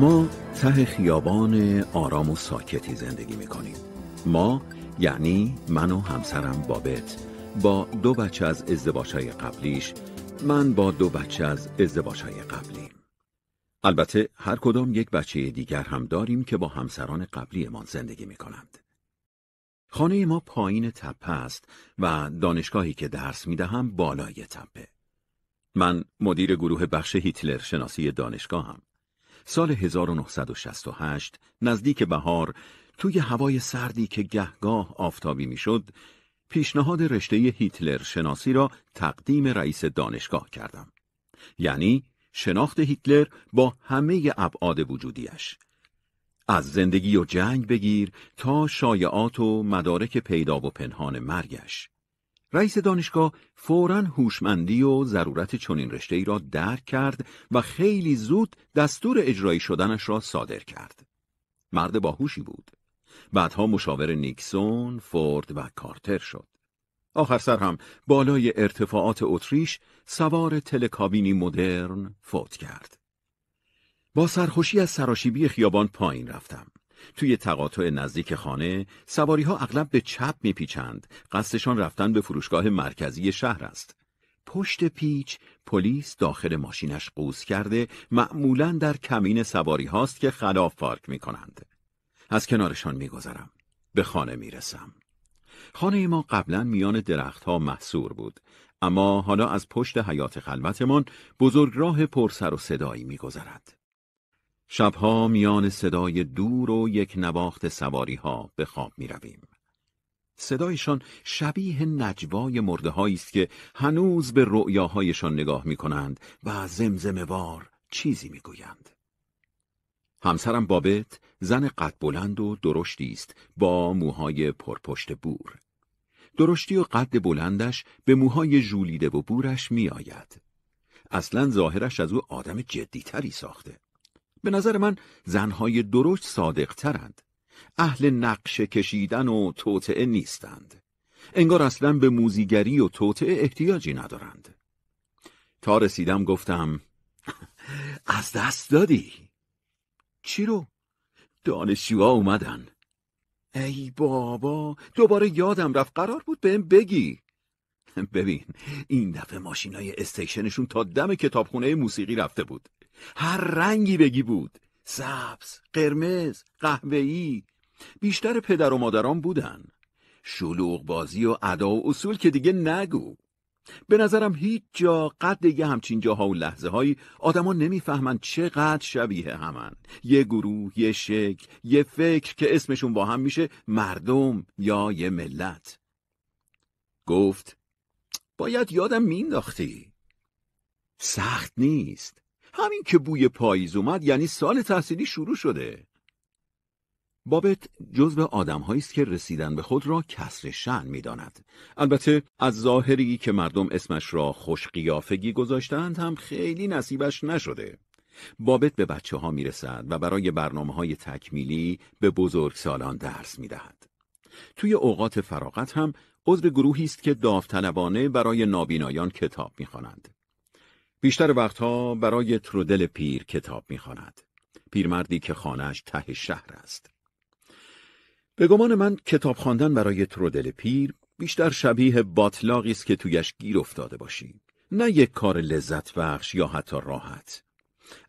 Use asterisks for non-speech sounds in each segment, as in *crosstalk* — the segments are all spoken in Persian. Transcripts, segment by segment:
ما ته خیابان آرام و ساکتی زندگی میکنیم ما یعنی من و همسرم بابت با دو بچه از ازدواج های قبلیش من با دو بچه از ازدواج های قبلیم البته هر کدام یک بچه دیگر هم داریم که با همسران قبلیمان زندگی میکنند. خانه ما پایین تپه است و دانشگاهی که درس می بالای تپه. من مدیر گروه بخش هیتلر شناسی دانشگاهم. سال 1968 نزدیک بهار توی هوای سردی که گهگاه آفتابی میشد پیشنهاد رشته هیتلر شناسی را تقدیم رئیس دانشگاه کردم یعنی شناخت هیتلر با همه ابعاد وجودیش از زندگی و جنگ بگیر تا شایعات و مدارک پیدا و پنهان مرگش رئیس دانشگاه فورا هوشمندی و ضرورت چنین رشته ای را درک کرد و خیلی زود دستور اجرایی شدنش را صادر کرد. مرد باهوشی بود. بعدها مشاور نیکسون، فورد و کارتر شد. آخر سر هم بالای ارتفاعات اتریش سوار تلکابینی مدرن فوت کرد. با سرخوشی از سراشیبی خیابان پایین رفتم. توی تقاطع نزدیک خانه سواری ها اغلب به چپ میپیچند قصدشان رفتن به فروشگاه مرکزی شهر است پشت پیچ پلیس داخل ماشینش قوز کرده معمولا در کمین سواری هاست که خلاف پارک می کنند. از کنارشان میگذرم به خانه رسم. خانه ما قبلا میان درختها محصور بود اما حالا از پشت حیات خلوتمان بزرگراه پرسر و صدایی میگذرد شبها میان صدای دور و یک نواخت سواری ها به خواب می رویم. صدایشان شبیه نجوای مرده است که هنوز به رؤیاهایشان نگاه می کنند و وار چیزی می گویند. همسرم بابت زن قد بلند و درشتی است با موهای پرپشت بور. درشتی و قد بلندش به موهای جولیده و بورش می آید. اصلا ظاهرش از او آدم جدیتری ساخته. به نظر من زنهای درشت ترند اهل نقشه کشیدن و توطعه نیستند. انگار اصلا به موزیگری و توطعه احتیاجی ندارند. تا رسیدم گفتم *laughs* از دست دادی؟ چی رو؟ دانشجوها اومدن. ای بابا دوباره یادم رفت قرار بود بهم بگی. *laughs* ببین این دفعه ماشینای استیشنشون تا دم کتابخونه موسیقی رفته بود هر رنگی بگی بود سبز، قرمز، قهوه‌ای بیشتر پدر و مادران بودن شلوغ بازی و ادا و اصول که دیگه نگو به نظرم هیچ جا قد دیگه همچین جاها و لحظه هایی آدما نمیفهمند چقدر شبیه همن یه گروه یه شکل یه فکر که اسمشون با هم میشه مردم یا یه ملت گفت باید یادم مینداختی سخت نیست همین که بوی پاییز اومد یعنی سال تحصیلی شروع شده. بابت به آدمهایی است که رسیدن به خود را کسر شن داند البته از ظاهری که مردم اسمش را خوش قیافگی گذاشتند هم خیلی نصیبش نشده بابت به بچه ها می رسد و برای برنامه های تکمیلی به بزرگ سالان درس دهد توی اوقات فراغت هم عضو گروهی است که داوطلبانه برای نابینایان کتاب میخوانند بیشتر وقتها برای ترودل پیر کتاب میخواند. پیرمردی که خانهش ته شهر است. به گمان من کتاب خواندن برای ترودل پیر بیشتر شبیه باطلاقی است که تویش گیر افتاده باشی. نه یک کار لذت بخش یا حتی راحت.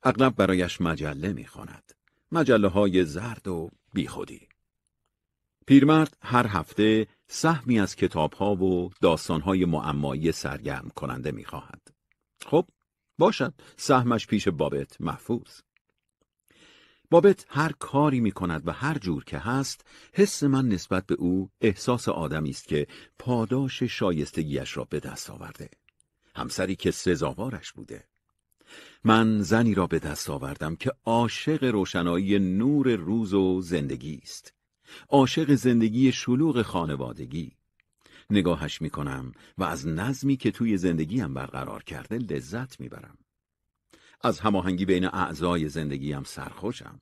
اغلب برایش مجله میخواند. مجله های زرد و بیخودی. پیرمرد هر هفته سهمی از کتاب ها و داستان های معمایی سرگرم کننده میخواهد. خب باشد سهمش پیش بابت محفوظ بابت هر کاری می کند و هر جور که هست حس من نسبت به او احساس آدمی است که پاداش شایستگیش را به دست آورده همسری که سزاوارش بوده من زنی را به دست آوردم که عاشق روشنایی نور روز و زندگی است عاشق زندگی شلوغ خانوادگی نگاهش میکنم و از نظمی که توی زندگیم برقرار کرده لذت میبرم. از هماهنگی بین اعضای زندگیم سرخوشم.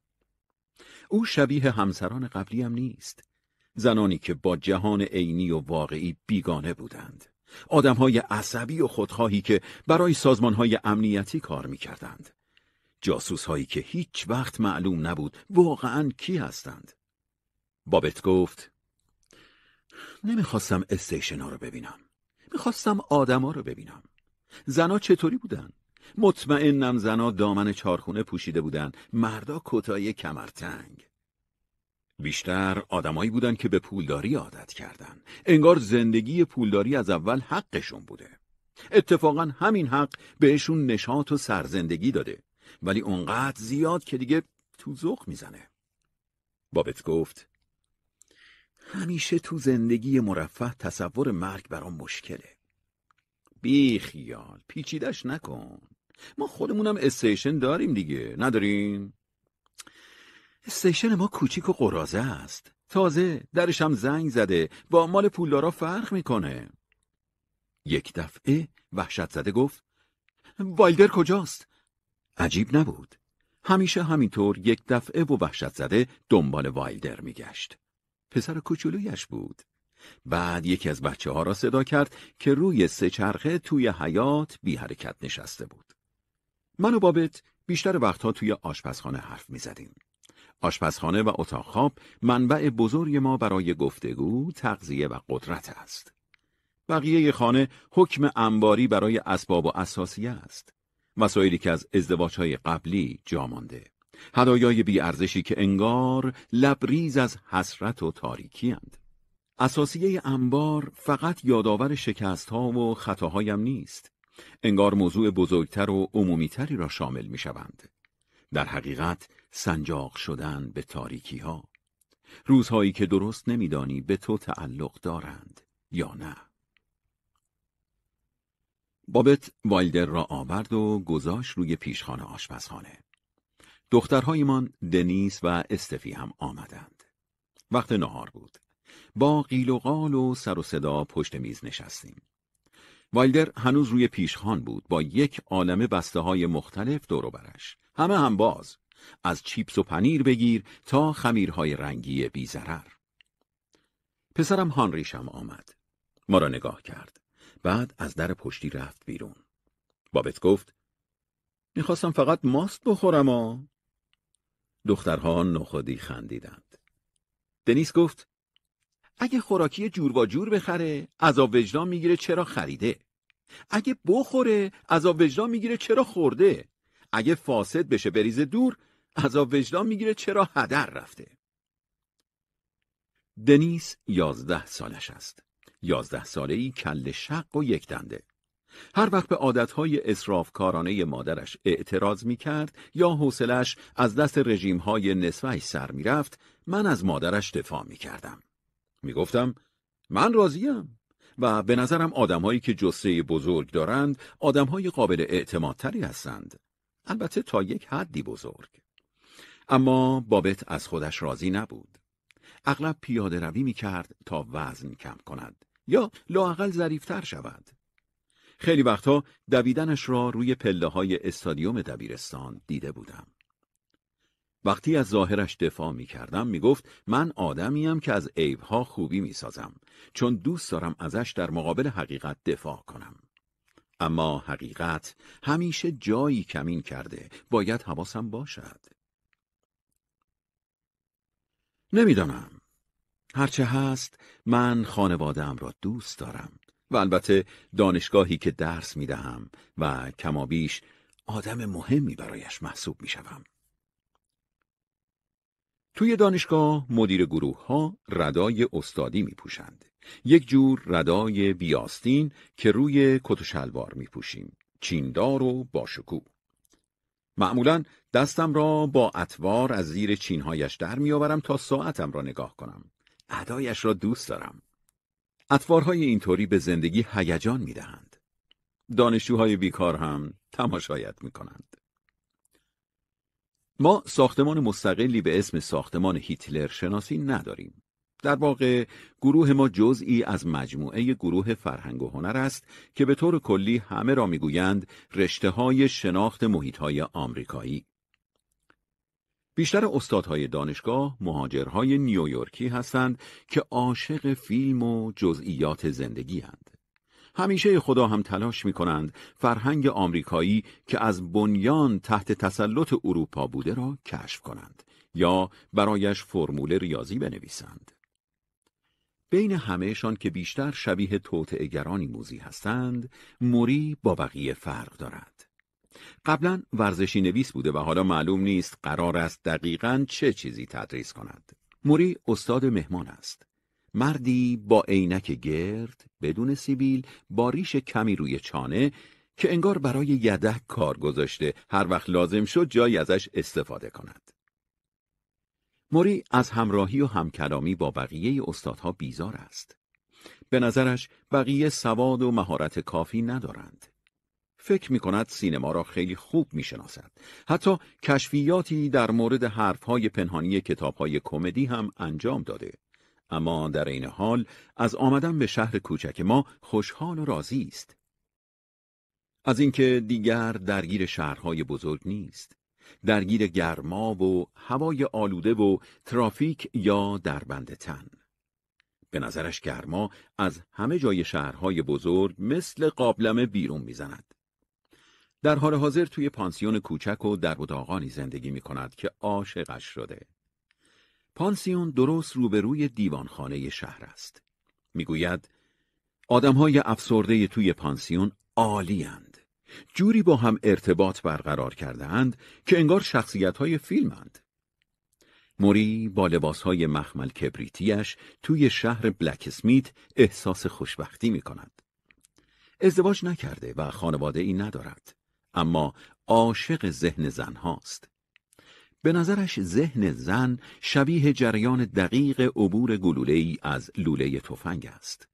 او شبیه همسران قبلیم نیست. زنانی که با جهان عینی و واقعی بیگانه بودند. آدمهای عصبی و خودخواهی که برای سازمانهای امنیتی کار میکردند. جاسوس هایی که هیچ وقت معلوم نبود واقعا کی هستند. بابت گفت نمیخواستم استیشن ها رو ببینم میخواستم آدما رو ببینم زنا چطوری بودن مطمئنم زنا دامن چارخونه پوشیده بودن مردا کتای کمرتنگ بیشتر آدمایی بودن که به پولداری عادت کردن انگار زندگی پولداری از اول حقشون بوده اتفاقا همین حق بهشون نشاط و سرزندگی داده ولی اونقدر زیاد که دیگه تو زخ میزنه بابت گفت همیشه تو زندگی مرفه تصور مرگ برام مشکله خیال پیچیدش نکن ما خودمونم استیشن داریم دیگه نداریم استیشن ما کوچیک و قرازه است تازه درش هم زنگ زده با مال پولدارا فرق میکنه یک دفعه وحشت زده گفت وایلدر کجاست عجیب نبود همیشه همینطور یک دفعه و وحشت زده دنبال وایلدر میگشت پسر کوچولویش بود. بعد یکی از بچه ها را صدا کرد که روی سه چرخه توی حیات بی حرکت نشسته بود. من و بابت بیشتر وقتها توی آشپزخانه حرف می زدیم. آشپزخانه و اتاق خواب منبع بزرگ ما برای گفتگو، تغذیه و قدرت است. بقیه خانه حکم انباری برای اسباب و اساسیه است. مسائلی که از ازدواج های قبلی جا مانده. هدایای ارزشی که انگار لبریز از حسرت و تاریکی هند. اساسیه انبار فقط یادآور شکست ها و خطاهایم نیست. انگار موضوع بزرگتر و عمومیتری را شامل می شوند. در حقیقت سنجاق شدن به تاریکی ها. روزهایی که درست نمیدانی به تو تعلق دارند یا نه. بابت وایلدر را آورد و گذاشت روی پیشخانه آشپزخانه. دخترهایمان دنیس و استفی هم آمدند. وقت نهار بود. با قیل و قال و سر و صدا پشت میز نشستیم. وایلدر هنوز روی پیشخان بود با یک عالم بسته های مختلف دور برش. همه هم باز. از چیپس و پنیر بگیر تا خمیرهای رنگی بیزرر. پسرم هم آمد. ما را نگاه کرد. بعد از در پشتی رفت بیرون. بابت گفت میخواستم فقط ماست بخورم آ. دخترها نخودی خندیدند. دنیس گفت اگه خوراکی جور و جور بخره عذاب وجدان میگیره چرا خریده اگه بخوره عذاب وجدان میگیره چرا خورده اگه فاسد بشه بریزه دور عذاب وجدان میگیره چرا هدر رفته دنیس یازده سالش است یازده ساله ای کل شق و یک دنده هر وقت به عادتهای اصرافکارانه مادرش اعتراض می کرد یا حوصلش از دست رژیمهای نصفه سر می رفت من از مادرش دفاع می کردم. می گفتم من راضیم و به نظرم آدمهایی که جسه بزرگ دارند آدمهای قابل اعتمادتری هستند. البته تا یک حدی بزرگ. اما بابت از خودش راضی نبود. اغلب پیاده روی می کرد تا وزن کم کند یا لاقل ظریفتر شود. خیلی وقتها دویدنش را روی پله های استادیوم دبیرستان دیده بودم. وقتی از ظاهرش دفاع می کردم می گفت من آدمیم که از عیبها خوبی می سازم چون دوست دارم ازش در مقابل حقیقت دفاع کنم. اما حقیقت همیشه جایی کمین کرده باید حواسم باشد. نمیدانم. هرچه هست من خانوادهام را دوست دارم. و البته دانشگاهی که درس می دهم و کمابیش آدم مهمی برایش محسوب می توی دانشگاه مدیر گروه ها ردای استادی می پوشند. یک جور ردای بیاستین که روی کت و شلوار می پوشیم. چیندار و باشکو معمولا دستم را با اتوار از زیر چینهایش در میآورم تا ساعتم را نگاه کنم. ادایش را دوست دارم. اطوارهای اینطوری به زندگی هیجان دهند. دانشجوهای بیکار هم تماشایت کنند. ما ساختمان مستقلی به اسم ساختمان هیتلر شناسی نداریم. در واقع گروه ما جزئی از مجموعه گروه فرهنگ و هنر است که به طور کلی همه را میگویند رشته های شناخت محیط های آمریکایی. بیشتر استادهای دانشگاه مهاجرهای نیویورکی هستند که عاشق فیلم و جزئیات زندگی هند. همیشه خدا هم تلاش می کنند فرهنگ آمریکایی که از بنیان تحت تسلط اروپا بوده را کشف کنند یا برایش فرمول ریاضی بنویسند. بین همهشان که بیشتر شبیه توتعگرانی موزی هستند، موری با بقیه فرق دارد. قبلا ورزشی نویس بوده و حالا معلوم نیست قرار است دقیقا چه چیزی تدریس کند. موری استاد مهمان است. مردی با عینک گرد، بدون سیبیل، با ریش کمی روی چانه که انگار برای یدک کار گذاشته هر وقت لازم شد جایی ازش استفاده کند. موری از همراهی و همکلامی با بقیه استادها بیزار است. به نظرش بقیه سواد و مهارت کافی ندارند. فکر می کند سینما را خیلی خوب می شناسد. حتی کشفیاتی در مورد حرفهای پنهانی کتابهای کمدی هم انجام داده. اما در این حال از آمدن به شهر کوچک ما خوشحال و راضی است. از اینکه دیگر درگیر شهرهای بزرگ نیست. درگیر گرما و هوای آلوده و ترافیک یا دربند تن. به نظرش گرما از همه جای شهرهای بزرگ مثل قابلمه بیرون میزند. در حال حاضر توی پانسیون کوچک و در اتاقانی زندگی می کند که عاشقش شده. پانسیون درست روبروی دیوانخانه شهر است. میگوید های افسرده توی پانسیون عالی جوری با هم ارتباط برقرار کرده اند که انگار شخصیت های فیلم موری با لباس های مخمل کبریتیش توی شهر بلک سمیت احساس خوشبختی می کند. ازدواج نکرده و خانواده ای ندارد. اما عاشق ذهن زن هاست. به نظرش ذهن زن شبیه جریان دقیق عبور گلوله ای از لوله تفنگ است.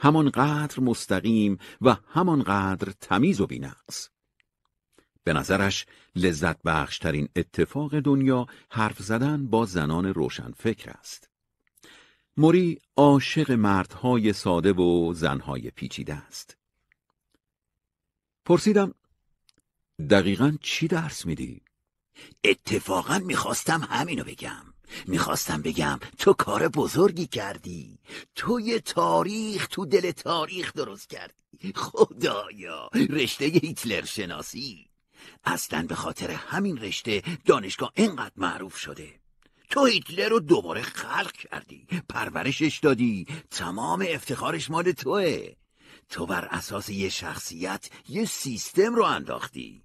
همانقدر مستقیم و همانقدر تمیز و بینقص. به نظرش لذت بخشترین اتفاق دنیا حرف زدن با زنان روشن فکر است. موری عاشق مردهای ساده و زنهای پیچیده است. پرسیدم دقیقا چی درس میدی؟ اتفاقا میخواستم همینو بگم میخواستم بگم تو کار بزرگی کردی تو یه تاریخ تو دل تاریخ درست کردی خدایا رشته هیتلر شناسی اصلا به خاطر همین رشته دانشگاه انقدر معروف شده تو هیتلر رو دوباره خلق کردی پرورشش دادی تمام افتخارش مال توه تو بر اساس یه شخصیت یه سیستم رو انداختی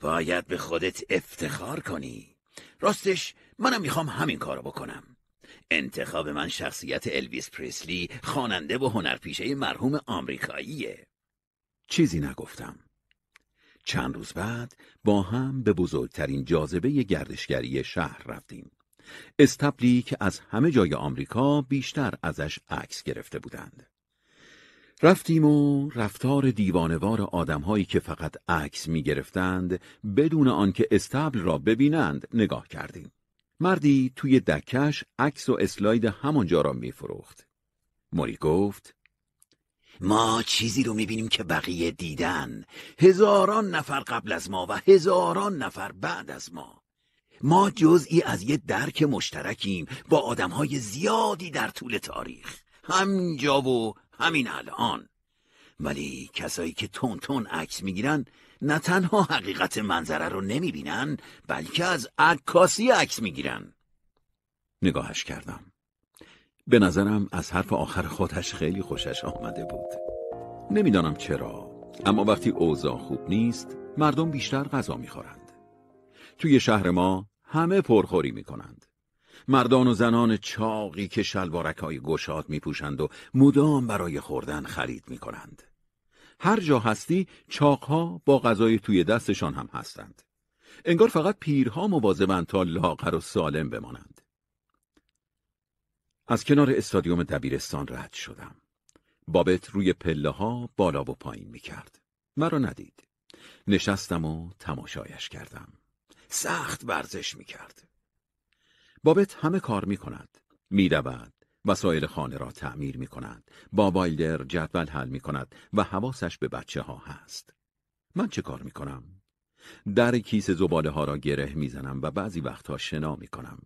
باید به خودت افتخار کنی راستش منم میخوام همین کارو بکنم انتخاب من شخصیت الویس پریسلی خواننده و هنرپیشه مرحوم آمریکاییه چیزی نگفتم چند روز بعد با هم به بزرگترین جاذبه گردشگری شهر رفتیم استبلی که از همه جای آمریکا بیشتر ازش عکس گرفته بودند رفتیم و رفتار دیوانوار هایی که فقط عکس می گرفتند بدون آنکه استبل را ببینند نگاه کردیم. مردی توی دکش عکس و اسلاید همانجا را می فروخت. موری گفت ما چیزی رو می بینیم که بقیه دیدن هزاران نفر قبل از ما و هزاران نفر بعد از ما ما جزئی از یه درک مشترکیم با های زیادی در طول تاریخ همینجا و همین الان ولی کسایی که تون تون عکس میگیرن نه تنها حقیقت منظره رو نمیبینن بلکه از عکاسی عکس میگیرن نگاهش کردم به نظرم از حرف آخر خودش خیلی خوشش آمده بود نمیدانم چرا اما وقتی اوضاع خوب نیست مردم بیشتر غذا میخورند توی شهر ما همه پرخوری میکنند مردان و زنان چاقی که شلوارک های گشاد می و مدام برای خوردن خرید می کنند. هر جا هستی ها با غذای توی دستشان هم هستند. انگار فقط پیرها مواظبند تا لاغر و سالم بمانند. از کنار استادیوم دبیرستان رد شدم. بابت روی پله ها بالا و پایین می کرد. مرا ندید. نشستم و تماشایش کردم. سخت ورزش می کرد. بابت همه کار می کند. می دود. وسایل خانه را تعمیر می کند. با وایلدر جدول حل می کند و حواسش به بچه ها هست. من چه کار می کنم؟ در کیس زباله ها را گره می زنم و بعضی وقتها شنا می کنم.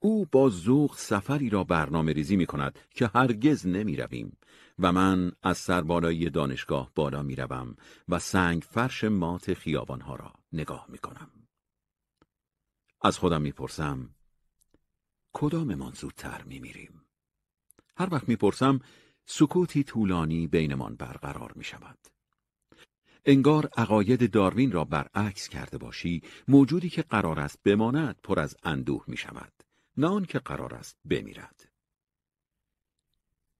او با زوغ سفری را برنامه ریزی می کند که هرگز نمی رویم و من از سربالایی دانشگاه بالا می روم و سنگ فرش مات خیابان ها را نگاه می کنم. از خودم می پرسم کداممان زودتر میمیریم هر وقت میپرسم سکوتی طولانی بینمان برقرار می شود. انگار عقاید داروین را برعکس کرده باشی موجودی که قرار است بماند پر از اندوه می شود نه که قرار است بمیرد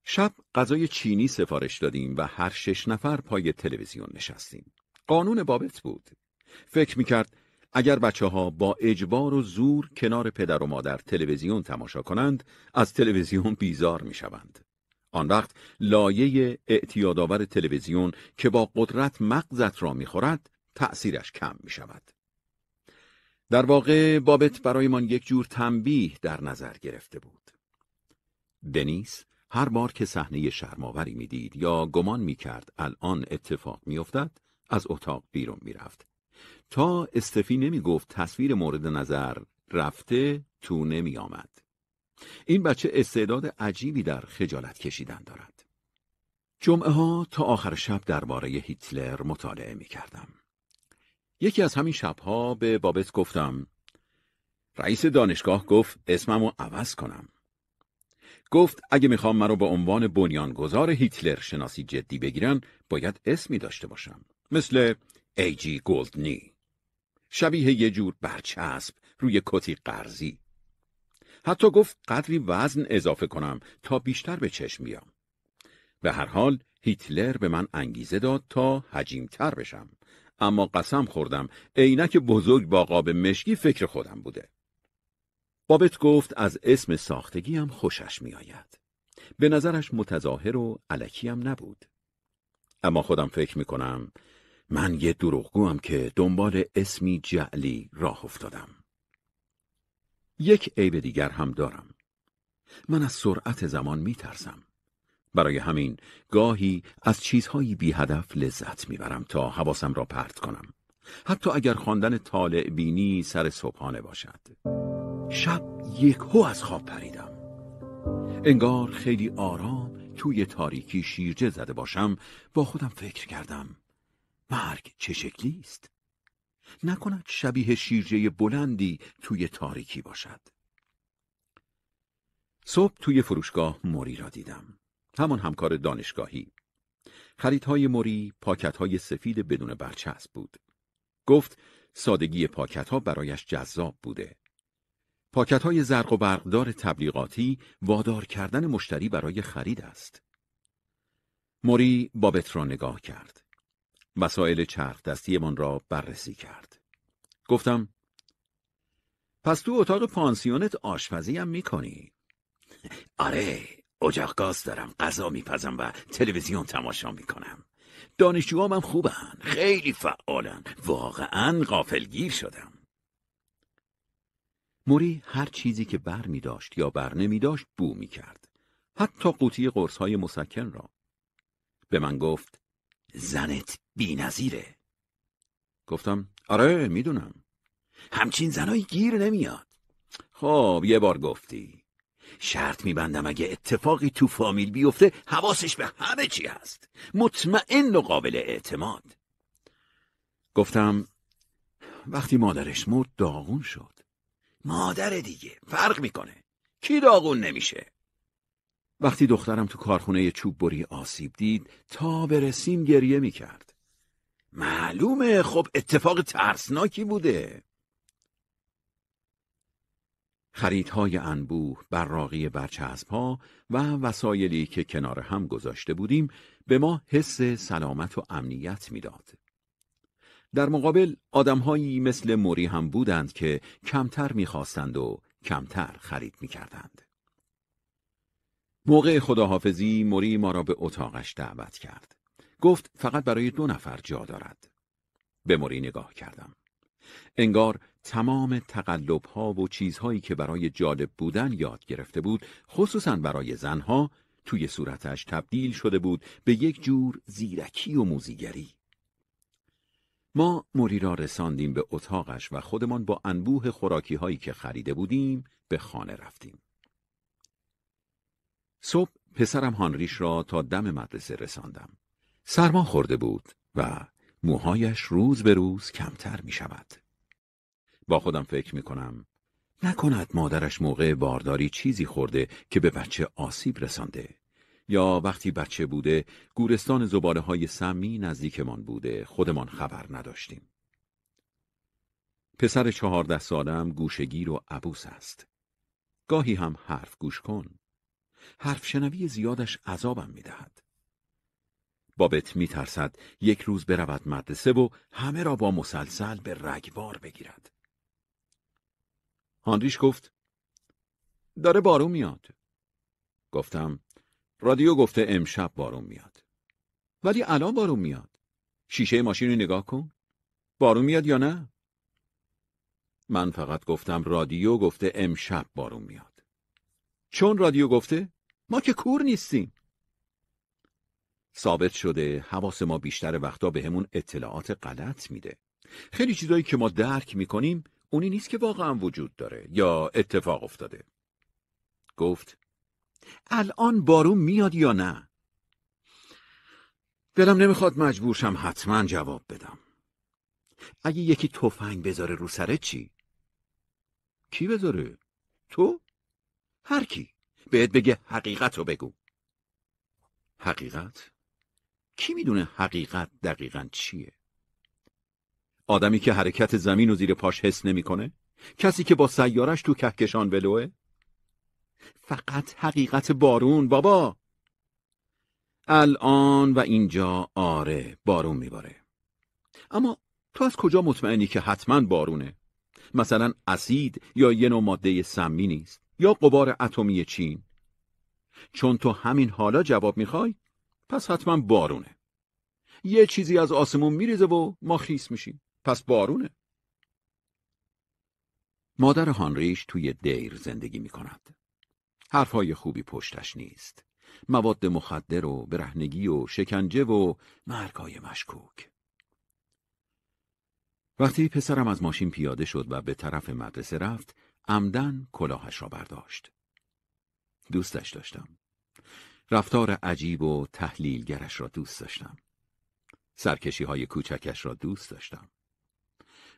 شب غذای چینی سفارش دادیم و هر شش نفر پای تلویزیون نشستیم قانون بابت بود فکر میکرد، اگر بچه ها با اجبار و زور کنار پدر و مادر تلویزیون تماشا کنند از تلویزیون بیزار می شوند. آن وقت لایه اعتیادآور تلویزیون که با قدرت مغزت را میخورد تأثیرش کم می شود. در واقع بابت برایمان یک جور تنبیه در نظر گرفته بود. دنیس هر بار که صحنه شرماوری میدید یا گمان میکرد الان اتفاق میافتد از اتاق بیرون میرفت تا استفی نمی گفت تصویر مورد نظر رفته تو نمی آمد. این بچه استعداد عجیبی در خجالت کشیدن دارد. جمعه ها تا آخر شب درباره هیتلر مطالعه می کردم. یکی از همین شبها به بابت گفتم رئیس دانشگاه گفت اسمم رو عوض کنم. گفت اگه میخوام مرا به عنوان بنیانگذار هیتلر شناسی جدی بگیرن باید اسمی داشته باشم. مثل ایجی گولدنی. شبیه یه جور برچسب روی کتی قرضی حتی گفت قدری وزن اضافه کنم تا بیشتر به چشم بیام به هر حال هیتلر به من انگیزه داد تا حجیمتر بشم اما قسم خوردم عینک بزرگ با قاب مشکی فکر خودم بوده بابت گفت از اسم ساختگیم خوشش میآید به نظرش متظاهر و علکی هم نبود اما خودم فکر می کنم من یه دروغگوم که دنبال اسمی جعلی راه افتادم. یک عیب دیگر هم دارم. من از سرعت زمان می ترسم. برای همین گاهی از چیزهایی بی هدف لذت میبرم تا حواسم را پرت کنم. حتی اگر خواندن طالع بینی سر صبحانه باشد. شب یک هو از خواب پریدم. انگار خیلی آرام توی تاریکی شیرجه زده باشم با خودم فکر کردم. مرگ چه شکلی است نکند شبیه شیرجه بلندی توی تاریکی باشد صبح توی فروشگاه موری را دیدم همان همکار دانشگاهی خریدهای موری پاکتهای سفید بدون برچسب بود گفت سادگی پاکتها برایش جذاب بوده پاکتهای زرق و برقدار تبلیغاتی وادار کردن مشتری برای خرید است موری بابت را نگاه کرد مسائل چرخ دستیمان را بررسی کرد. گفتم پس تو اتاق پانسیونت آشپزی هم میکنی؟ *laughs* آره اجاق گاز دارم غذا میپزم و تلویزیون تماشا میکنم دانشجوام هم خوبن خیلی فعالن واقعا غافلگیر شدم موری هر چیزی که بر می داشت یا بر نمی داشت بو می کرد. حتی قوطی قرص های مسکن را. به من گفت زنت بی نظیره. گفتم آره میدونم همچین زنایی گیر نمیاد خب یه بار گفتی شرط میبندم اگه اتفاقی تو فامیل بیفته حواسش به همه چی هست مطمئن و قابل اعتماد گفتم وقتی مادرش مرد داغون شد مادر دیگه فرق میکنه کی داغون نمیشه وقتی دخترم تو کارخونه چوب بری آسیب دید تا برسیم گریه می کرد. معلومه خب اتفاق ترسناکی بوده. خریدهای انبوه، براقی از پا و وسایلی که کنار هم گذاشته بودیم به ما حس سلامت و امنیت میداد. در مقابل آدمهایی مثل موری هم بودند که کمتر میخواستند و کمتر خرید میکردند. موقع خداحافظی موری ما را به اتاقش دعوت کرد. گفت فقط برای دو نفر جا دارد. به موری نگاه کردم. انگار تمام تقلب ها و چیزهایی که برای جالب بودن یاد گرفته بود خصوصا برای زنها توی صورتش تبدیل شده بود به یک جور زیرکی و موزیگری. ما موری را رساندیم به اتاقش و خودمان با انبوه خوراکی هایی که خریده بودیم به خانه رفتیم. صبح پسرم هانریش را تا دم مدرسه رساندم. سرما خورده بود و موهایش روز به روز کمتر می شود. با خودم فکر می کنم نکند مادرش موقع بارداری چیزی خورده که به بچه آسیب رسانده یا وقتی بچه بوده گورستان زباله های سمی نزدیکمان بوده خودمان خبر نداشتیم. پسر چهارده سالم گوشگیر و عبوس است. گاهی هم حرف گوش کن. حرف شنوی زیادش عذابم میدهد. بابت میترسد یک روز برود مدرسه و همه را با مسلسل به رگبار بگیرد. هانریش گفت داره بارو میاد. گفتم رادیو گفته امشب بارون میاد. ولی الان بارون میاد. شیشه ماشین رو نگاه کن. بارون میاد یا نه؟ من فقط گفتم رادیو گفته امشب بارون میاد. چون رادیو گفته؟ ما که کور نیستیم. ثابت شده حواس ما بیشتر وقتا به همون اطلاعات غلط میده. خیلی چیزایی که ما درک میکنیم اونی نیست که واقعا وجود داره یا اتفاق افتاده. گفت الان بارون میاد یا نه؟ دلم نمیخواد مجبورشم حتما جواب بدم. اگه یکی تفنگ بذاره رو سره چی؟ کی بذاره؟ تو؟ هر کی بهت بگه حقیقت رو بگو حقیقت؟ کی میدونه حقیقت دقیقا چیه؟ آدمی که حرکت زمین و زیر پاش حس نمیکنه؟ کسی که با سیارش تو کهکشان بلوه؟ فقط حقیقت بارون بابا الان و اینجا آره بارون میباره اما تو از کجا مطمئنی که حتما بارونه؟ مثلا اسید یا یه نوع ماده سمی نیست؟ یا قبار اتمی چین چون تو همین حالا جواب میخوای پس حتما بارونه یه چیزی از آسمون میریزه و ما خیس میشیم پس بارونه مادر هانریش توی دیر زندگی میکند حرفهای خوبی پشتش نیست مواد مخدر و برهنگی و شکنجه و مرگهای مشکوک وقتی پسرم از ماشین پیاده شد و به طرف مدرسه رفت عمدن کلاهش را برداشت دوستش داشتم رفتار عجیب و تحلیلگرش را دوست داشتم سرکشی های کوچکش را دوست داشتم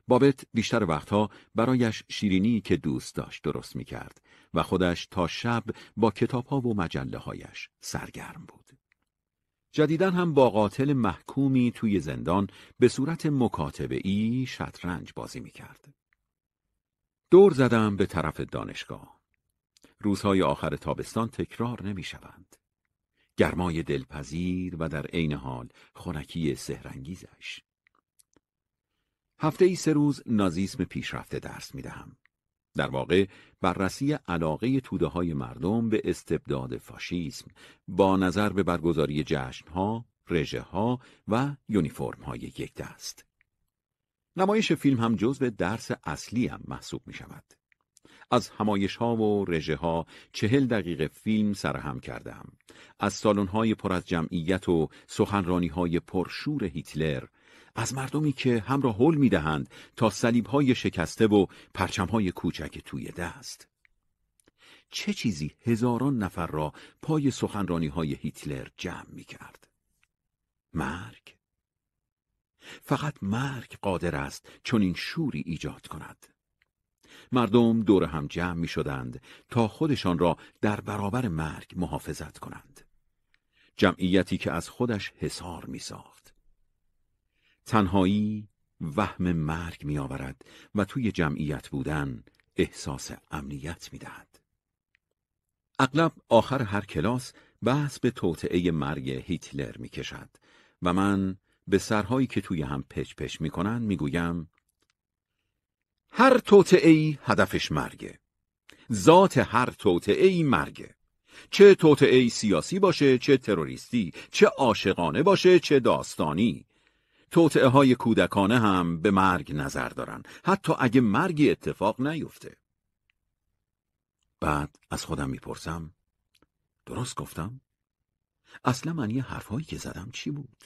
بابت بیشتر وقتها برایش شیرینی که دوست داشت درست می کرد و خودش تا شب با کتاب ها و مجله هایش سرگرم بود. جدیدن هم با قاتل محکومی توی زندان به صورت مکاتبه ای شطرنج بازی می کرد. دور زدم به طرف دانشگاه. روزهای آخر تابستان تکرار نمی شوند. گرمای دلپذیر و در عین حال خونکی سهرنگیزش. هفته ای سه روز نازیسم پیشرفته درس می دهم. در واقع بررسی علاقه توده های مردم به استبداد فاشیسم با نظر به برگزاری ها، رژه ها و یونیفرم های یک دست. نمایش فیلم هم جزو درس اصلی هم محسوب می شود. از همایش ها و رژه ها چهل دقیقه فیلم سرهم کردم. از سالن های پر از جمعیت و سخنرانی های پرشور هیتلر، از مردمی که هم را حل می دهند تا سلیب های شکسته و پرچم های کوچک توی دست. چه چیزی هزاران نفر را پای سخنرانی های هیتلر جمع می کرد؟ مرگ؟ فقط مرگ قادر است چون این شوری ایجاد کند مردم دور هم جمع می شدند تا خودشان را در برابر مرگ محافظت کنند جمعیتی که از خودش حسار می ساخت تنهایی وهم مرگ می آورد و توی جمعیت بودن احساس امنیت می دهد اغلب آخر هر کلاس بحث به توطعه مرگ هیتلر می کشد و من به سرهایی که توی هم پچ پچ میکنن میگویم هر توطعه هدفش مرگه ذات هر توطعه مرگه چه توطعه سیاسی باشه چه تروریستی چه عاشقانه باشه چه داستانی توطعه های کودکانه هم به مرگ نظر دارن حتی اگه مرگی اتفاق نیفته بعد از خودم میپرسم درست گفتم اصلا من یه حرفهایی که زدم چی بود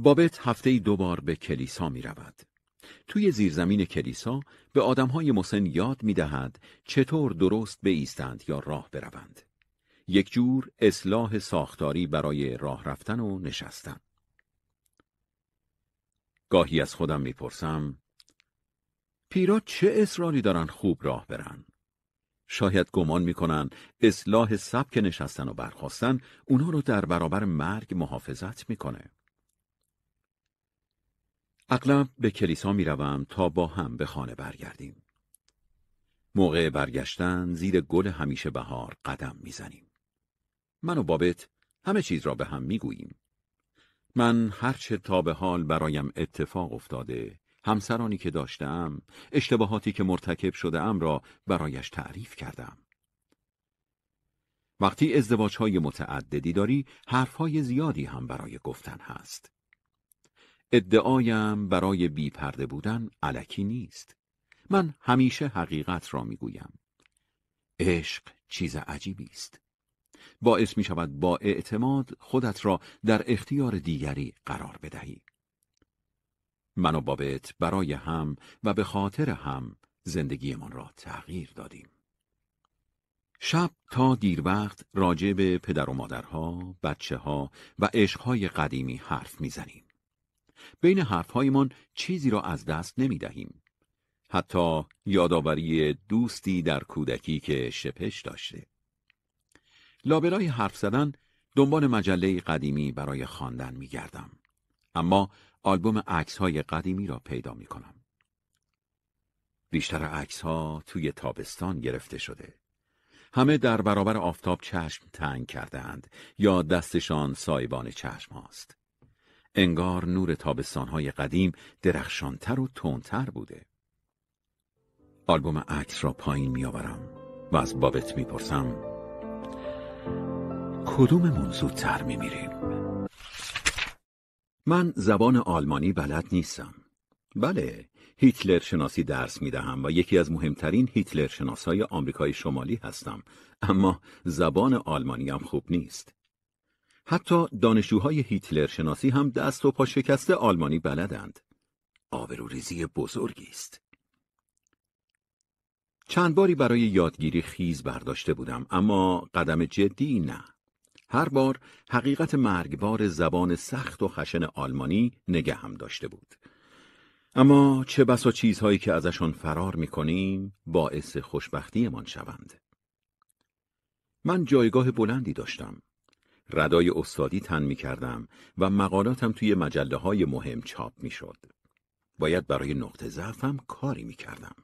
بابت هفته دوبار به کلیسا می رود. توی زیرزمین کلیسا به های مسن یاد می دهد چطور درست بیستند یا راه بروند. یک جور اصلاح ساختاری برای راه رفتن و نشستن. گاهی از خودم میپرسم پیرا چه اصراری دارن خوب راه برن؟ شاید گمان میکنن اصلاح سبک نشستن و برخواستن اونها رو در برابر مرگ محافظت میکنه. اغلب به کلیسا می تا با هم به خانه برگردیم. موقع برگشتن زیر گل همیشه بهار قدم میزنیم. من و بابت همه چیز را به هم میگوییم. من هرچه تا به حال برایم اتفاق افتاده، همسرانی که داشتم، اشتباهاتی که مرتکب شده ام را برایش تعریف کردم. وقتی ازدواج های متعددی داری، حرف زیادی هم برای گفتن هست. ادعایم برای بیپرده بودن علکی نیست. من همیشه حقیقت را میگویم. عشق چیز عجیبی است. باعث می شود با اعتماد خودت را در اختیار دیگری قرار بدهی. من و بابت برای هم و به خاطر هم زندگیمان را تغییر دادیم. شب تا دیر وقت راجع به پدر و مادرها، بچه ها و عشقهای قدیمی حرف میزنیم. بین حرفهایمان چیزی را از دست نمی دهیم. حتی یادآوری دوستی در کودکی که شپش داشته. لابلای حرف زدن دنبال مجله قدیمی برای خواندن می گردم. اما آلبوم عکس های قدیمی را پیدا می کنم. بیشتر عکس ها توی تابستان گرفته شده. همه در برابر آفتاب چشم تنگ کرده یا دستشان سایبان چشم هاست. انگار نور تابستانهای قدیم درخشانتر و تندتر بوده آلبوم عکس را پایین میآورم و از بابت میپرسم کدوممون زودتر میریم؟ من زبان آلمانی بلد نیستم بله هیتلر شناسی درس می دهم و یکی از مهمترین هیتلر شناسای آمریکای شمالی هستم اما زبان آلمانی هم خوب نیست حتی دانشجوهای هیتلر شناسی هم دست و پا شکسته آلمانی بلدند. آبروریزی بزرگی است. چند باری برای یادگیری خیز برداشته بودم اما قدم جدی نه. هر بار حقیقت مرگبار زبان سخت و خشن آلمانی نگه هم داشته بود. اما چه بسا چیزهایی که ازشان فرار میکنیم باعث من شوند. من جایگاه بلندی داشتم. ردای استادی تن می کردم و مقالاتم توی مجله های مهم چاپ می شد. باید برای نقطه ضعفم کاری می کردم.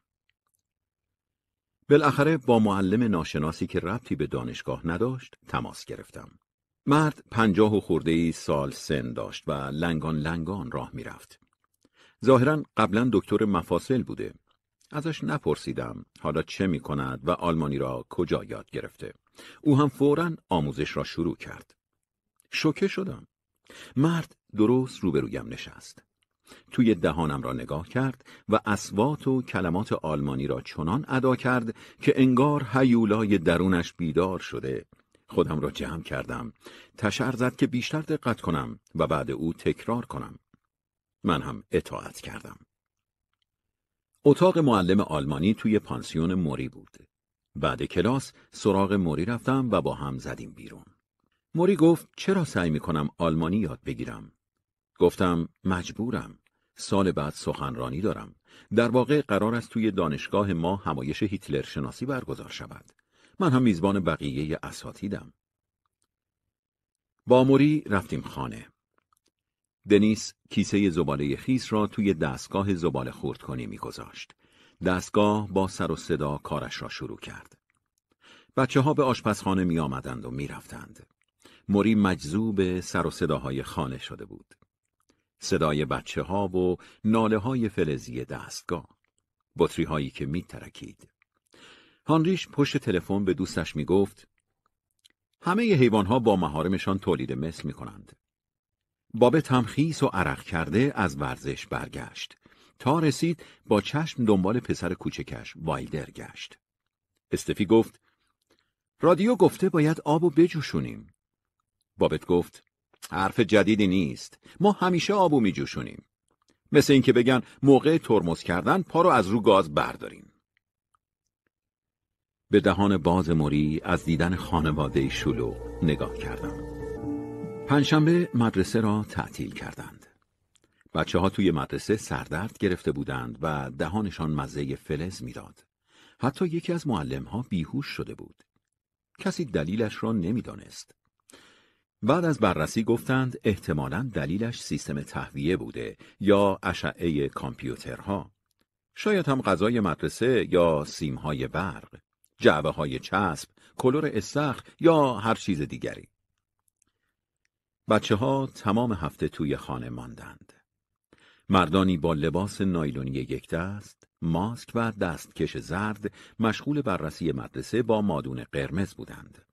بالاخره با معلم ناشناسی که ربطی به دانشگاه نداشت تماس گرفتم. مرد پنجاه و خورده ای سال سن داشت و لنگان لنگان راه رفت. ظاهرا قبلا دکتر مفاصل بوده ازش نپرسیدم حالا چه می کند و آلمانی را کجا یاد گرفته او هم فورا آموزش را شروع کرد شوکه شدم مرد درست روبرویم نشست توی دهانم را نگاه کرد و اسوات و کلمات آلمانی را چنان ادا کرد که انگار هیولای درونش بیدار شده خودم را جمع کردم تشر زد که بیشتر دقت کنم و بعد او تکرار کنم من هم اطاعت کردم اتاق معلم آلمانی توی پانسیون موری بود. بعد کلاس سراغ موری رفتم و با هم زدیم بیرون. موری گفت چرا سعی کنم آلمانی یاد بگیرم؟ گفتم مجبورم. سال بعد سخنرانی دارم. در واقع قرار است توی دانشگاه ما همایش هیتلر شناسی برگزار شود. من هم میزبان بقیه اساتیدم. با موری رفتیم خانه. دنیس کیسه زباله خیس را توی دستگاه زباله خورد کنی میگذاشت. دستگاه با سر و صدا کارش را شروع کرد. بچه ها به آشپزخانه می آمدند و می رفتند. موری مجذوب سر و صداهای خانه شده بود. صدای بچه ها و ناله های فلزی دستگاه. بطری هایی که می ترکید. هانریش پشت تلفن به دوستش می گفت همه ی حیوان ها با مهارمشان تولید مثل می کنند. بابت هم و عرق کرده از ورزش برگشت. تا رسید با چشم دنبال پسر کوچکش وایلدر گشت. استفی گفت رادیو گفته باید آب و بجوشونیم. بابت گفت حرف جدیدی نیست. ما همیشه آبو میجوشونیم. مثل اینکه بگن موقع ترمز کردن پا رو از رو گاز برداریم. به دهان باز موری از دیدن خانواده شلو نگاه کردم. پنجشنبه مدرسه را تعطیل کردند. بچه ها توی مدرسه سردرد گرفته بودند و دهانشان مزه فلز میداد. حتی یکی از معلم ها بیهوش شده بود. کسی دلیلش را نمیدانست. بعد از بررسی گفتند احتمالا دلیلش سیستم تهویه بوده یا اشعه کامپیوترها. شاید هم غذای مدرسه یا سیمهای برق، جعبه های چسب، کلور استخر یا هر چیز دیگری. بچه ها تمام هفته توی خانه ماندند. مردانی با لباس نایلونی یک دست، ماسک و دستکش زرد مشغول بررسی مدرسه با مادون قرمز بودند.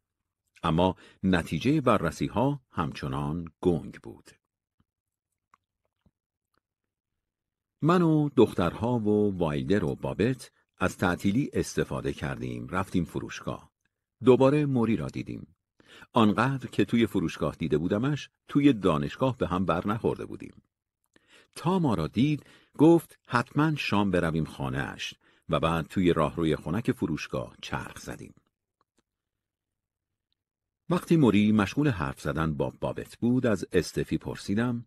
اما نتیجه بررسی ها همچنان گنگ بود. من و دخترها و وایلدر و بابت از تعطیلی استفاده کردیم رفتیم فروشگاه دوباره موری را دیدیم آنقدر که توی فروشگاه دیده بودمش توی دانشگاه به هم بر نخورده بودیم. تا ما را دید گفت حتما شام برویم خانهاش و بعد توی راهروی خنک فروشگاه چرخ زدیم. وقتی موری مشغول حرف زدن با بابت بود از استفی پرسیدم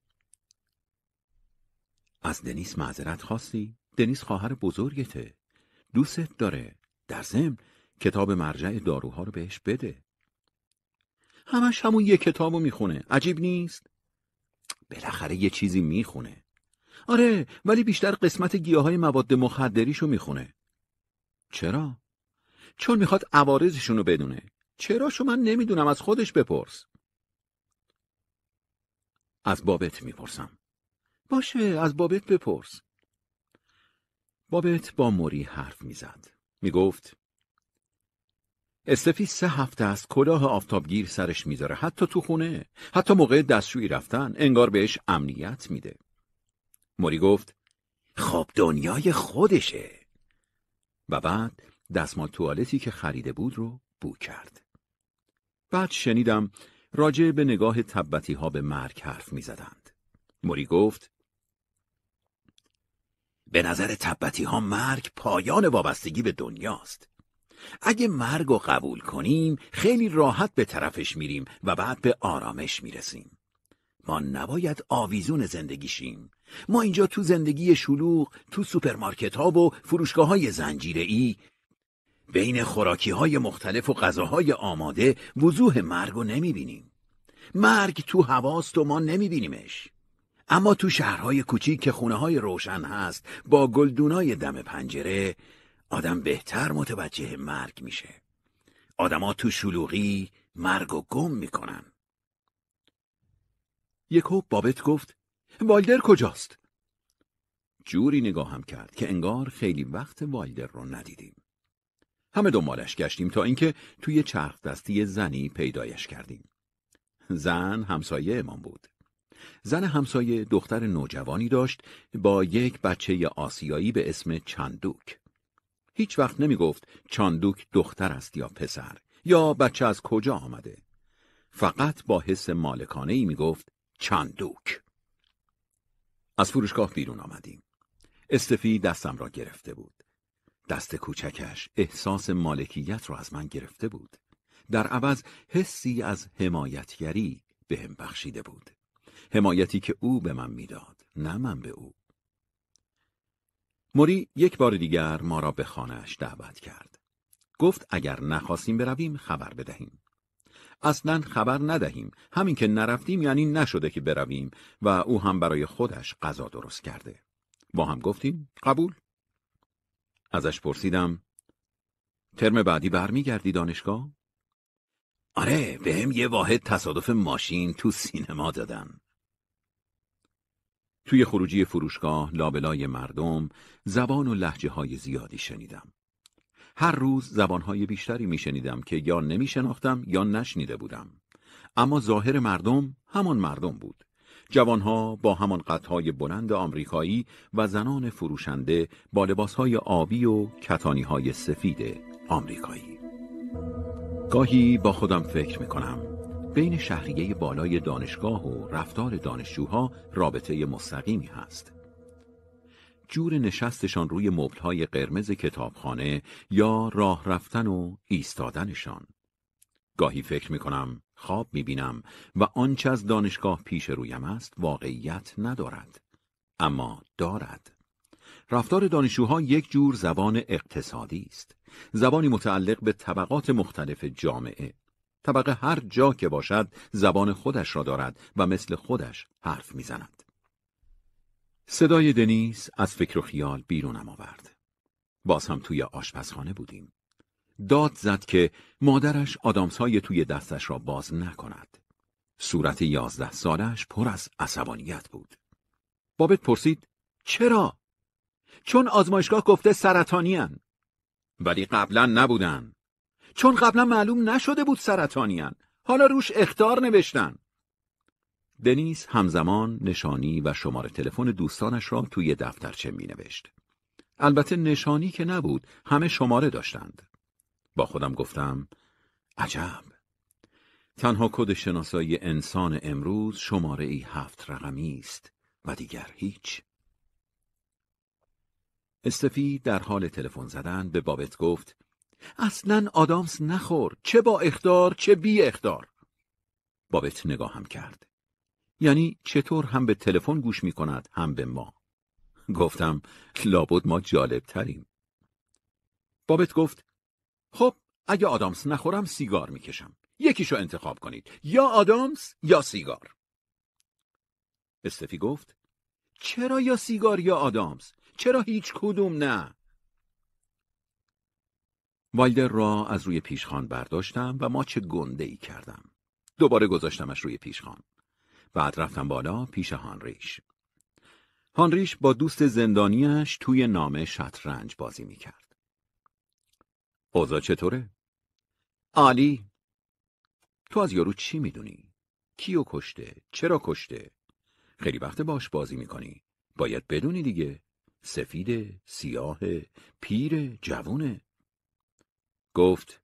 از دنیس معذرت خواستی؟ دنیس خواهر بزرگته دوستت داره در ضمن کتاب مرجع داروها رو بهش بده همش همون یه کتابو میخونه عجیب نیست بالاخره یه چیزی میخونه آره ولی بیشتر قسمت گیاهای مواد مخدریشو میخونه چرا چون میخواد عوارضشونو رو بدونه چراشو من نمیدونم از خودش بپرس از بابت میپرسم باشه از بابت بپرس بابت با موری حرف میزد میگفت استفی سه هفته است کلاه آفتابگیر سرش میذاره حتی تو خونه حتی موقع دستشویی رفتن انگار بهش امنیت میده موری گفت خواب دنیای خودشه و بعد دستمال توالتی که خریده بود رو بو کرد بعد شنیدم راجع به نگاه تبتی ها به مرگ حرف میزدند موری گفت به نظر تبتی ها مرگ پایان وابستگی به دنیاست اگه مرگ رو قبول کنیم خیلی راحت به طرفش میریم و بعد به آرامش میرسیم ما نباید آویزون زندگی شیم ما اینجا تو زندگی شلوغ تو سوپرمارکت ها و فروشگاه های زنجیره ای بین خوراکی های مختلف و غذاهای آماده وضوح مرگ رو نمیبینیم مرگ تو هواست و ما نمیبینیمش اما تو شهرهای کوچیک که خونه های روشن هست با گلدونای دم پنجره آدم بهتر متوجه مرگ میشه آدما تو شلوغی مرگ و گم میکنن یکو بابت گفت والدر کجاست؟ جوری نگاهم کرد که انگار خیلی وقت والدر رو ندیدیم همه دنبالش گشتیم تا اینکه توی چرخ دستی زنی پیدایش کردیم زن همسایه امام بود زن همسایه دختر نوجوانی داشت با یک بچه آسیایی به اسم چندوک هیچ وقت نمی گفت چاندوک دختر است یا پسر یا بچه از کجا آمده فقط با حس مالکانه ای می گفت چاندوک از فروشگاه بیرون آمدیم استفی دستم را گرفته بود دست کوچکش احساس مالکیت را از من گرفته بود در عوض حسی از حمایتگری به هم بخشیده بود حمایتی که او به من میداد نه من به او موری یک بار دیگر ما را به خانهاش دعوت کرد. گفت اگر نخواستیم برویم خبر بدهیم. اصلا خبر ندهیم همین که نرفتیم یعنی نشده که برویم و او هم برای خودش غذا درست کرده با هم گفتیم قبول ازش پرسیدم ترم بعدی برمیگردی دانشگاه آره بهم یه واحد تصادف ماشین تو سینما دادن توی خروجی فروشگاه لابلای مردم زبان و لحجه های زیادی شنیدم. هر روز زبانهای بیشتری می شنیدم که یا نمی شناختم یا نشنیده بودم. اما ظاهر مردم همان مردم بود. جوانها با همان قطهای بلند آمریکایی و زنان فروشنده با لباسهای آبی و های سفید آمریکایی. گاهی با خودم فکر می کنم. بین شهریه بالای دانشگاه و رفتار دانشجوها رابطه مستقیمی هست. جور نشستشان روی مبلهای قرمز کتابخانه یا راه رفتن و ایستادنشان. گاهی فکر می کنم، خواب می بینم و آنچه از دانشگاه پیش رویم است واقعیت ندارد. اما دارد. رفتار دانشجوها یک جور زبان اقتصادی است. زبانی متعلق به طبقات مختلف جامعه. طبقه هر جا که باشد زبان خودش را دارد و مثل خودش حرف میزند. صدای دنیس از فکر و خیال بیرونم آورد. باز هم توی آشپزخانه بودیم. داد زد که مادرش آدامسهای توی دستش را باز نکند. صورت یازده سالش پر از عصبانیت بود. بابت پرسید چرا؟ چون آزمایشگاه گفته سرطانی ولی قبلا نبودن. چون قبلا معلوم نشده بود سرطانیان حالا روش اختار نوشتن دنیس همزمان نشانی و شماره تلفن دوستانش را توی دفترچه می نوشت. البته نشانی که نبود همه شماره داشتند با خودم گفتم عجب تنها کد شناسایی انسان امروز شماره ای هفت رقمی است و دیگر هیچ استفی در حال تلفن زدن به بابت گفت اصلا آدامس نخور چه با اخدار چه بی اخدار بابت نگاهم کرد یعنی چطور هم به تلفن گوش می کند هم به ما گفتم لابد ما جالب تریم بابت گفت خب اگه آدامس نخورم سیگار میکشم یکیشو انتخاب کنید یا آدامس یا سیگار استفی گفت چرا یا سیگار یا آدامس چرا هیچ کدوم نه والدر را از روی پیشخان برداشتم و ماچ گنده ای کردم. دوباره گذاشتمش روی پیشخان. بعد رفتم بالا پیش هانریش. هانریش با دوست زندانیش توی نامه شطرنج بازی میکرد. اوضاع چطوره؟ عالی. تو از یارو چی میدونی؟ کیو کشته؟ چرا کشته؟ خیلی وقت باش بازی میکنی. باید بدونی دیگه. سفیده، سیاه، پیر، جوونه. گفت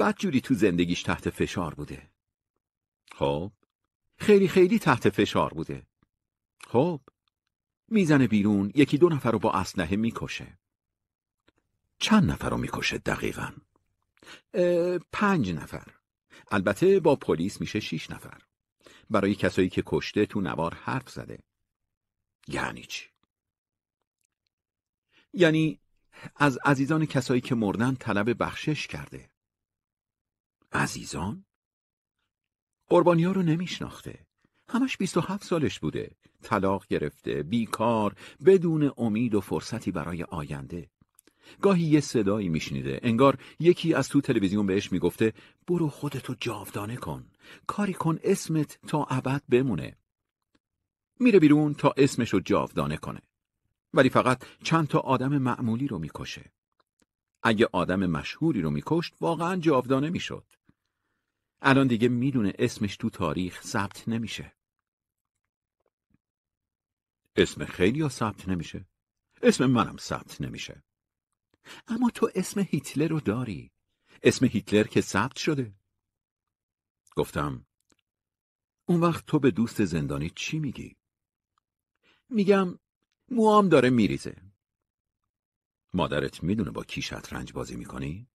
بدجوری تو زندگیش تحت فشار بوده خب خیلی خیلی تحت فشار بوده خب میزنه بیرون یکی دو نفر رو با اسلحه میکشه چند نفر رو میکشه دقیقا پنج نفر البته با پلیس میشه شیش نفر برای کسایی که کشته تو نوار حرف زده یعنی چی؟ یعنی از عزیزان کسایی که مردن طلب بخشش کرده عزیزان؟ قربانی ها رو نمیشناخته همش 27 سالش بوده طلاق گرفته بیکار بدون امید و فرصتی برای آینده گاهی یه صدایی میشنیده انگار یکی از تو تلویزیون بهش میگفته برو خودتو جاودانه کن کاری کن اسمت تا ابد بمونه میره بیرون تا اسمشو جاودانه کنه ولی فقط چند تا آدم معمولی رو میکشه. اگه آدم مشهوری رو میکشت واقعا جاودانه میشد. الان دیگه میدونه اسمش تو تاریخ ثبت نمیشه. اسم خیلی ها ثبت نمیشه. اسم منم ثبت نمیشه. اما تو اسم هیتلر رو داری. اسم هیتلر که ثبت شده. گفتم اون وقت تو به دوست زندانی چی میگی؟ میگم موام داره میریزه مادرت میدونه با کی شطرنج بازی میکنی؟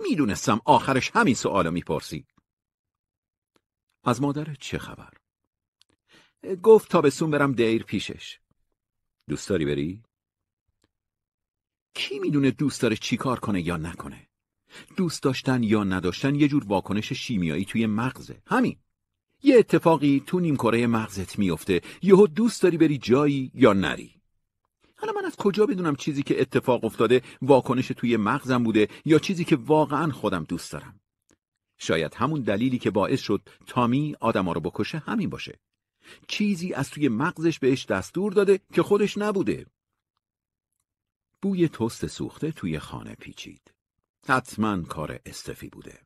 میدونستم آخرش همین سوالو میپرسی از مادرت چه خبر؟ گفت تا سون برم دیر پیشش دوست داری بری؟ کی میدونه دوست داره کار کنه یا نکنه؟ دوست داشتن یا نداشتن یه جور واکنش شیمیایی توی مغزه همین یه اتفاقی تو نیم کره مغزت میفته یهو دوست داری بری جایی یا نری حالا من از کجا بدونم چیزی که اتفاق افتاده واکنش توی مغزم بوده یا چیزی که واقعا خودم دوست دارم شاید همون دلیلی که باعث شد تامی آدما رو بکشه همین باشه چیزی از توی مغزش بهش دستور داده که خودش نبوده بوی تست سوخته توی خانه پیچید حتما کار استفی بوده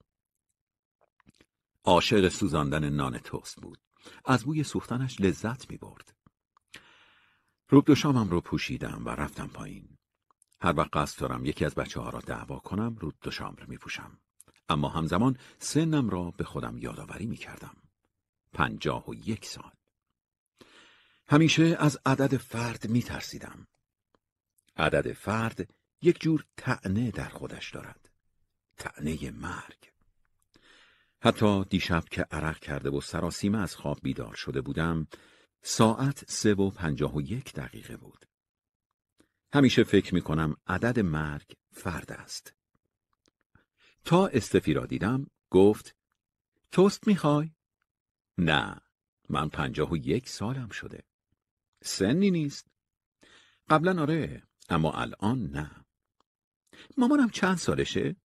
عاشق سوزاندن نان توست بود از بوی سوختنش لذت می برد روب رو پوشیدم و رفتم پایین هر وقت قصد دارم یکی از بچه ها را دعوا کنم رود دو رو می پوشم. اما همزمان سنم را به خودم یادآوری می کردم. پنجاه و یک سال. همیشه از عدد فرد می ترسیدم. عدد فرد یک جور تعنه در خودش دارد. تعنه مرگ. حتی دیشب که عرق کرده و سراسیمه از خواب بیدار شده بودم ساعت سه و پنجاه و یک دقیقه بود همیشه فکر می کنم عدد مرگ فرد است تا استفی را دیدم گفت توست میخوای؟ نه من پنجاه و یک سالم شده سنی نیست قبلا آره اما الان نه مامانم چند سالشه؟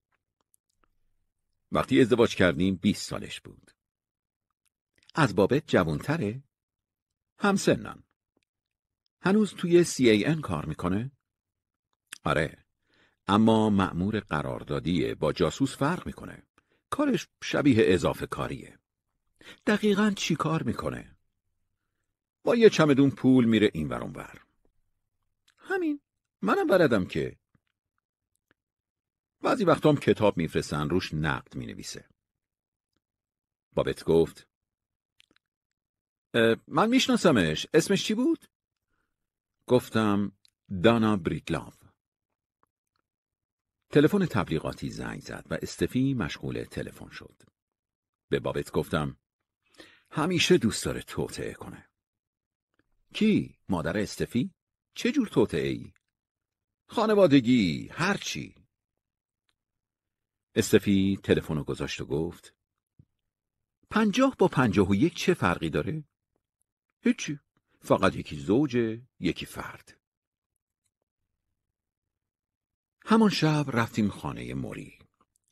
وقتی ازدواج کردیم 20 سالش بود. از بابت جوانتره؟ همسنم. هنوز توی سی این کار میکنه؟ آره. اما مأمور قراردادیه با جاسوس فرق میکنه. کارش شبیه اضافه کاریه. دقیقا چی کار میکنه؟ با یه چمدون پول میره این ورون همین. منم بردم که بعضی وقت هم کتاب میفرستن روش نقد می نویسه. بابت گفت من میشناسمش اسمش چی بود؟ گفتم دانا بریگلاو تلفن تبلیغاتی زنگ زد و استفی مشغول تلفن شد به بابت گفتم همیشه دوست داره توطعه کنه کی؟ مادر استفی؟ چه جور توطعه ای؟ خانوادگی، هرچی استفی تلفن رو گذاشت و گفت پنجاه با پنجاه و یک چه فرقی داره؟ هیچی فقط یکی زوجه یکی فرد همان شب رفتیم خانه موری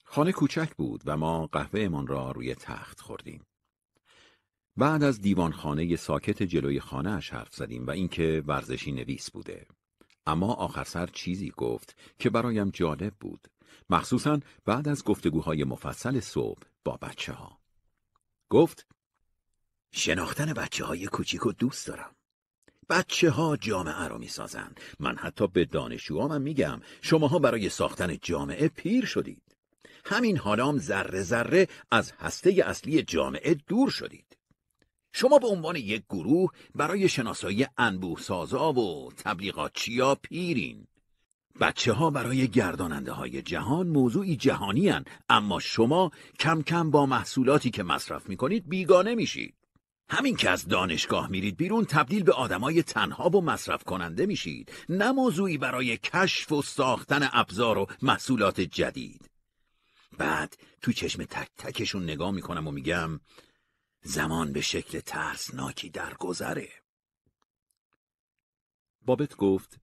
خانه کوچک بود و ما قهوه را روی تخت خوردیم بعد از دیوان خانه ساکت جلوی اش حرف زدیم و اینکه ورزشی نویس بوده اما آخر سر چیزی گفت که برایم جالب بود مخصوصا بعد از گفتگوهای مفصل صبح با بچه ها. گفت شناختن بچه های کوچیک و دوست دارم. بچه ها جامعه رو می سازن. من حتی به دانشجوامم میگم شماها برای ساختن جامعه پیر شدید. همین حالام ذره ذره از هسته اصلی جامعه دور شدید. شما به عنوان یک گروه برای شناسایی انبوه سازا و تبلیغاتچیا پیرین بچه ها برای گرداننده های جهان موضوعی جهانی هن. اما شما کم کم با محصولاتی که مصرف می کنید بیگانه میشید. همین که از دانشگاه میرید بیرون تبدیل به آدمای تنها و مصرف کننده میشید نه موضوعی برای کشف و ساختن ابزار و محصولات جدید بعد تو چشم تک تکشون نگاه میکنم و میگم زمان به شکل ترسناکی در گذره بابت گفت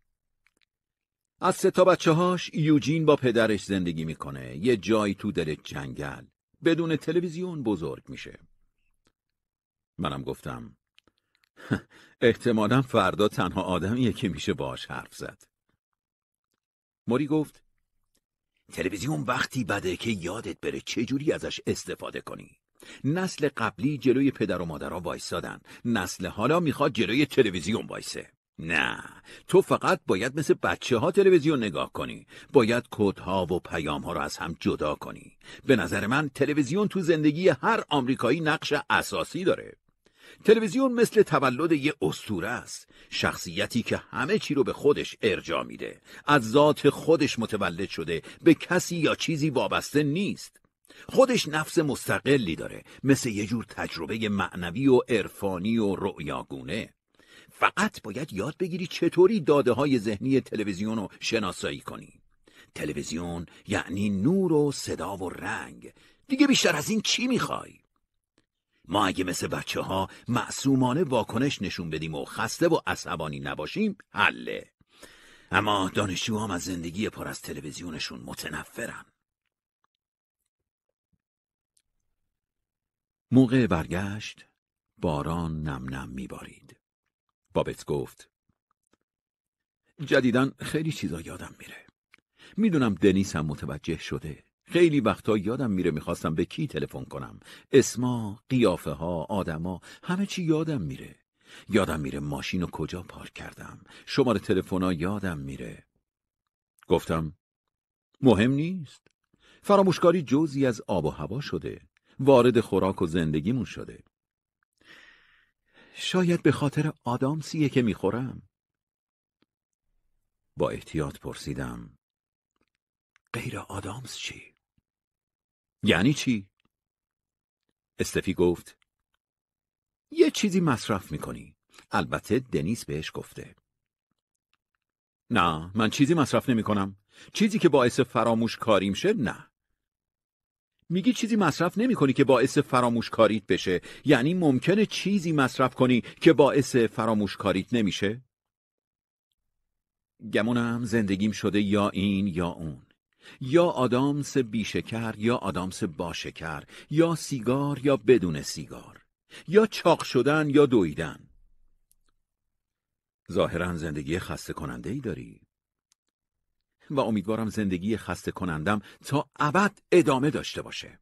از سه تا بچه هاش یوجین با پدرش زندگی میکنه یه جایی تو دل جنگل بدون تلویزیون بزرگ میشه منم گفتم *laughs* احتمالا فردا تنها آدمیه که میشه باش حرف زد موری گفت تلویزیون وقتی بده که یادت بره چجوری ازش استفاده کنی نسل قبلی جلوی پدر و مادرها وایستادن نسل حالا میخواد جلوی تلویزیون وایسه نه تو فقط باید مثل بچه ها تلویزیون نگاه کنی باید ها و پیام ها رو از هم جدا کنی به نظر من تلویزیون تو زندگی هر آمریکایی نقش اساسی داره تلویزیون مثل تولد یه اسطوره است شخصیتی که همه چی رو به خودش ارجا میده از ذات خودش متولد شده به کسی یا چیزی وابسته نیست خودش نفس مستقلی داره مثل یه جور تجربه معنوی و عرفانی و رؤیاگونه فقط باید یاد بگیری چطوری داده های ذهنی تلویزیون رو شناسایی کنی تلویزیون یعنی نور و صدا و رنگ دیگه بیشتر از این چی میخوای؟ ما اگه مثل بچه ها معصومانه واکنش نشون بدیم و خسته و عصبانی نباشیم حله اما دانشجوام از زندگی پر از تلویزیونشون متنفرن موقع برگشت باران نم نم میبارید بابت گفت جدیدن خیلی چیزا یادم میره میدونم دنیس هم متوجه شده خیلی وقتا یادم میره میخواستم به کی تلفن کنم اسما، قیافه ها، آدما همه چی یادم میره یادم میره ماشین رو کجا پارک کردم شماره تلفن ها یادم میره گفتم مهم نیست فراموشکاری جزی از آب و هوا شده وارد خوراک و زندگیمون شده شاید به خاطر آدامسیه که میخورم. با احتیاط پرسیدم. غیر آدامس چی؟ یعنی چی؟ استفی گفت. یه چیزی مصرف میکنی. البته دنیس بهش گفته. نه من چیزی مصرف نمیکنم چیزی که باعث فراموش کاریم شه نه. میگی چیزی مصرف نمی کنی که باعث کاریت بشه یعنی ممکنه چیزی مصرف کنی که باعث کاریت نمیشه؟ گمونم زندگیم شده یا این یا اون یا آدامس بیشکر یا آدامس باشکر یا سیگار یا بدون سیگار یا چاق شدن یا دویدن ظاهرا زندگی خسته کننده داری و امیدوارم زندگی خسته کنندم تا ابد ادامه داشته باشه.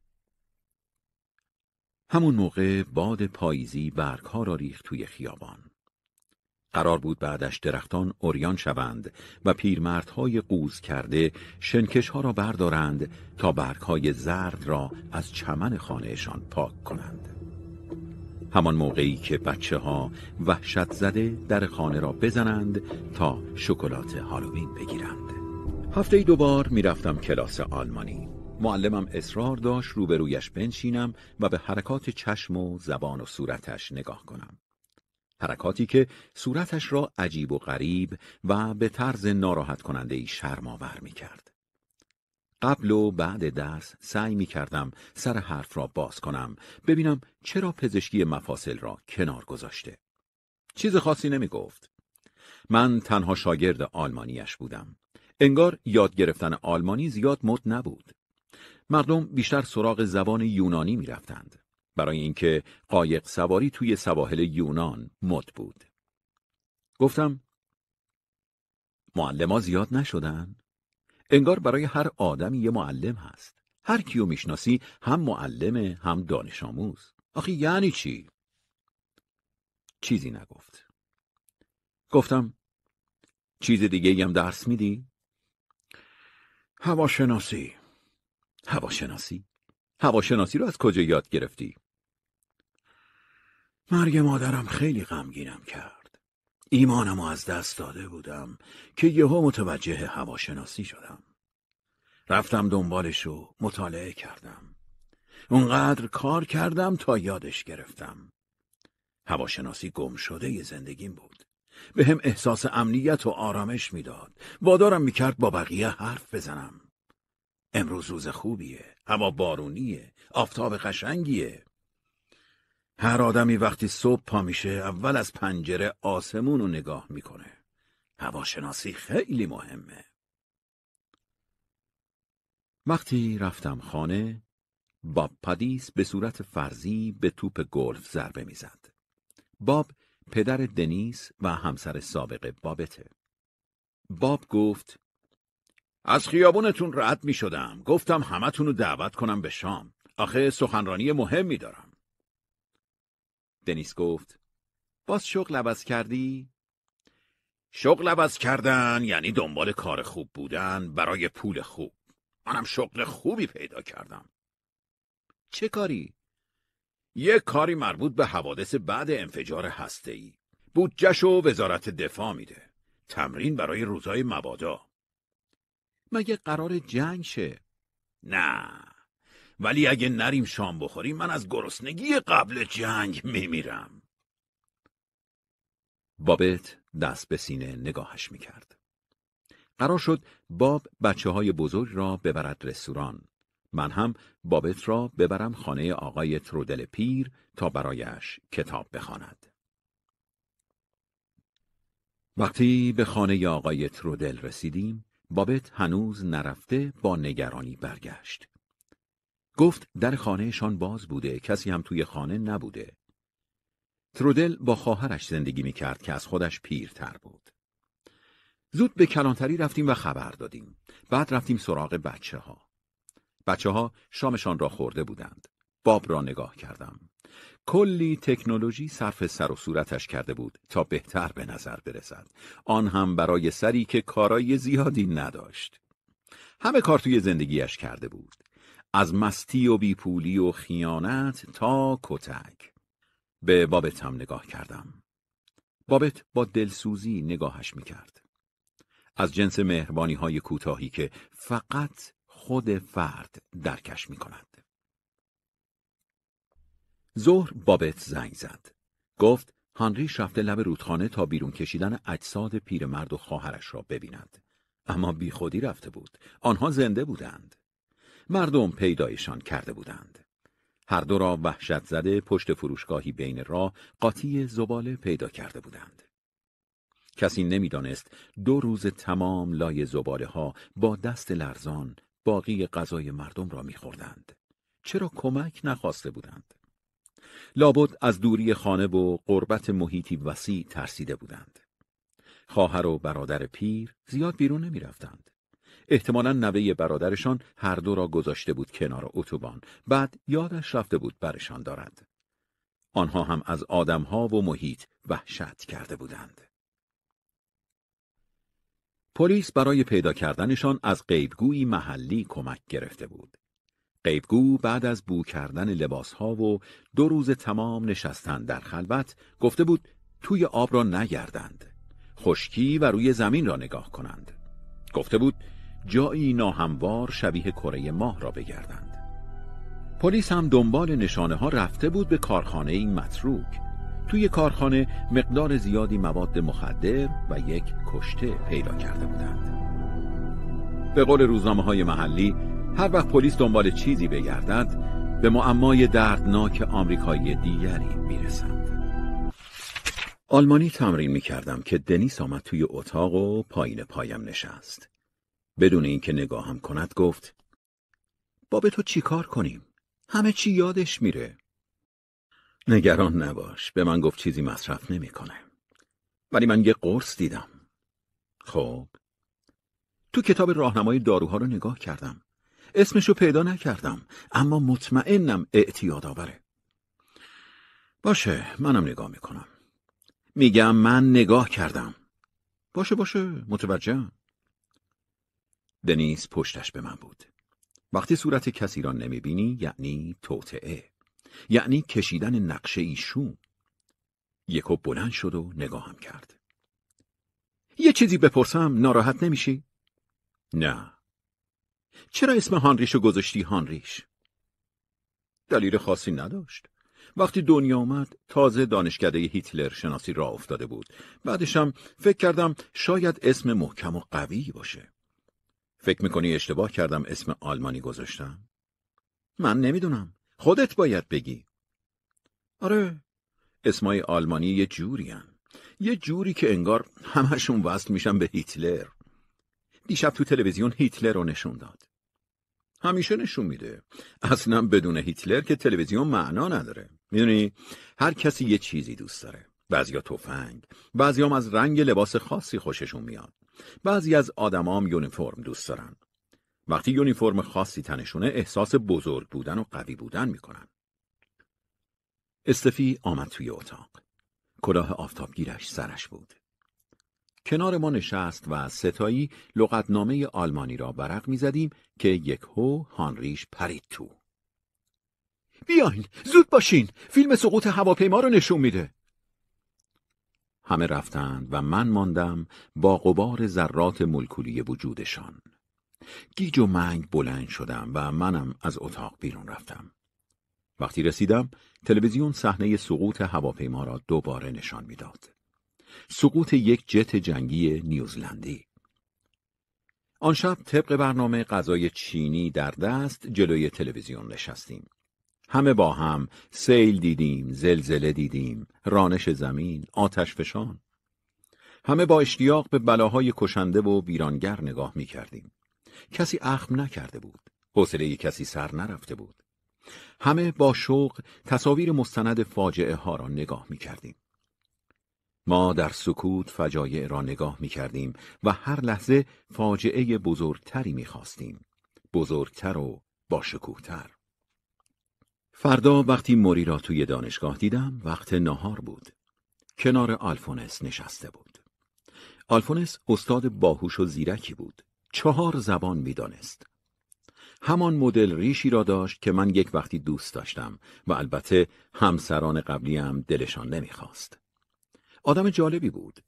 همون موقع باد پاییزی برگها را ریخت توی خیابان. قرار بود بعدش درختان اوریان شوند و پیرمردهای قوز کرده شنکش ها را بردارند تا های زرد را از چمن خانهشان پاک کنند. همان موقعی که بچه ها وحشت زده در خانه را بزنند تا شکلات هالووین بگیرند. هفته دوبار رفتم کلاس آلمانی معلمم اصرار داشت روبرویش بنشینم و به حرکات چشم و زبان و صورتش نگاه کنم حرکاتی که صورتش را عجیب و غریب و به طرز ناراحت کننده ای شرم آور می کرد. قبل و بعد درس سعی می کردم سر حرف را باز کنم ببینم چرا پزشکی مفاصل را کنار گذاشته. چیز خاصی نمی گفت. من تنها شاگرد آلمانیش بودم. انگار یاد گرفتن آلمانی زیاد مد نبود. مردم بیشتر سراغ زبان یونانی می رفتند. برای اینکه قایق سواری توی سواحل یونان مد بود. گفتم معلم ها زیاد نشدن؟ انگار برای هر آدمی یه معلم هست. هر کیو میشناسی هم معلمه هم دانش آموز. آخه یعنی چی؟ چیزی نگفت. گفتم چیز دیگه هم درس میدی؟ هواشناسی هواشناسی هواشناسی رو از کجا یاد گرفتی مرگ مادرم خیلی غمگینم کرد ایمانم از دست داده بودم که یهو متوجه هواشناسی شدم رفتم دنبالش رو مطالعه کردم اونقدر کار کردم تا یادش گرفتم هواشناسی گم شده ی زندگیم بود به هم احساس امنیت و آرامش میداد. وادارم میکرد با بقیه حرف بزنم. امروز روز خوبیه. هوا بارونیه. آفتاب قشنگیه. هر آدمی وقتی صبح پا میشه اول از پنجره آسمون رو نگاه میکنه. هواشناسی خیلی مهمه. وقتی رفتم خانه باب پادیس به صورت فرضی به توپ گلف ضربه میزد. باب پدر دنیس و همسر سابق بابته باب گفت از خیابونتون رد می شدم گفتم همه رو دعوت کنم به شام آخه سخنرانی می دارم دنیس گفت باز شغل عوض کردی؟ شغل عوض کردن یعنی دنبال کار خوب بودن برای پول خوب منم شغل خوبی پیدا کردم چه کاری؟ یک کاری مربوط به حوادث بعد انفجار ای. بودجش و وزارت دفاع میده. تمرین برای روزای مبادا. مگه قرار جنگ شه؟ نه. ولی اگه نریم شام بخوریم من از گرسنگی قبل جنگ میمیرم. بابت دست به سینه نگاهش میکرد. قرار شد باب بچه های بزرگ را ببرد رستوران. من هم بابت را ببرم خانه آقای ترودل پیر تا برایش کتاب بخواند. وقتی به خانه آقای ترودل رسیدیم، بابت هنوز نرفته با نگرانی برگشت. گفت در خانهشان باز بوده، کسی هم توی خانه نبوده. ترودل با خواهرش زندگی می کرد که از خودش پیرتر بود. زود به کلانتری رفتیم و خبر دادیم. بعد رفتیم سراغ بچه ها. بچه ها شامشان را خورده بودند. باب را نگاه کردم. کلی تکنولوژی صرف سر و صورتش کرده بود تا بهتر به نظر برسد. آن هم برای سری که کارای زیادی نداشت. همه کار توی زندگیش کرده بود. از مستی و بیپولی و خیانت تا کتک. به بابت هم نگاه کردم. بابت با دلسوزی نگاهش میکرد. از جنس مهربانی های کوتاهی که فقط خود فرد درکش می کند. ظهر بابت زنگ زد. گفت هانریش رفته لب رودخانه تا بیرون کشیدن اجساد پیرمرد و خواهرش را ببیند. اما بیخودی رفته بود. آنها زنده بودند. مردم پیدایشان کرده بودند. هر دو را وحشت زده پشت فروشگاهی بین راه قاطی زباله پیدا کرده بودند. کسی نمیدانست دو روز تمام لای زباله ها با دست لرزان باقی غذای مردم را میخوردند. چرا کمک نخواسته بودند؟ لابد از دوری خانه و قربت محیطی وسیع ترسیده بودند. خواهر و برادر پیر زیاد بیرون نمی رفتند. احتمالا نوه برادرشان هر دو را گذاشته بود کنار اتوبان بعد یادش رفته بود برشان دارد. آنها هم از آدمها و محیط وحشت کرده بودند. پلیس برای پیدا کردنشان از قیبگوی محلی کمک گرفته بود. قیبگو بعد از بو کردن لباسها و دو روز تمام نشستن در خلوت گفته بود توی آب را نگردند. خشکی و روی زمین را نگاه کنند. گفته بود جایی ناهموار شبیه کره ماه را بگردند. پلیس هم دنبال نشانه ها رفته بود به کارخانه این متروک توی کارخانه مقدار زیادی مواد مخدر و یک کشته پیدا کرده بودند به قول روزنامه های محلی هر وقت پلیس دنبال چیزی بگردد به معمای دردناک آمریکایی دیگری میرسند آلمانی تمرین میکردم که دنیس آمد توی اتاق و پایین پایم نشست بدون اینکه نگاهم کند گفت با به تو چیکار کنیم همه چی یادش میره نگران نباش به من گفت چیزی مصرف نمیکنه ولی من یه قرص دیدم خب تو کتاب راهنمای داروها رو نگاه کردم اسمشو پیدا نکردم اما مطمئنم اعتیاد آوره باشه منم نگاه میکنم میگم من نگاه کردم باشه باشه متوجه دنیس پشتش به من بود وقتی صورت کسی را نمیبینی یعنی توتعه. یعنی کشیدن نقشه ایشون یکو بلند شد و نگاهم کرد یه چیزی بپرسم ناراحت نمیشی؟ نه چرا اسم هانریشو گذاشتی هانریش؟ دلیل خاصی نداشت وقتی دنیا اومد تازه دانشکده هیتلر شناسی را افتاده بود بعدشم فکر کردم شاید اسم محکم و قوی باشه فکر میکنی اشتباه کردم اسم آلمانی گذاشتم؟ من نمیدونم خودت باید بگی آره اسمای آلمانی یه جوری هم. یه جوری که انگار همشون وصل میشن به هیتلر دیشب تو تلویزیون هیتلر رو نشون داد همیشه نشون میده اصلا بدون هیتلر که تلویزیون معنا نداره میدونی هر کسی یه چیزی دوست داره بعضیا تفنگ بعضیام از رنگ لباس خاصی خوششون میاد بعضی از آدمام یونیفرم دوست دارن وقتی یونیفرم خاصی تنشونه احساس بزرگ بودن و قوی بودن میکنن. استفی آمد توی اتاق. کلاه آفتابگیرش سرش بود. کنار ما نشست و ستایی لغتنامه آلمانی را برق میزدیم که یک هو هانریش پرید تو. بیاین زود باشین فیلم سقوط هواپیما رو نشون میده همه رفتند و من ماندم با قبار ذرات ملکولی وجودشان گیج و منگ بلند شدم و منم از اتاق بیرون رفتم. وقتی رسیدم تلویزیون صحنه سقوط هواپیما را دوباره نشان میداد. سقوط یک جت جنگی نیوزلندی. آن شب طبق برنامه غذای چینی در دست جلوی تلویزیون نشستیم. همه با هم سیل دیدیم، زلزله دیدیم، رانش زمین، آتش فشان. همه با اشتیاق به بلاهای کشنده و ویرانگر نگاه می کردیم. کسی اخم نکرده بود حوصله کسی سر نرفته بود همه با شوق تصاویر مستند فاجعه ها را نگاه می کردیم. ما در سکوت فجایع را نگاه می کردیم و هر لحظه فاجعه بزرگتری می خواستیم. بزرگتر و باشکوهتر. فردا وقتی موری را توی دانشگاه دیدم وقت نهار بود. کنار آلفونس نشسته بود. آلفونس استاد باهوش و زیرکی بود. چهار زبان دانست. همان مدل ریشی را داشت که من یک وقتی دوست داشتم و البته همسران قبلیم هم دلشان نمیخواست. آدم جالبی بود.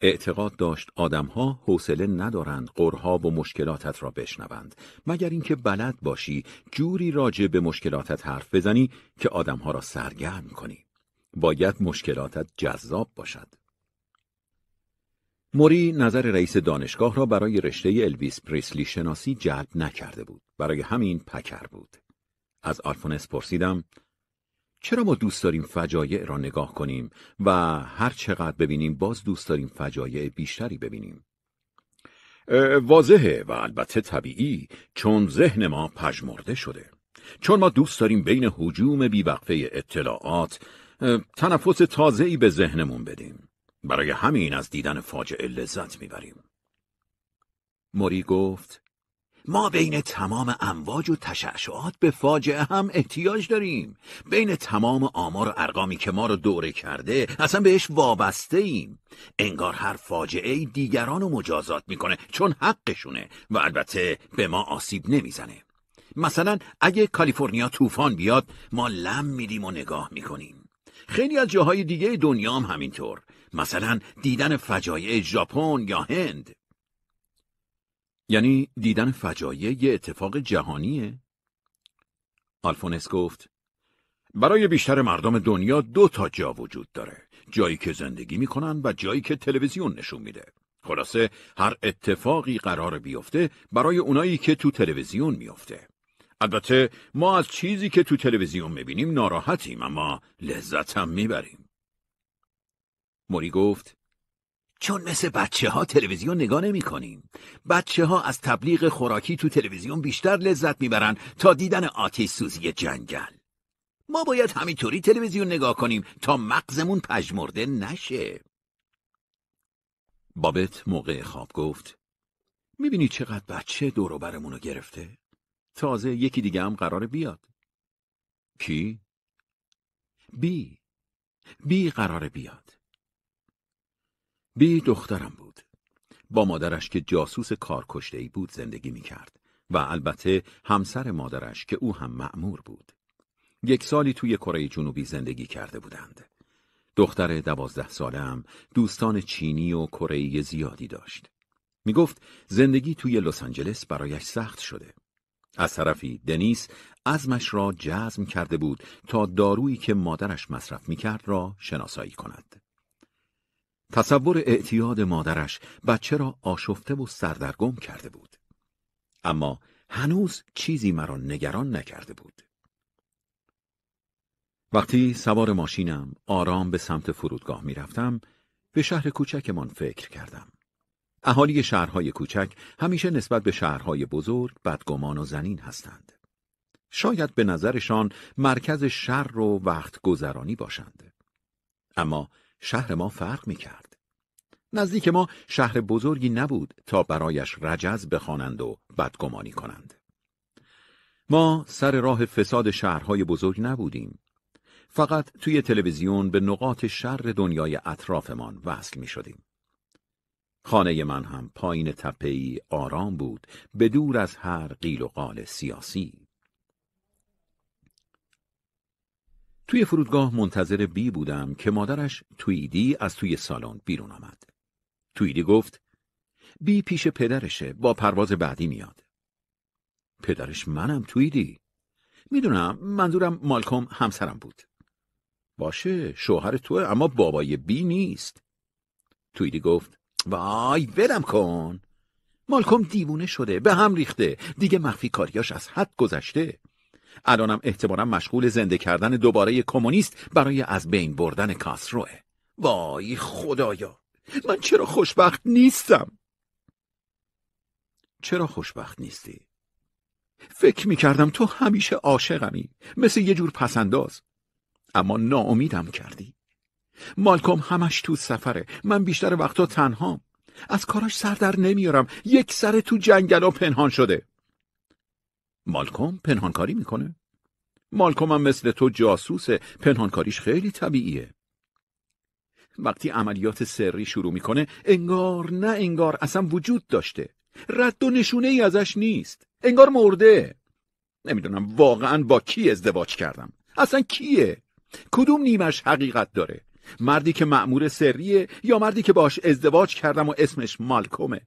اعتقاد داشت آدمها حوصله ندارند قرها و مشکلاتت را بشنوند مگر اینکه بلد باشی جوری راجع به مشکلاتت حرف بزنی که آدمها را سرگرم کنی باید مشکلاتت جذاب باشد موری نظر رئیس دانشگاه را برای رشته الویس پریسلی شناسی جلب نکرده بود. برای همین پکر بود. از آلفونس پرسیدم چرا ما دوست داریم فجایع را نگاه کنیم و هر چقدر ببینیم باز دوست داریم فجایع بیشتری ببینیم؟ واضحه و البته طبیعی چون ذهن ما پژمرده شده. چون ما دوست داریم بین حجوم بیوقفه اطلاعات تنفس تازه‌ای به ذهنمون بدیم. برای همین از دیدن فاجعه لذت میبریم. موری گفت ما بین تمام امواج و تشعشعات به فاجعه هم احتیاج داریم بین تمام آمار و ارقامی که ما رو دوره کرده اصلا بهش وابسته ایم انگار هر فاجعه دیگران رو مجازات میکنه چون حقشونه و البته به ما آسیب نمیزنه مثلا اگه کالیفرنیا طوفان بیاد ما لم میدیم و نگاه میکنیم خیلی از جاهای دیگه دنیا هم همینطور مثلا دیدن فجایع ژاپن یا هند یعنی دیدن فجایع یه اتفاق جهانیه آلفونس گفت برای بیشتر مردم دنیا دو تا جا وجود داره جایی که زندگی میکنن و جایی که تلویزیون نشون میده خلاصه هر اتفاقی قرار بیفته برای اونایی که تو تلویزیون میافته البته ما از چیزی که تو تلویزیون میبینیم ناراحتیم اما لذت هم میبریم موری گفت چون مثل بچه ها تلویزیون نگاه نمی کنیم. بچه ها از تبلیغ خوراکی تو تلویزیون بیشتر لذت میبرند تا دیدن آتیش سوزی جنگل. ما باید همینطوری تلویزیون نگاه کنیم تا مغزمون پژمرده نشه. بابت موقع خواب گفت میبینی چقدر بچه دوروبرمون رو گرفته؟ تازه یکی دیگه هم قراره بیاد. کی؟ بی. بی قراره بیاد. بی دخترم بود. با مادرش که جاسوس کارکشته ای بود زندگی می کرد و البته همسر مادرش که او هم معمور بود. یک سالی توی کره جنوبی زندگی کرده بودند. دختر دوازده ساله هم دوستان چینی و کره زیادی داشت. می گفت زندگی توی لس آنجلس برایش سخت شده. از طرفی دنیس عزمش را جزم کرده بود تا دارویی که مادرش مصرف می کرد را شناسایی کند. تصور اعتیاد مادرش بچه را آشفته و سردرگم کرده بود. اما هنوز چیزی مرا نگران نکرده بود. وقتی سوار ماشینم آرام به سمت فرودگاه می رفتم، به شهر کوچکمان فکر کردم. اهالی شهرهای کوچک همیشه نسبت به شهرهای بزرگ بدگمان و زنین هستند. شاید به نظرشان مرکز شر و وقت گذرانی باشند. اما شهر ما فرق می کرد. نزدیک ما شهر بزرگی نبود تا برایش رجز بخوانند و بدگمانی کنند. ما سر راه فساد شهرهای بزرگ نبودیم. فقط توی تلویزیون به نقاط شر دنیای اطرافمان وصل می شدیم. خانه من هم پایین تپهی آرام بود به دور از هر قیل و قال سیاسی. توی فرودگاه منتظر بی بودم که مادرش تویدی از توی سالن بیرون آمد. تویدی گفت بی پیش پدرشه با پرواز بعدی میاد. پدرش منم تویدی. میدونم منظورم مالکم همسرم بود. باشه شوهر توه اما بابای بی نیست. تویدی گفت وای بدم کن. مالکم دیوونه شده به هم ریخته دیگه مخفی کاریاش از حد گذشته. الانم احتمالا مشغول زنده کردن دوباره کمونیست برای از بین بردن کاسروه وای خدایا من چرا خوشبخت نیستم چرا خوشبخت نیستی؟ فکر می کردم تو همیشه عاشقمی مثل یه جور پسنداز اما ناامیدم کردی مالکم همش تو سفره من بیشتر وقتا تنهام از کاراش سر در نمیارم یک سر تو جنگلا پنهان شده مالکوم پنهانکاری میکنه؟ مالکوم هم مثل تو جاسوسه پنهانکاریش خیلی طبیعیه وقتی عملیات سری شروع میکنه انگار نه انگار اصلا وجود داشته رد و نشونه ای ازش نیست انگار مرده نمیدونم واقعا با کی ازدواج کردم اصلا کیه کدوم نیمش حقیقت داره مردی که معمور سریه یا مردی که باش ازدواج کردم و اسمش مالکومه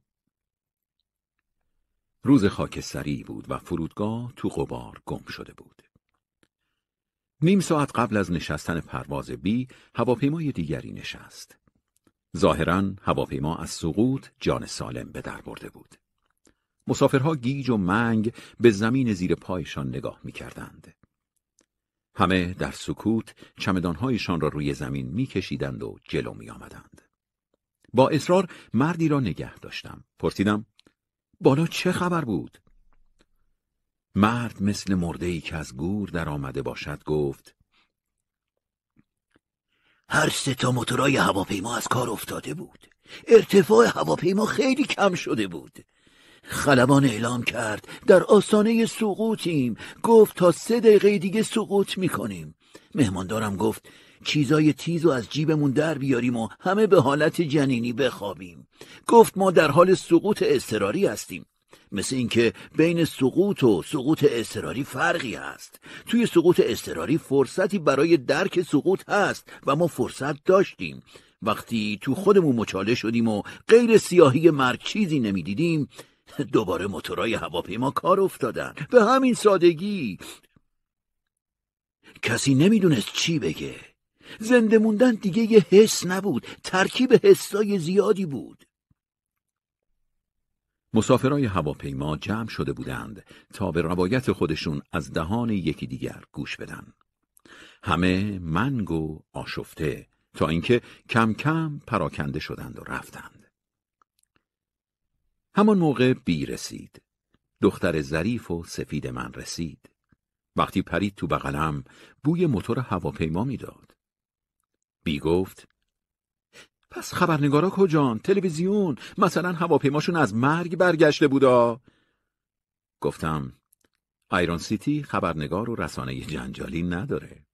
روز خاکستری بود و فرودگاه تو قبار گم شده بود. نیم ساعت قبل از نشستن پرواز بی هواپیمای دیگری نشست. ظاهرا هواپیما از سقوط جان سالم به در برده بود. مسافرها گیج و منگ به زمین زیر پایشان نگاه کردند. همه در سکوت چمدانهایشان را روی زمین کشیدند و جلو می آمدند. با اصرار مردی را نگه داشتم. پرسیدم بالا چه خبر بود؟ مرد مثل مرده ای که از گور در آمده باشد گفت هر سه تا موتورای هواپیما از کار افتاده بود ارتفاع هواپیما خیلی کم شده بود خلبان اعلام کرد در آسانه سقوطیم گفت تا سه دقیقه دیگه سقوط میکنیم مهماندارم گفت چیزای تیز و از جیبمون در بیاریم و همه به حالت جنینی بخوابیم گفت ما در حال سقوط اضطراری هستیم مثل اینکه بین سقوط و سقوط اضطراری فرقی هست توی سقوط اضطراری فرصتی برای درک سقوط هست و ما فرصت داشتیم وقتی تو خودمون مچاله شدیم و غیر سیاهی مرگ چیزی نمیدیدیم دوباره موتورای هواپیما کار افتادن به همین سادگی کسی نمیدونست چی بگه زنده موندن دیگه یه حس نبود ترکیب حسای زیادی بود مسافرای هواپیما جمع شده بودند تا به روایت خودشون از دهان یکی دیگر گوش بدن همه منگ و آشفته تا اینکه کم کم پراکنده شدند و رفتند همان موقع بی رسید دختر ظریف و سفید من رسید وقتی پرید تو بغلم بوی موتور هواپیما میداد بی گفت پس خبرنگارا کجان؟ تلویزیون مثلا هواپیماشون از مرگ برگشته بودا گفتم آیرون سیتی خبرنگار و رسانه جنجالی نداره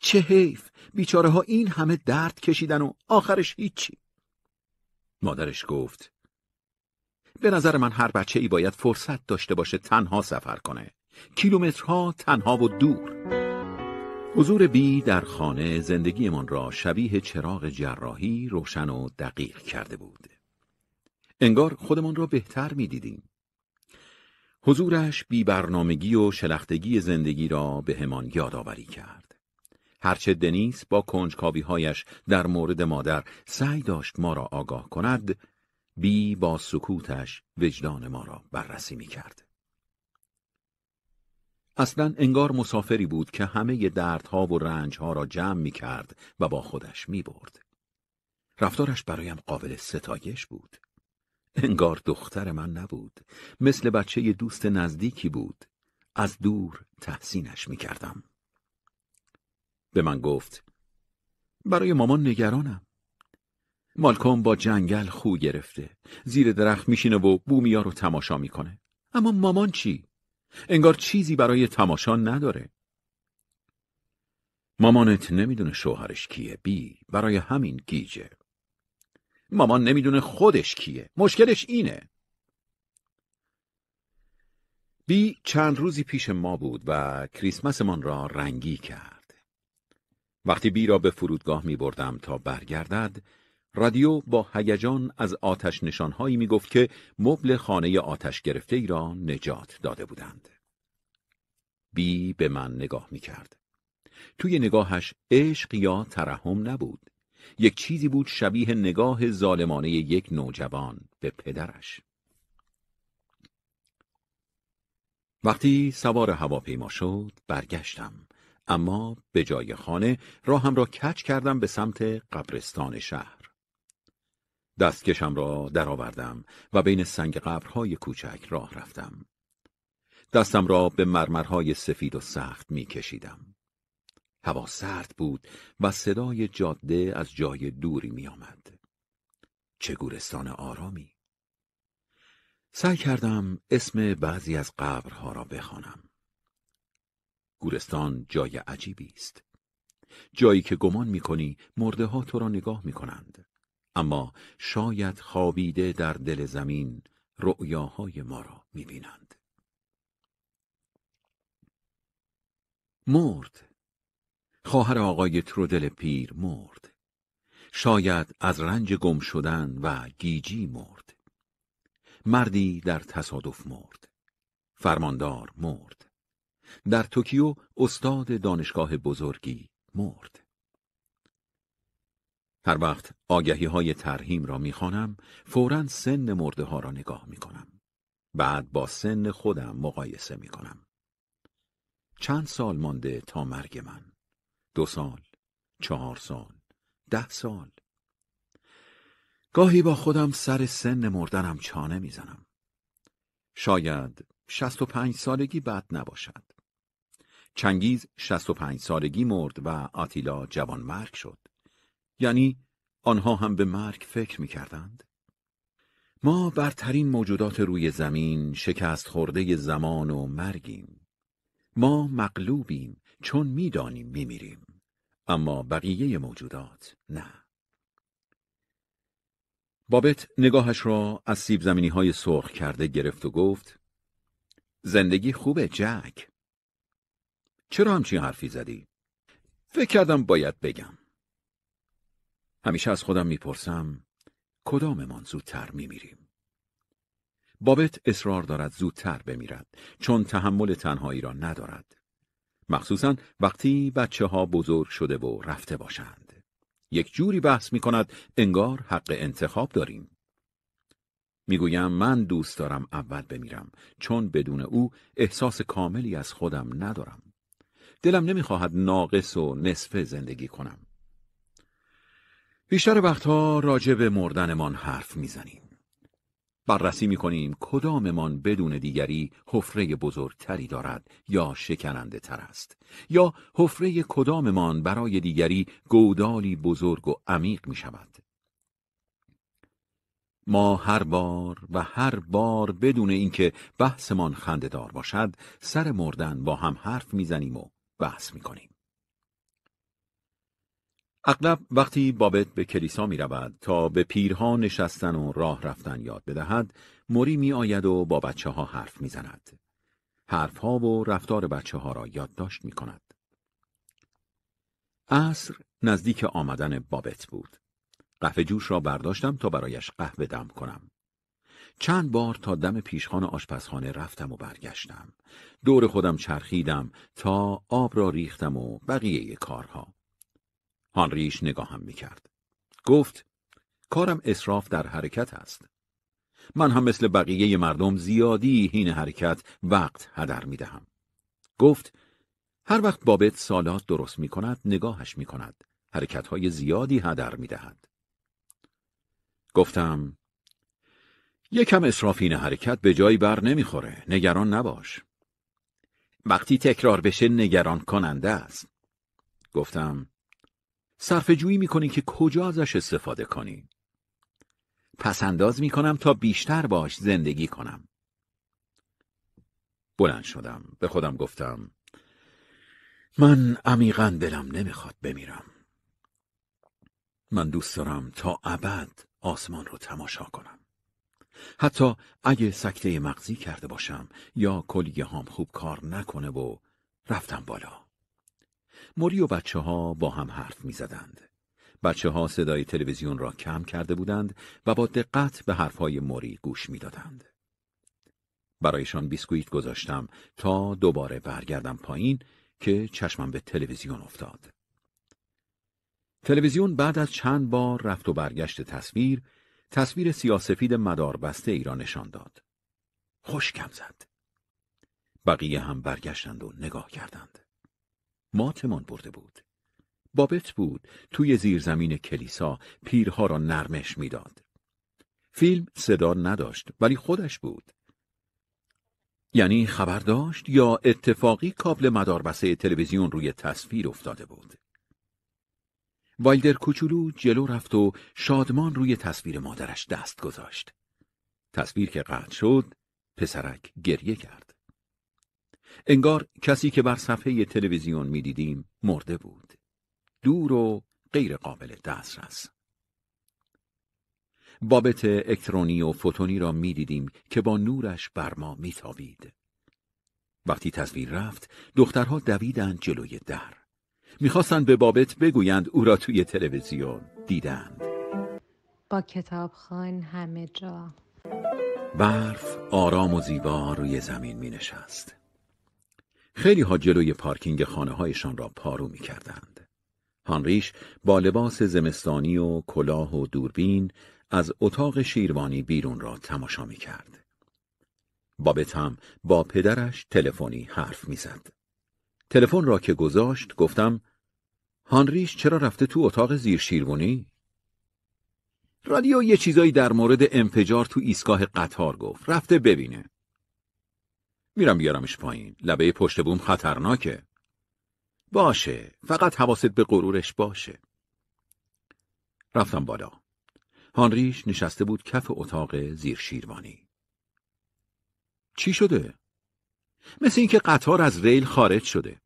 چه حیف بیچاره ها این همه درد کشیدن و آخرش هیچی مادرش گفت به نظر من هر بچه ای باید فرصت داشته باشه تنها سفر کنه کیلومترها تنها و دور حضور بی در خانه زندگیمان را شبیه چراغ جراحی روشن و دقیق کرده بود. انگار خودمان را بهتر می دیدیم. حضورش بی برنامگی و شلختگی زندگی را به یادآوری کرد. هرچه دنیس با هایش در مورد مادر سعی داشت ما را آگاه کند، بی با سکوتش وجدان ما را بررسی می کرد. اصلا انگار مسافری بود که همه دردها و رنجها را جمع می کرد و با خودش می برد. رفتارش برایم قابل ستایش بود. انگار دختر من نبود. مثل بچه دوست نزدیکی بود. از دور تحسینش می کردم. به من گفت برای مامان نگرانم. مالکوم با جنگل خو گرفته. زیر درخت میشینه و بومیا رو تماشا میکنه. اما مامان چی؟ انگار چیزی برای تماشا نداره مامانت نمیدونه شوهرش کیه بی برای همین گیجه مامان نمیدونه خودش کیه مشکلش اینه بی چند روزی پیش ما بود و کریسمسمان را رنگی کرد وقتی بی را به فرودگاه می بردم تا برگردد رادیو با هیجان از آتش نشانهایی می گفت که مبل خانه آتش گرفته ای را نجات داده بودند. بی به من نگاه می کرد. توی نگاهش عشق یا ترحم نبود. یک چیزی بود شبیه نگاه ظالمانه یک نوجوان به پدرش. وقتی سوار هواپیما شد برگشتم اما به جای خانه راهم را کچ کردم به سمت قبرستان شهر دستکشم را درآوردم و بین سنگ قبرهای کوچک راه رفتم. دستم را به مرمرهای سفید و سخت می کشیدم. هوا سرد بود و صدای جاده از جای دوری می آمد. چه گورستان آرامی؟ سعی کردم اسم بعضی از قبرها را بخوانم. گورستان جای عجیبی است. جایی که گمان می کنی مرده ها تو را نگاه می کنند. اما شاید خوابیده در دل زمین رؤیاهای ما را میبینند مرد خواهر آقای ترودل پیر مرد شاید از رنج گم شدن و گیجی مرد مردی در تصادف مرد فرماندار مرد در توکیو استاد دانشگاه بزرگی مرد هر وقت آگهی های ترهیم را میخوانم فورا سن مرده ها را نگاه کنم. بعد با سن خودم مقایسه کنم. چند سال مانده تا مرگ من؟ دو سال، چهار سال، ده سال. گاهی با خودم سر سن مردنم چانه میزنم. شاید شست و پنج سالگی بد نباشد. چنگیز و پنج سالگی مرد و آتیلا مرگ شد. یعنی آنها هم به مرگ فکر می کردند؟ ما برترین موجودات روی زمین شکست خورده زمان و مرگیم. ما مغلوبیم چون میدانیم میریم اما بقیه موجودات نه. بابت نگاهش را از سیب زمینی های سرخ کرده گرفت و گفت زندگی خوبه جک. چرا همچین حرفی زدی؟ فکر کردم باید بگم. همیشه از خودم میپرسم کداممان زودتر میمیریم بابت اصرار دارد زودتر بمیرد چون تحمل تنهایی را ندارد مخصوصا وقتی بچه ها بزرگ شده و رفته باشند یک جوری بحث می کند انگار حق انتخاب داریم میگویم من دوست دارم اول بمیرم چون بدون او احساس کاملی از خودم ندارم دلم نمیخواهد ناقص و نصفه زندگی کنم بیشتر وقتها راجع به مردنمان حرف میزنیم. بررسی میکنیم کداممان بدون دیگری حفره بزرگتری دارد یا شکننده تر است یا حفره کداممان برای دیگری گودالی بزرگ و عمیق می شود. ما هر بار و هر بار بدون اینکه بحثمان خندهدار باشد سر مردن با هم حرف میزنیم و بحث میکنیم. اغلب وقتی بابت به کلیسا می رود تا به پیرها نشستن و راه رفتن یاد بدهد موری می آید و با بچه ها حرف می زند. حرف ها و رفتار بچه ها را یادداشت می کند. عصر نزدیک آمدن بابت بود. قهوه جوش را برداشتم تا برایش قهوه دم کنم. چند بار تا دم پیشخان آشپزخانه رفتم و برگشتم. دور خودم چرخیدم تا آب را ریختم و بقیه کارها. هانریش نگاهم کرد. گفت کارم اصراف در حرکت است. من هم مثل بقیه مردم زیادی هین حرکت وقت هدر می دهم. گفت هر وقت بابت سالات درست می کند نگاهش می کند. حرکت های زیادی هدر می دهد. گفتم یکم این حرکت به جایی بر خوره. نگران نباش وقتی تکرار بشه نگران کننده است گفتم می کنی که کجا ازش استفاده کنی. پس می میکنم تا بیشتر باش زندگی کنم. بلند شدم. به خودم گفتم. من عمیقا دلم نمیخواد بمیرم. من دوست دارم تا ابد آسمان رو تماشا کنم. حتی اگه سکته مغزی کرده باشم یا کلیه هام خوب کار نکنه و رفتم بالا. مری و بچه ها با هم حرف می زدند. بچه ها صدای تلویزیون را کم کرده بودند و با دقت به حرفهای موری گوش می دادند. برایشان بیسکویت گذاشتم تا دوباره برگردم پایین که چشمم به تلویزیون افتاد. تلویزیون بعد از چند بار رفت و برگشت تصویر تصویر سیاسفید مداربسته ای را نشان داد. خوشکم زد. بقیه هم برگشتند و نگاه کردند. ماتمان برده بود بابت بود توی زیرزمین کلیسا پیرها را نرمش میداد فیلم صدا نداشت ولی خودش بود یعنی خبر داشت یا اتفاقی کابل مداربسه تلویزیون روی تصویر افتاده بود وایلدر کوچولو جلو رفت و شادمان روی تصویر مادرش دست گذاشت تصویر که قطع شد پسرک گریه کرد انگار کسی که بر صفحه تلویزیون میدیدیم مرده بود. دور و غیر قابل دسترس. بابت اکترونی و فوتونی را میدیدیم که با نورش بر ما میتابید. وقتی تصویر رفت، دخترها دویدند جلوی در. میخواستند به بابت بگویند او را توی تلویزیون دیدند. با کتابخان همه جا برف آرام و زیبا روی زمین می نشست. خیلی ها جلوی پارکینگ خانه هایشان را پارو می کردند. هانریش با لباس زمستانی و کلاه و دوربین از اتاق شیروانی بیرون را تماشا می کرد. بابت هم با پدرش تلفنی حرف میزد. تلفن را که گذاشت گفتم هانریش چرا رفته تو اتاق زیر شیروانی؟ رادیو یه چیزایی در مورد انفجار تو ایستگاه قطار گفت. رفته ببینه. میرم بیارمش پایین لبه پشت بوم خطرناکه باشه فقط حواست به غرورش باشه رفتم بالا هانریش نشسته بود کف اتاق زیر شیروانی چی شده مثل اینکه قطار از ریل خارج شده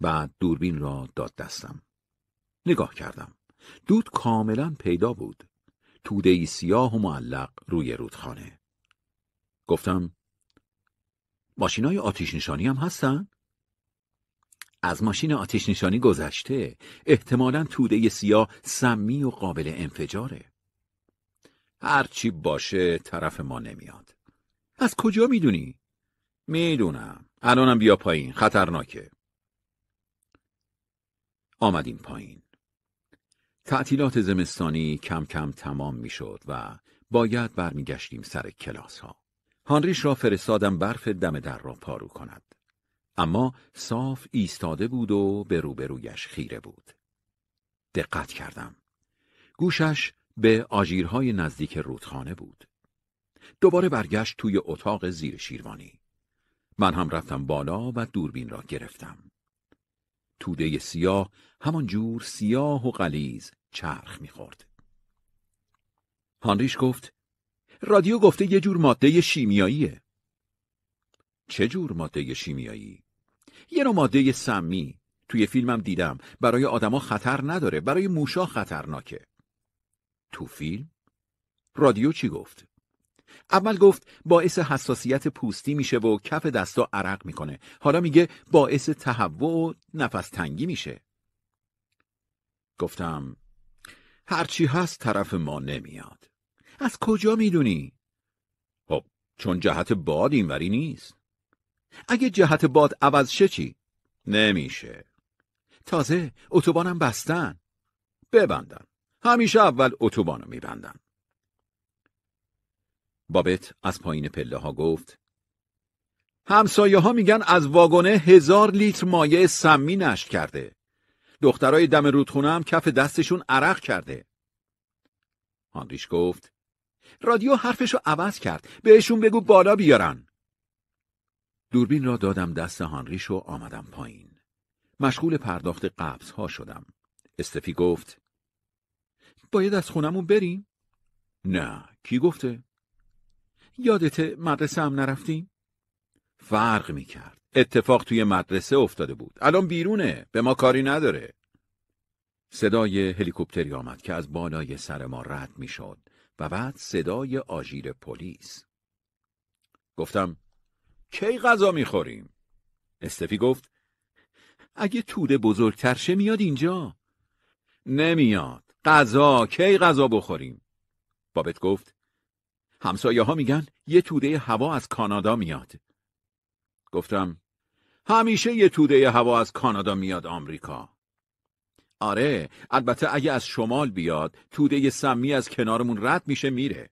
بعد دوربین را داد دستم نگاه کردم دود کاملا پیدا بود تودهی سیاه و معلق روی رودخانه گفتم ماشین های آتیش نشانی هم هستن؟ از ماشین آتیش نشانی گذشته احتمالا توده سیاه سمی و قابل انفجاره هرچی باشه طرف ما نمیاد از کجا میدونی؟ میدونم الانم بیا پایین خطرناکه آمدیم پایین تعطیلات زمستانی کم کم تمام میشد و باید برمیگشتیم سر کلاس ها هانریش را فرستادم برف دم در را پارو کند. اما صاف ایستاده بود و به روبرویش خیره بود. دقت کردم. گوشش به آژیرهای نزدیک رودخانه بود. دوباره برگشت توی اتاق زیر شیروانی. من هم رفتم بالا و دوربین را گرفتم. توده سیاه همان جور سیاه و قلیز چرخ میخورد. هانریش گفت رادیو گفته یه جور ماده شیمیاییه. چه جور ماده شیمیایی؟ یه نوع ماده سمی توی فیلمم دیدم برای آدما خطر نداره برای موشا خطرناکه. تو فیلم؟ رادیو چی گفت؟ اول گفت باعث حساسیت پوستی میشه و کف دستا عرق میکنه. حالا میگه باعث تهوع و نفس تنگی میشه. گفتم هرچی هست طرف ما نمیاد. از کجا میدونی؟ خب چون جهت باد اینوری نیست اگه جهت باد عوض شه چی؟ نمیشه تازه اتوبانم بستن ببندن همیشه اول اتوبانو میبندن بابت از پایین پله ها گفت همسایه ها میگن از واگونه هزار لیتر مایع سمی نشت کرده دخترای دم رودخونه هم کف دستشون عرق کرده. هانریش گفت رادیو حرفشو عوض کرد بهشون بگو بالا بیارن دوربین را دادم دست هانریش و آمدم پایین مشغول پرداخت قبض ها شدم استفی گفت باید از خونمون بریم؟ نه کی گفته؟ یادته مدرسه هم نرفتیم؟ فرق می کرد. اتفاق توی مدرسه افتاده بود. الان بیرونه. به ما کاری نداره. صدای هلیکوپتری آمد که از بالای سر ما رد می شد. و بعد صدای آژیر پلیس گفتم کی غذا میخوریم استفی گفت اگه توده بزرگتر شه میاد اینجا نمیاد غذا کی غذا بخوریم بابت گفت همسایه ها میگن یه توده هوا از کانادا میاد گفتم همیشه یه توده هوا از کانادا میاد آمریکا آره البته اگه از شمال بیاد توده سمی از کنارمون رد میشه میره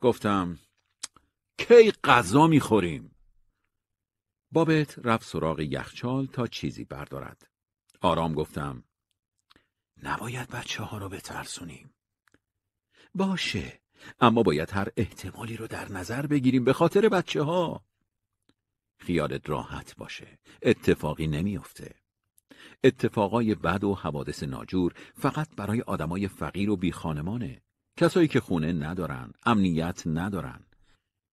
گفتم کی غذا میخوریم بابت رفت سراغ یخچال تا چیزی بردارد آرام گفتم نباید بچه ها رو بترسونیم باشه اما باید هر احتمالی رو در نظر بگیریم به خاطر بچه ها خیالت راحت باشه اتفاقی نمیافته اتفاقای بد و حوادث ناجور فقط برای آدمای فقیر و بیخانمانه کسایی که خونه ندارن امنیت ندارن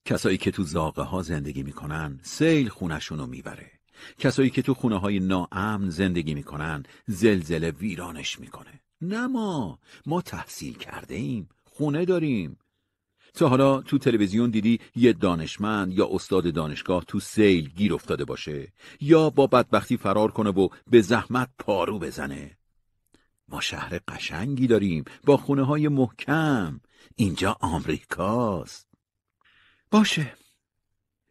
کسایی که تو زاغه ها زندگی میکنن سیل خونشونو میبره کسایی که تو خونه های ناامن زندگی میکنن زلزله ویرانش میکنه نه ما ما تحصیل کرده ایم خونه داریم تا حالا تو تلویزیون دیدی یه دانشمند یا استاد دانشگاه تو سیل گیر افتاده باشه یا با بدبختی فرار کنه و به زحمت پارو بزنه ما شهر قشنگی داریم با خونه های محکم اینجا آمریکاست باشه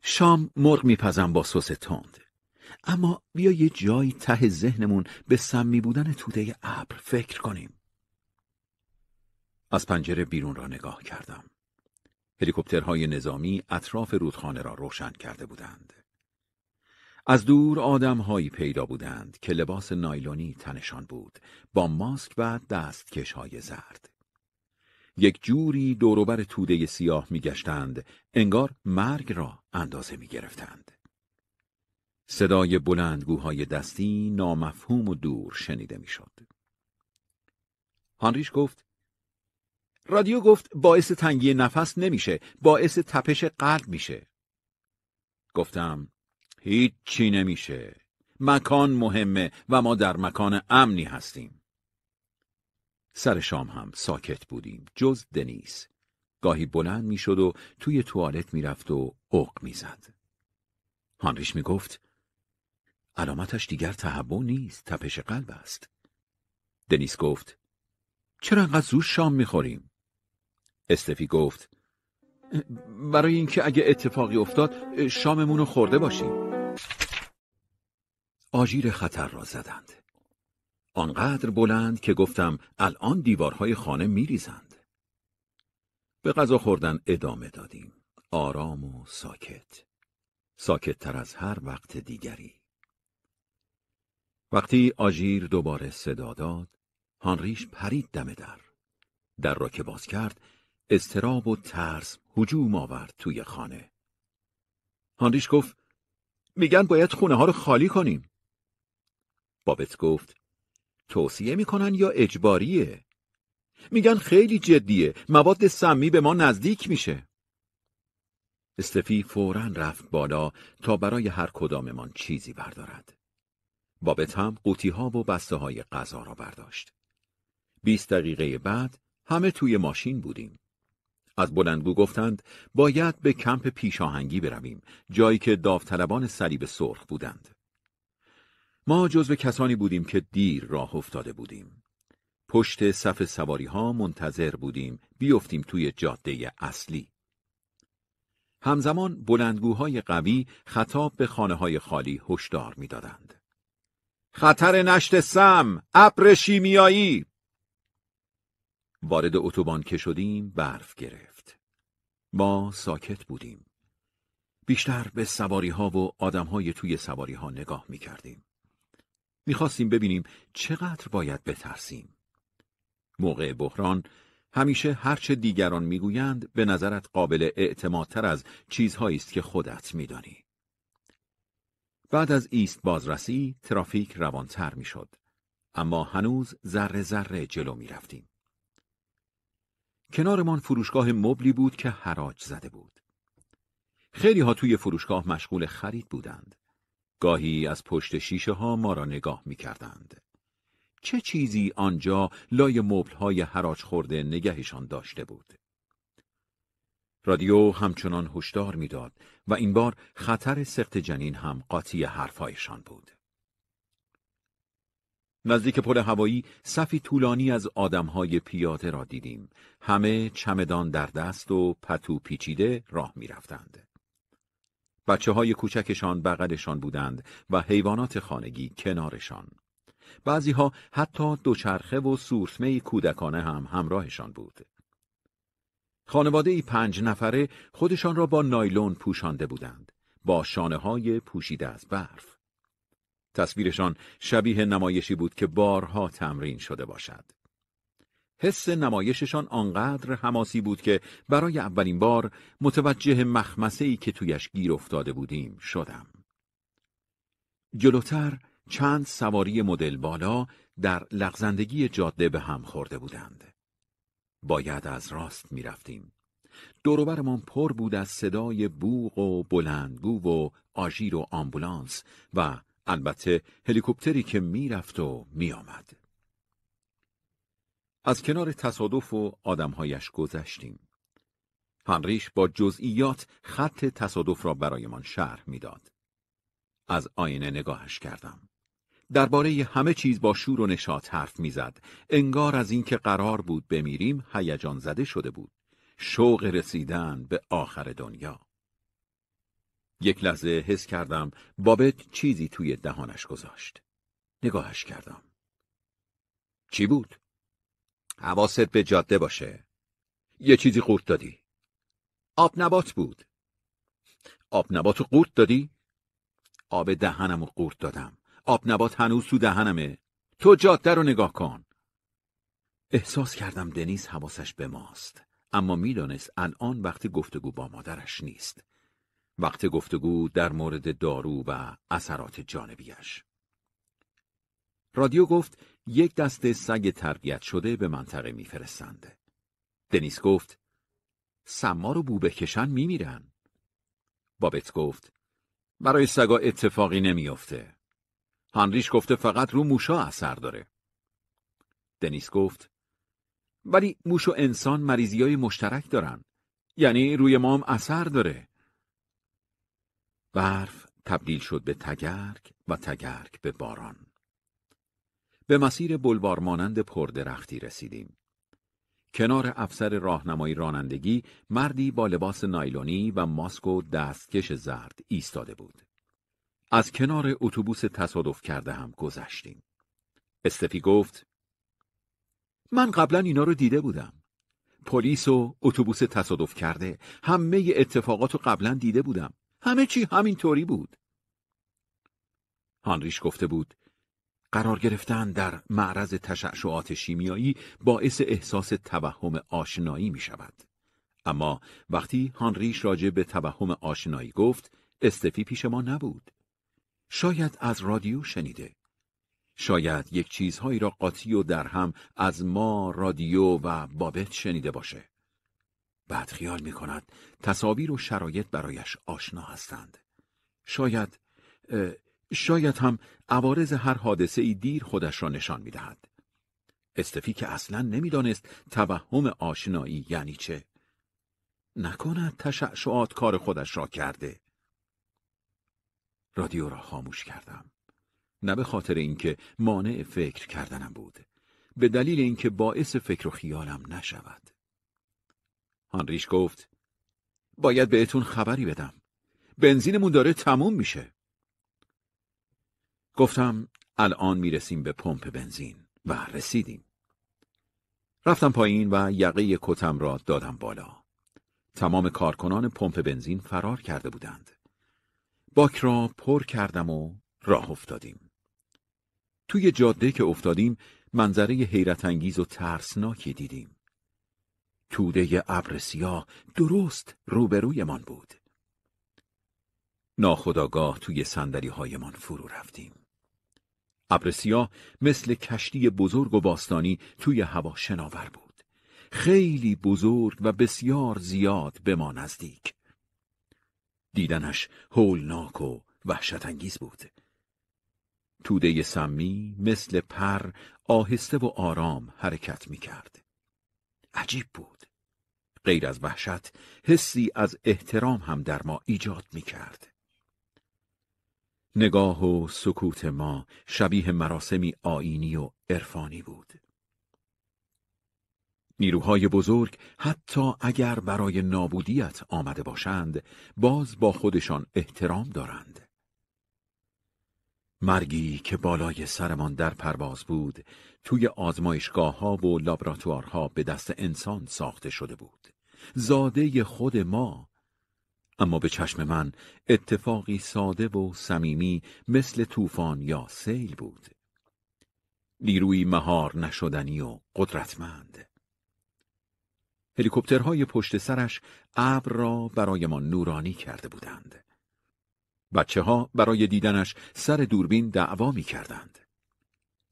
شام مرغ میپزم با سس تند اما بیا یه جایی ته ذهنمون به سمی بودن توده ابر فکر کنیم از پنجره بیرون را نگاه کردم هلیکوپترهای نظامی اطراف رودخانه را روشن کرده بودند. از دور آدمهایی پیدا بودند که لباس نایلونی تنشان بود با ماسک و دستکشهای زرد. یک جوری دوروبر توده سیاه گشتند، انگار مرگ را اندازه میگرفتند. صدای بلندگوهای دستی نامفهوم و دور شنیده میشد. هانریش گفت رادیو گفت باعث تنگی نفس نمیشه باعث تپش قلب میشه گفتم هیچی نمیشه مکان مهمه و ما در مکان امنی هستیم سر شام هم ساکت بودیم جز دنیس گاهی بلند میشد و توی توالت میرفت و اوق میزد هانریش میگفت علامتش دیگر تهوع نیست تپش قلب است دنیس گفت چرا انقدر زود شام میخوریم استفی گفت برای اینکه اگه اتفاقی افتاد شاممون رو خورده باشیم آژیر خطر را زدند آنقدر بلند که گفتم الان دیوارهای خانه میریزند به غذا خوردن ادامه دادیم آرام و ساکت ساکت تر از هر وقت دیگری وقتی آژیر دوباره صدا داد هانریش پرید دم در در را که باز کرد استراب و ترس هجوم آورد توی خانه. هانریش گفت میگن باید خونه ها رو خالی کنیم. بابت گفت توصیه میکنن یا اجباریه؟ میگن خیلی جدیه مواد سمی به ما نزدیک میشه. استفی فورا رفت بالا تا برای هر کداممان چیزی بردارد. بابت هم قوطی ها و بسته های غذا را برداشت. بیست دقیقه بعد همه توی ماشین بودیم. از بلندگو گفتند باید به کمپ پیشاهنگی برویم جایی که داوطلبان صلیب سرخ بودند ما جزو کسانی بودیم که دیر راه افتاده بودیم پشت صف سواری ها منتظر بودیم بیفتیم توی جاده اصلی همزمان بلندگوهای قوی خطاب به خانه های خالی هشدار میدادند. خطر نشت سم، ابر شیمیایی وارد اتوبان که شدیم برف گرفت. ما ساکت بودیم. بیشتر به سواری ها و آدم های توی سواری ها نگاه می کردیم. می خواستیم ببینیم چقدر باید بترسیم. موقع بحران همیشه هرچه دیگران میگویند به نظرت قابل اعتمادتر از چیزهایی است که خودت میدانی. بعد از ایست بازرسی ترافیک روانتر میشد اما هنوز ذره ذره جلو می رفتیم. کنارمان فروشگاه مبلی بود که حراج زده بود. خیلی ها توی فروشگاه مشغول خرید بودند. گاهی از پشت شیشه ها ما را نگاه می کردند. چه چیزی آنجا لای مبل های حراج خورده نگهشان داشته بود؟ رادیو همچنان هشدار میداد و این بار خطر سخت جنین هم قاطی حرفایشان بود. نزدیک پل هوایی صفی طولانی از آدمهای پیاده را دیدیم. همه چمدان در دست و پتو پیچیده راه میرفتند. بچه های کوچکشان بغلشان بودند و حیوانات خانگی کنارشان. بعضیها حتی دوچرخه و سورتمه کودکانه هم همراهشان بود. خانواده پنج نفره خودشان را با نایلون پوشانده بودند. با شانه های پوشیده از برف. تصویرشان شبیه نمایشی بود که بارها تمرین شده باشد. حس نمایششان آنقدر حماسی بود که برای اولین بار متوجه مخمسه ای که تویش گیر افتاده بودیم شدم. جلوتر چند سواری مدل بالا در لغزندگی جاده به هم خورده بودند. باید از راست می رفتیم. دروبرمان پر بود از صدای بوغ و بلندگو و آژیر و آمبولانس و البته هلیکوپتری که میرفت و میآمد. از کنار تصادف و آدمهایش گذشتیم. هنریش با جزئیات خط تصادف را برایمان شرح میداد. از آینه نگاهش کردم. درباره همه چیز با شور و نشاط حرف میزد. انگار از اینکه قرار بود بمیریم هیجان زده شده بود. شوق رسیدن به آخر دنیا. یک لحظه حس کردم بابت چیزی توی دهانش گذاشت. نگاهش کردم. چی بود؟ حواست به جاده باشه. یه چیزی قورت دادی. آب نبات بود. آب نبات قورت دادی؟ آب دهنم رو قورت دادم. آب نبات هنوز تو دهنمه. تو جاده رو نگاه کن. احساس کردم دنیز حواسش به ماست. اما میدانست الان وقتی گفتگو با مادرش نیست. وقت گفتگو در مورد دارو و اثرات جانبیش. رادیو گفت یک دست سگ تربیت شده به منطقه میفرستند. دنیس گفت سما رو بوبه کشن میرن بابت گفت برای سگا اتفاقی نمیافته. هنریش گفته فقط رو موشا اثر داره. دنیس گفت ولی موش و انسان مریضی های مشترک دارن. یعنی روی ما هم اثر داره. برف تبدیل شد به تگرگ و تگرگ به باران. به مسیر بلوار مانند پردرختی رسیدیم. کنار افسر راهنمایی رانندگی مردی با لباس نایلونی و ماسک و دستکش زرد ایستاده بود. از کنار اتوبوس تصادف کرده هم گذشتیم. استفی گفت من قبلا اینا رو دیده بودم. پلیس و اتوبوس تصادف کرده همه اتفاقات رو قبلا دیده بودم. همه چی طوری بود. هانریش گفته بود قرار گرفتن در معرض تشعشعات شیمیایی باعث احساس توهم آشنایی می شود. اما وقتی هانریش راجع به توهم آشنایی گفت، استفی پیش ما نبود. شاید از رادیو شنیده. شاید یک چیزهایی را قاطی و در هم از ما رادیو و بابت شنیده باشه. بعد خیال می کند تصاویر و شرایط برایش آشنا هستند. شاید شاید هم عوارض هر حادثه ای دیر خودش را نشان می دهد. استفی که اصلا نمیدانست توهم آشنایی یعنی چه. نکند تشعشعات کار خودش را کرده. رادیو را خاموش کردم. نه به خاطر اینکه مانع فکر کردنم بود. به دلیل اینکه باعث فکر و خیالم نشود. هانریش گفت باید بهتون خبری بدم. بنزینمون داره تموم میشه. گفتم الان میرسیم به پمپ بنزین و رسیدیم. رفتم پایین و یقه کتم را دادم بالا. تمام کارکنان پمپ بنزین فرار کرده بودند. باک را پر کردم و راه افتادیم. توی جاده که افتادیم منظره حیرت انگیز و ترسناکی دیدیم. توده ابر سیاه درست روبرویمان بود ناخداگاه توی های هایمان فرو رفتیم ابر سیاه مثل کشتی بزرگ و باستانی توی هوا شناور بود خیلی بزرگ و بسیار زیاد به ما نزدیک دیدنش هولناک و انگیز بود توده سمی مثل پر آهسته و آرام حرکت می کرد. عجیب بود. غیر از وحشت حسی از احترام هم در ما ایجاد می کرد. نگاه و سکوت ما شبیه مراسمی آینی و عرفانی بود. نیروهای بزرگ حتی اگر برای نابودیت آمده باشند باز با خودشان احترام دارند. مرگی که بالای سرمان در پرواز بود توی آزمایشگاه ها و لابراتوارها به دست انسان ساخته شده بود زاده خود ما اما به چشم من اتفاقی ساده و صمیمی مثل طوفان یا سیل بود نیروی مهار نشدنی و قدرتمند هلیکوپترهای پشت سرش ابر را برایمان نورانی کرده بودند بچه ها برای دیدنش سر دوربین دعوا می کردند.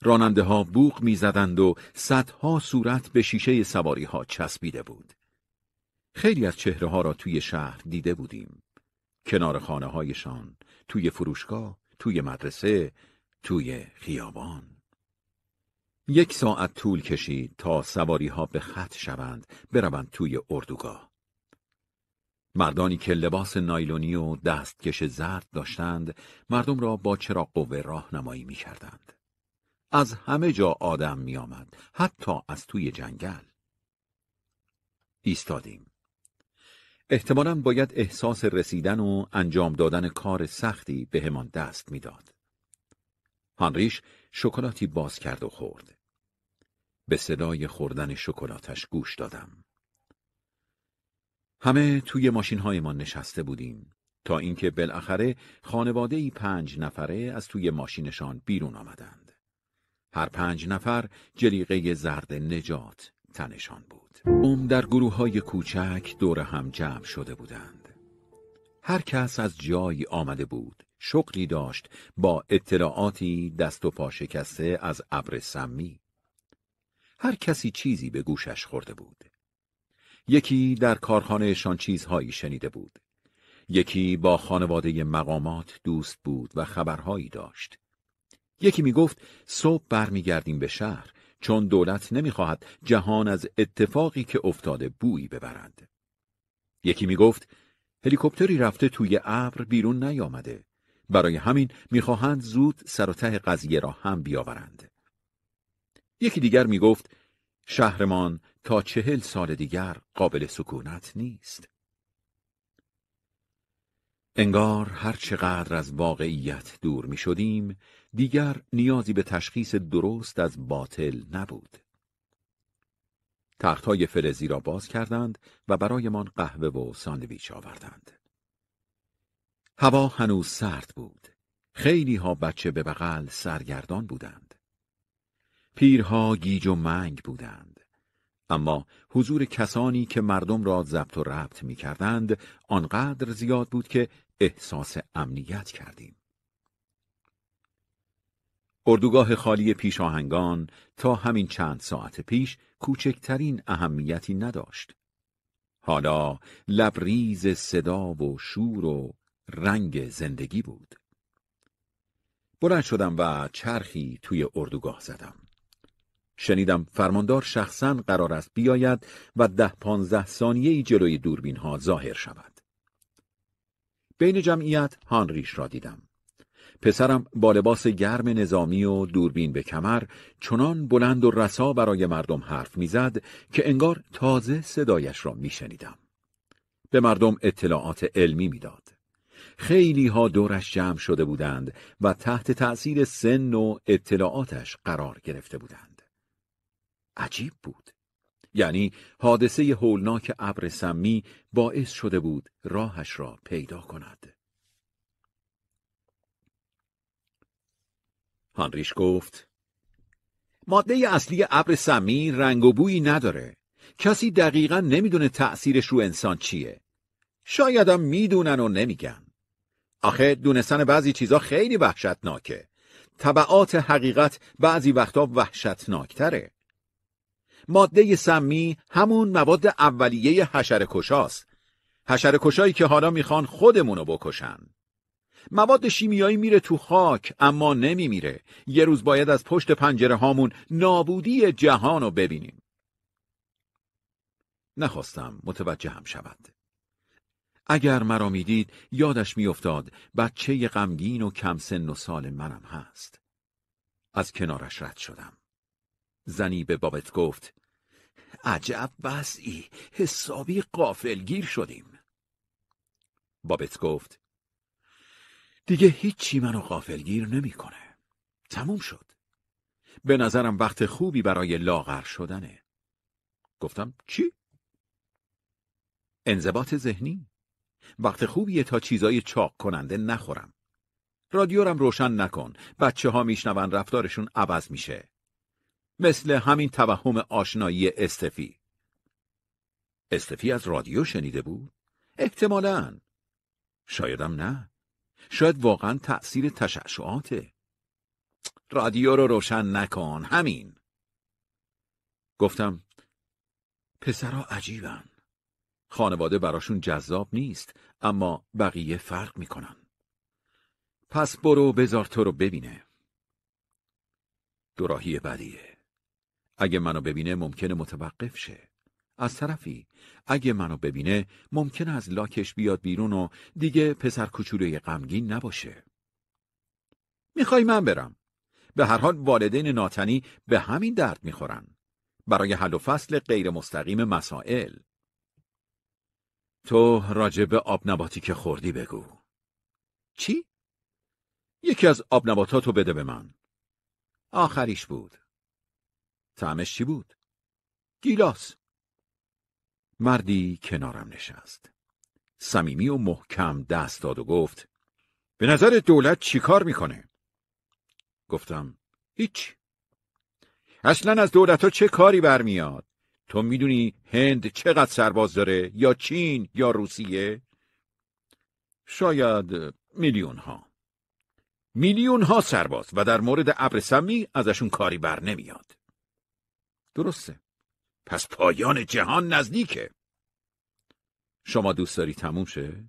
راننده ها بوغ می زدند و صدها صورت به شیشه سواری ها چسبیده بود. خیلی از چهره ها را توی شهر دیده بودیم. کنار خانه هایشان، توی فروشگاه، توی مدرسه، توی خیابان. یک ساعت طول کشید تا سواری ها به خط شوند بروند توی اردوگاه. مردانی که لباس نایلونی و دستکش زرد داشتند مردم را با چراغ قوه راهنمایی می از همه جا آدم می حتی از توی جنگل. ایستادیم. احتمالا باید احساس رسیدن و انجام دادن کار سختی به همان دست میداد. هنریش شکلاتی باز کرد و خورد. به صدای خوردن شکلاتش گوش دادم. همه توی ماشین هایمان نشسته بودیم تا اینکه بالاخره خانواده ای پنج نفره از توی ماشینشان بیرون آمدند. هر پنج نفر جلیقه زرد نجات تنشان بود. اوم در گروه های کوچک دور هم جمع شده بودند. هر کس از جایی آمده بود. شغلی داشت با اطلاعاتی دست و پا شکسته از ابر سمی. هر کسی چیزی به گوشش خورده بود. یکی در کارخانهشان چیزهایی شنیده بود. یکی با خانواده مقامات دوست بود و خبرهایی داشت. یکی می گفت صبح برمیگردیم به شهر چون دولت نمیخواهد جهان از اتفاقی که افتاده بویی ببرند. یکی می گفت هلیکوپتری رفته توی ابر بیرون نیامده. برای همین میخواهند زود سر و ته قضیه را هم بیاورند. یکی دیگر می گفت شهرمان تا چهل سال دیگر قابل سکونت نیست انگار هر چقدر از واقعیت دور می شدیم دیگر نیازی به تشخیص درست از باطل نبود تختهای فلزی را باز کردند و برایمان قهوه و ساندویچ آوردند هوا هنوز سرد بود خیلی ها بچه به بغل سرگردان بودند پیرها گیج و منگ بودند اما حضور کسانی که مردم را ضبط و ربط می کردند آنقدر زیاد بود که احساس امنیت کردیم. اردوگاه خالی پیشاهنگان تا همین چند ساعت پیش کوچکترین اهمیتی نداشت. حالا لبریز صدا و شور و رنگ زندگی بود. بلند شدم و چرخی توی اردوگاه زدم. شنیدم فرماندار شخصا قرار است بیاید و ده پانزده ثانیه جلوی دوربین ها ظاهر شود. بین جمعیت هانریش را دیدم. پسرم با لباس گرم نظامی و دوربین به کمر چنان بلند و رسا برای مردم حرف میزد که انگار تازه صدایش را میشنیدم. به مردم اطلاعات علمی میداد. خیلی ها دورش جمع شده بودند و تحت تأثیر سن و اطلاعاتش قرار گرفته بودند. عجیب بود یعنی حادثه هولناک ابر سمی باعث شده بود راهش را پیدا کند هنریش گفت ماده اصلی ابر سمی رنگ و بویی نداره کسی دقیقا نمیدونه تأثیرش رو انسان چیه شایدم میدونن و نمیگن آخه دونستن بعضی چیزا خیلی وحشتناکه طبعات حقیقت بعضی وقتا وحشتناکتره ماده سمی همون مواد اولیه حشره کشایی که حالا میخوان خودمونو بکشن. مواد شیمیایی میره تو خاک اما نمیمیره. یه روز باید از پشت پنجره هامون نابودی جهان رو ببینیم. نخواستم متوجه هم شود. اگر مرا میدید یادش میافتاد بچه غمگین و کم سن و سال منم هست. از کنارش رد شدم. زنی به بابت گفت عجب وضعی حسابی قافلگیر شدیم بابت گفت دیگه هیچی منو قافلگیر نمیکنه تموم شد به نظرم وقت خوبی برای لاغر شدنه گفتم چی؟ انضباط ذهنی وقت خوبیه تا چیزای چاق کننده نخورم رادیورم روشن نکن بچه ها میشنون رفتارشون عوض میشه مثل همین توهم آشنایی استفی استفی از رادیو شنیده بود؟ احتمالا شایدم نه شاید واقعا تأثیر تشعشعاته رادیو رو روشن نکن همین گفتم پسرا عجیبن خانواده براشون جذاب نیست اما بقیه فرق میکنن پس برو بذار تو رو ببینه راهی بدیه اگه منو ببینه ممکنه متوقف شه. از طرفی اگه منو ببینه ممکنه از لاکش بیاد بیرون و دیگه پسر کوچولوی غمگین نباشه. میخوای من برم. به هر حال والدین ناتنی به همین درد میخورن. برای حل و فصل غیر مستقیم مسائل. تو راجب آب نباتی که خوردی بگو. چی؟ یکی از آب نباتاتو بده به من. آخریش بود. طعمش چی بود؟ گیلاس مردی کنارم نشست صمیمی و محکم دست داد و گفت به نظر دولت چی کار میکنه؟ گفتم هیچ اصلا از دولت ها چه کاری برمیاد؟ تو میدونی هند چقدر سرباز داره یا چین یا روسیه؟ شاید میلیون ها میلیون ها سرباز و در مورد ابر سمی ازشون کاری بر نمیاد درسته پس پایان جهان نزدیکه شما دوست داری تموم شه؟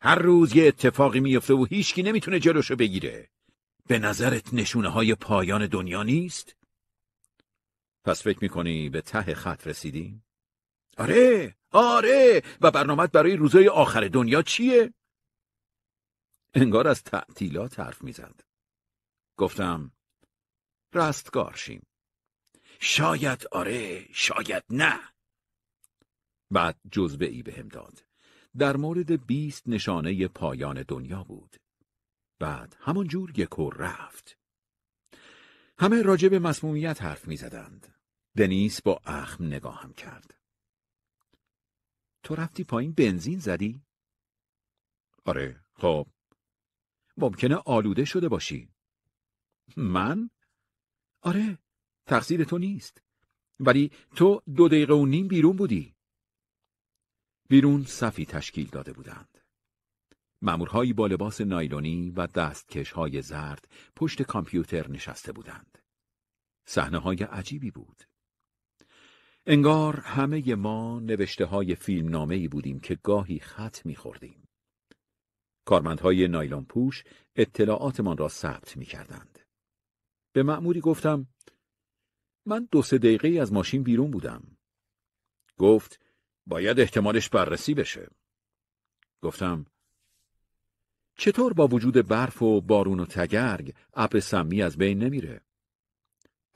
هر روز یه اتفاقی میفته و هیچکی نمیتونه جلوشو بگیره به نظرت نشونه های پایان دنیا نیست؟ پس فکر میکنی به ته خط رسیدیم؟ آره آره و برنامه برای روزای آخر دنیا چیه؟ انگار از تعطیلات حرف میزد گفتم رستگار شیم شاید آره شاید نه بعد جزبه ای به هم داد در مورد بیست نشانه پایان دنیا بود بعد همانجور یکو رفت همه راجب به مسمومیت حرف می زدند. دنیس با اخم نگاهم کرد تو رفتی پایین بنزین زدی؟ آره خب ممکنه آلوده شده باشی من؟ آره تقصیر تو نیست ولی تو دو دقیقه و نیم بیرون بودی بیرون صفی تشکیل داده بودند مامورهایی با لباس نایلونی و های زرد پشت کامپیوتر نشسته بودند صحنه های عجیبی بود انگار همه ما نوشته های فیلم نامه بودیم که گاهی خط میخوردیم. کارمندهای نایلون پوش اطلاعاتمان را ثبت می کردند. به معموری گفتم من دو سه دقیقه از ماشین بیرون بودم. گفت باید احتمالش بررسی بشه. گفتم چطور با وجود برف و بارون و تگرگ ابر سمی از بین نمیره؟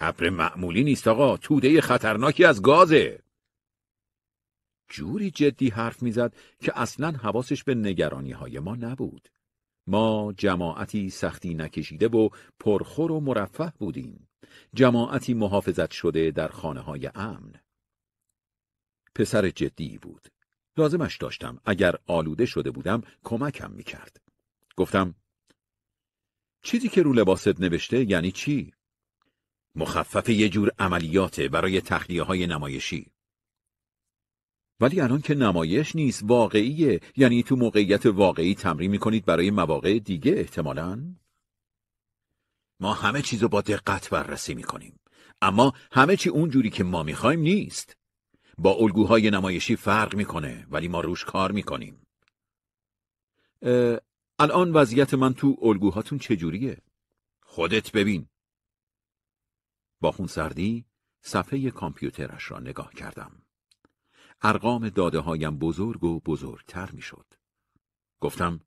ابر معمولی نیست آقا، توده خطرناکی از گازه. جوری جدی حرف میزد که اصلا حواسش به نگرانی های ما نبود. ما جماعتی سختی نکشیده و پرخور و مرفه بودیم. جماعتی محافظت شده در خانه های امن. پسر جدی بود. لازمش داشتم اگر آلوده شده بودم کمکم می کرد. گفتم چیزی که رو لباست نوشته یعنی چی؟ مخفف یه جور عملیاته برای تخلیه های نمایشی. ولی الان که نمایش نیست واقعیه یعنی تو موقعیت واقعی تمرین کنید برای مواقع دیگه احتمالاً؟ ما همه چیز رو با دقت بررسی میکنیم اما همه چی اونجوری که ما میخوایم نیست با الگوهای نمایشی فرق میکنه ولی ما روش کار میکنیم الان وضعیت من تو الگوهاتون چجوریه؟ خودت ببین با خونسردی صفحه کامپیوترش را نگاه کردم ارقام داده هایم بزرگ و بزرگتر میشد. گفتم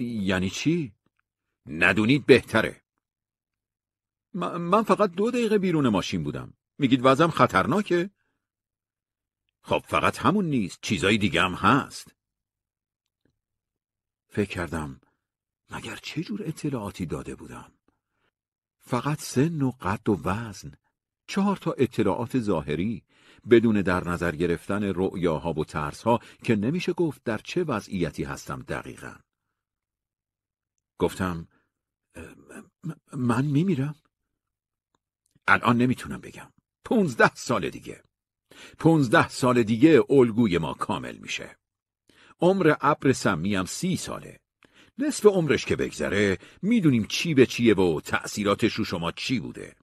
یعنی چی؟ ندونید بهتره من فقط دو دقیقه بیرون ماشین بودم میگید وزم خطرناکه؟ خب فقط همون نیست چیزای دیگه هم هست فکر کردم مگر چه جور اطلاعاتی داده بودم فقط سن و قد و وزن چهار تا اطلاعات ظاهری بدون در نظر گرفتن رؤیاها و ترسها که نمیشه گفت در چه وضعیتی هستم دقیقا گفتم من میمیرم؟ الان نمیتونم بگم. پونزده سال دیگه. پونزده سال دیگه الگوی ما کامل میشه. عمر ابر سمیم سی ساله. نصف عمرش که بگذره میدونیم چی به چیه و تأثیراتش رو شما چی بوده.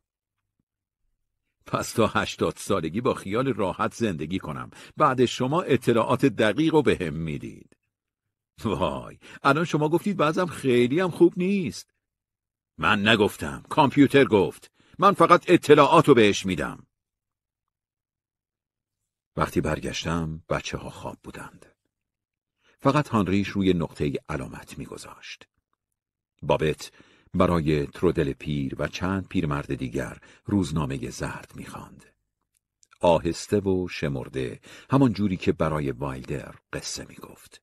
پس تا هشتاد سالگی با خیال راحت زندگی کنم. بعد شما اطلاعات دقیق رو به هم میدید. وای الان شما گفتید بعضم خیلی هم خوب نیست من نگفتم کامپیوتر گفت من فقط اطلاعاتو بهش میدم وقتی برگشتم بچه ها خواب بودند فقط هانریش روی نقطه علامت میگذاشت بابت برای ترودل پیر و چند پیرمرد دیگر روزنامه زرد میخواند. آهسته و شمرده همان جوری که برای وایلدر قصه میگفت.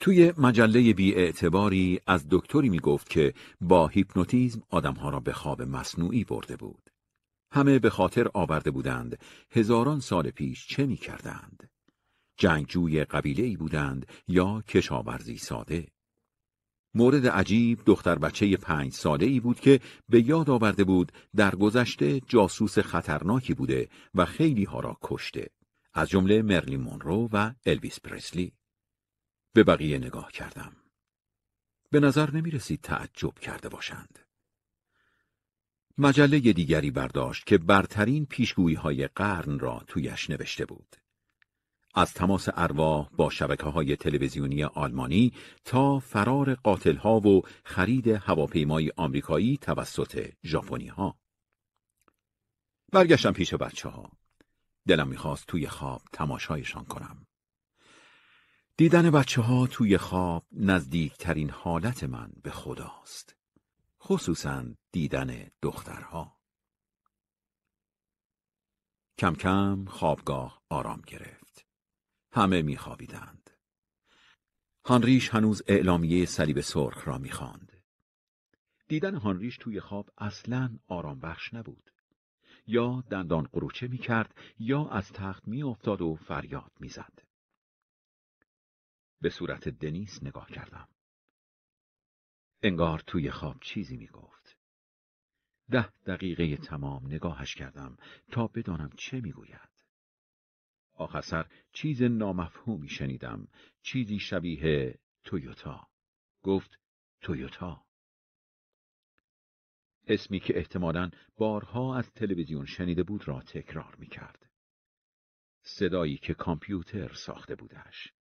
توی مجله اعتباری از دکتری می گفت که با هیپنوتیزم آدمها را به خواب مصنوعی برده بود. همه به خاطر آورده بودند هزاران سال پیش چه می کردند. جنگجوی قبیله ای بودند یا کشاورزی ساده. مورد عجیب دختر بچه پنج ساله ای بود که به یاد آورده بود در گذشته جاسوس خطرناکی بوده و خیلی ها را کشته. از جمله مرلی مونرو و الویس پرسلی. به بقیه نگاه کردم. به نظر نمی رسید تعجب کرده باشند. مجله دیگری برداشت که برترین پیشگویی های قرن را تویش نوشته بود. از تماس ارواح با شبکه های تلویزیونی آلمانی تا فرار قاتل ها و خرید هواپیمای آمریکایی توسط ژاپنی ها. برگشتم پیش بچه ها. دلم میخواست توی خواب تماشایشان کنم. دیدن بچه ها توی خواب نزدیکترین حالت من به خداست. خصوصا دیدن دخترها. کم کم خوابگاه آرام گرفت. همه خوابیدند. هانریش هنوز اعلامیه صلیب سرخ را میخواند. دیدن هانریش توی خواب اصلا آرام بخش نبود. یا دندان قروچه میکرد یا از تخت میافتاد و فریاد میزد. به صورت دنیس نگاه کردم. انگار توی خواب چیزی می گفت. ده دقیقه تمام نگاهش کردم تا بدانم چه می گوید. آخر چیز نامفهومی شنیدم. چیزی شبیه تویوتا. گفت تویوتا. اسمی که احتمالاً بارها از تلویزیون شنیده بود را تکرار می کرد. صدایی که کامپیوتر ساخته بودش.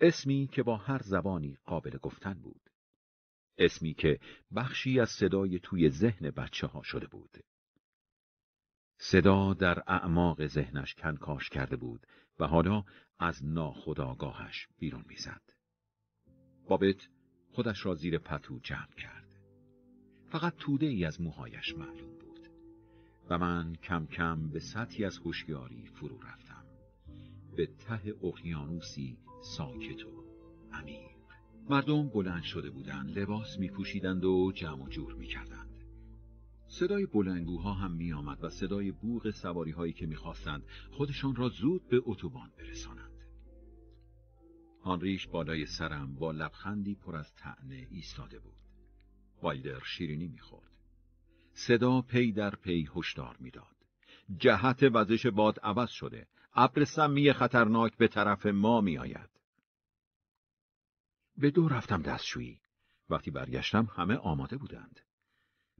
اسمی که با هر زبانی قابل گفتن بود. اسمی که بخشی از صدای توی ذهن بچه ها شده بود. صدا در اعماق ذهنش کنکاش کرده بود و حالا از ناخداگاهش بیرون میزد. بابت خودش را زیر پتو جمع کرد. فقط توده ای از موهایش معلوم بود و من کم کم به سطحی از هوشیاری فرو رفتم. به ته اقیانوسی ساکت و عمیق مردم بلند شده بودند لباس می و جمع و جور می کردند. صدای بلنگوها هم می آمد و صدای بوغ سواری هایی که میخواستند خودشان را زود به اتوبان برسانند. هانریش بالای سرم با لبخندی پر از تعنه ایستاده بود. وایلدر شیرینی میخورد. صدا پی در پی هشدار میداد. جهت وزش باد عوض شده. ابر سمی خطرناک به طرف ما می آید. به دو رفتم دستشویی. وقتی برگشتم همه آماده بودند.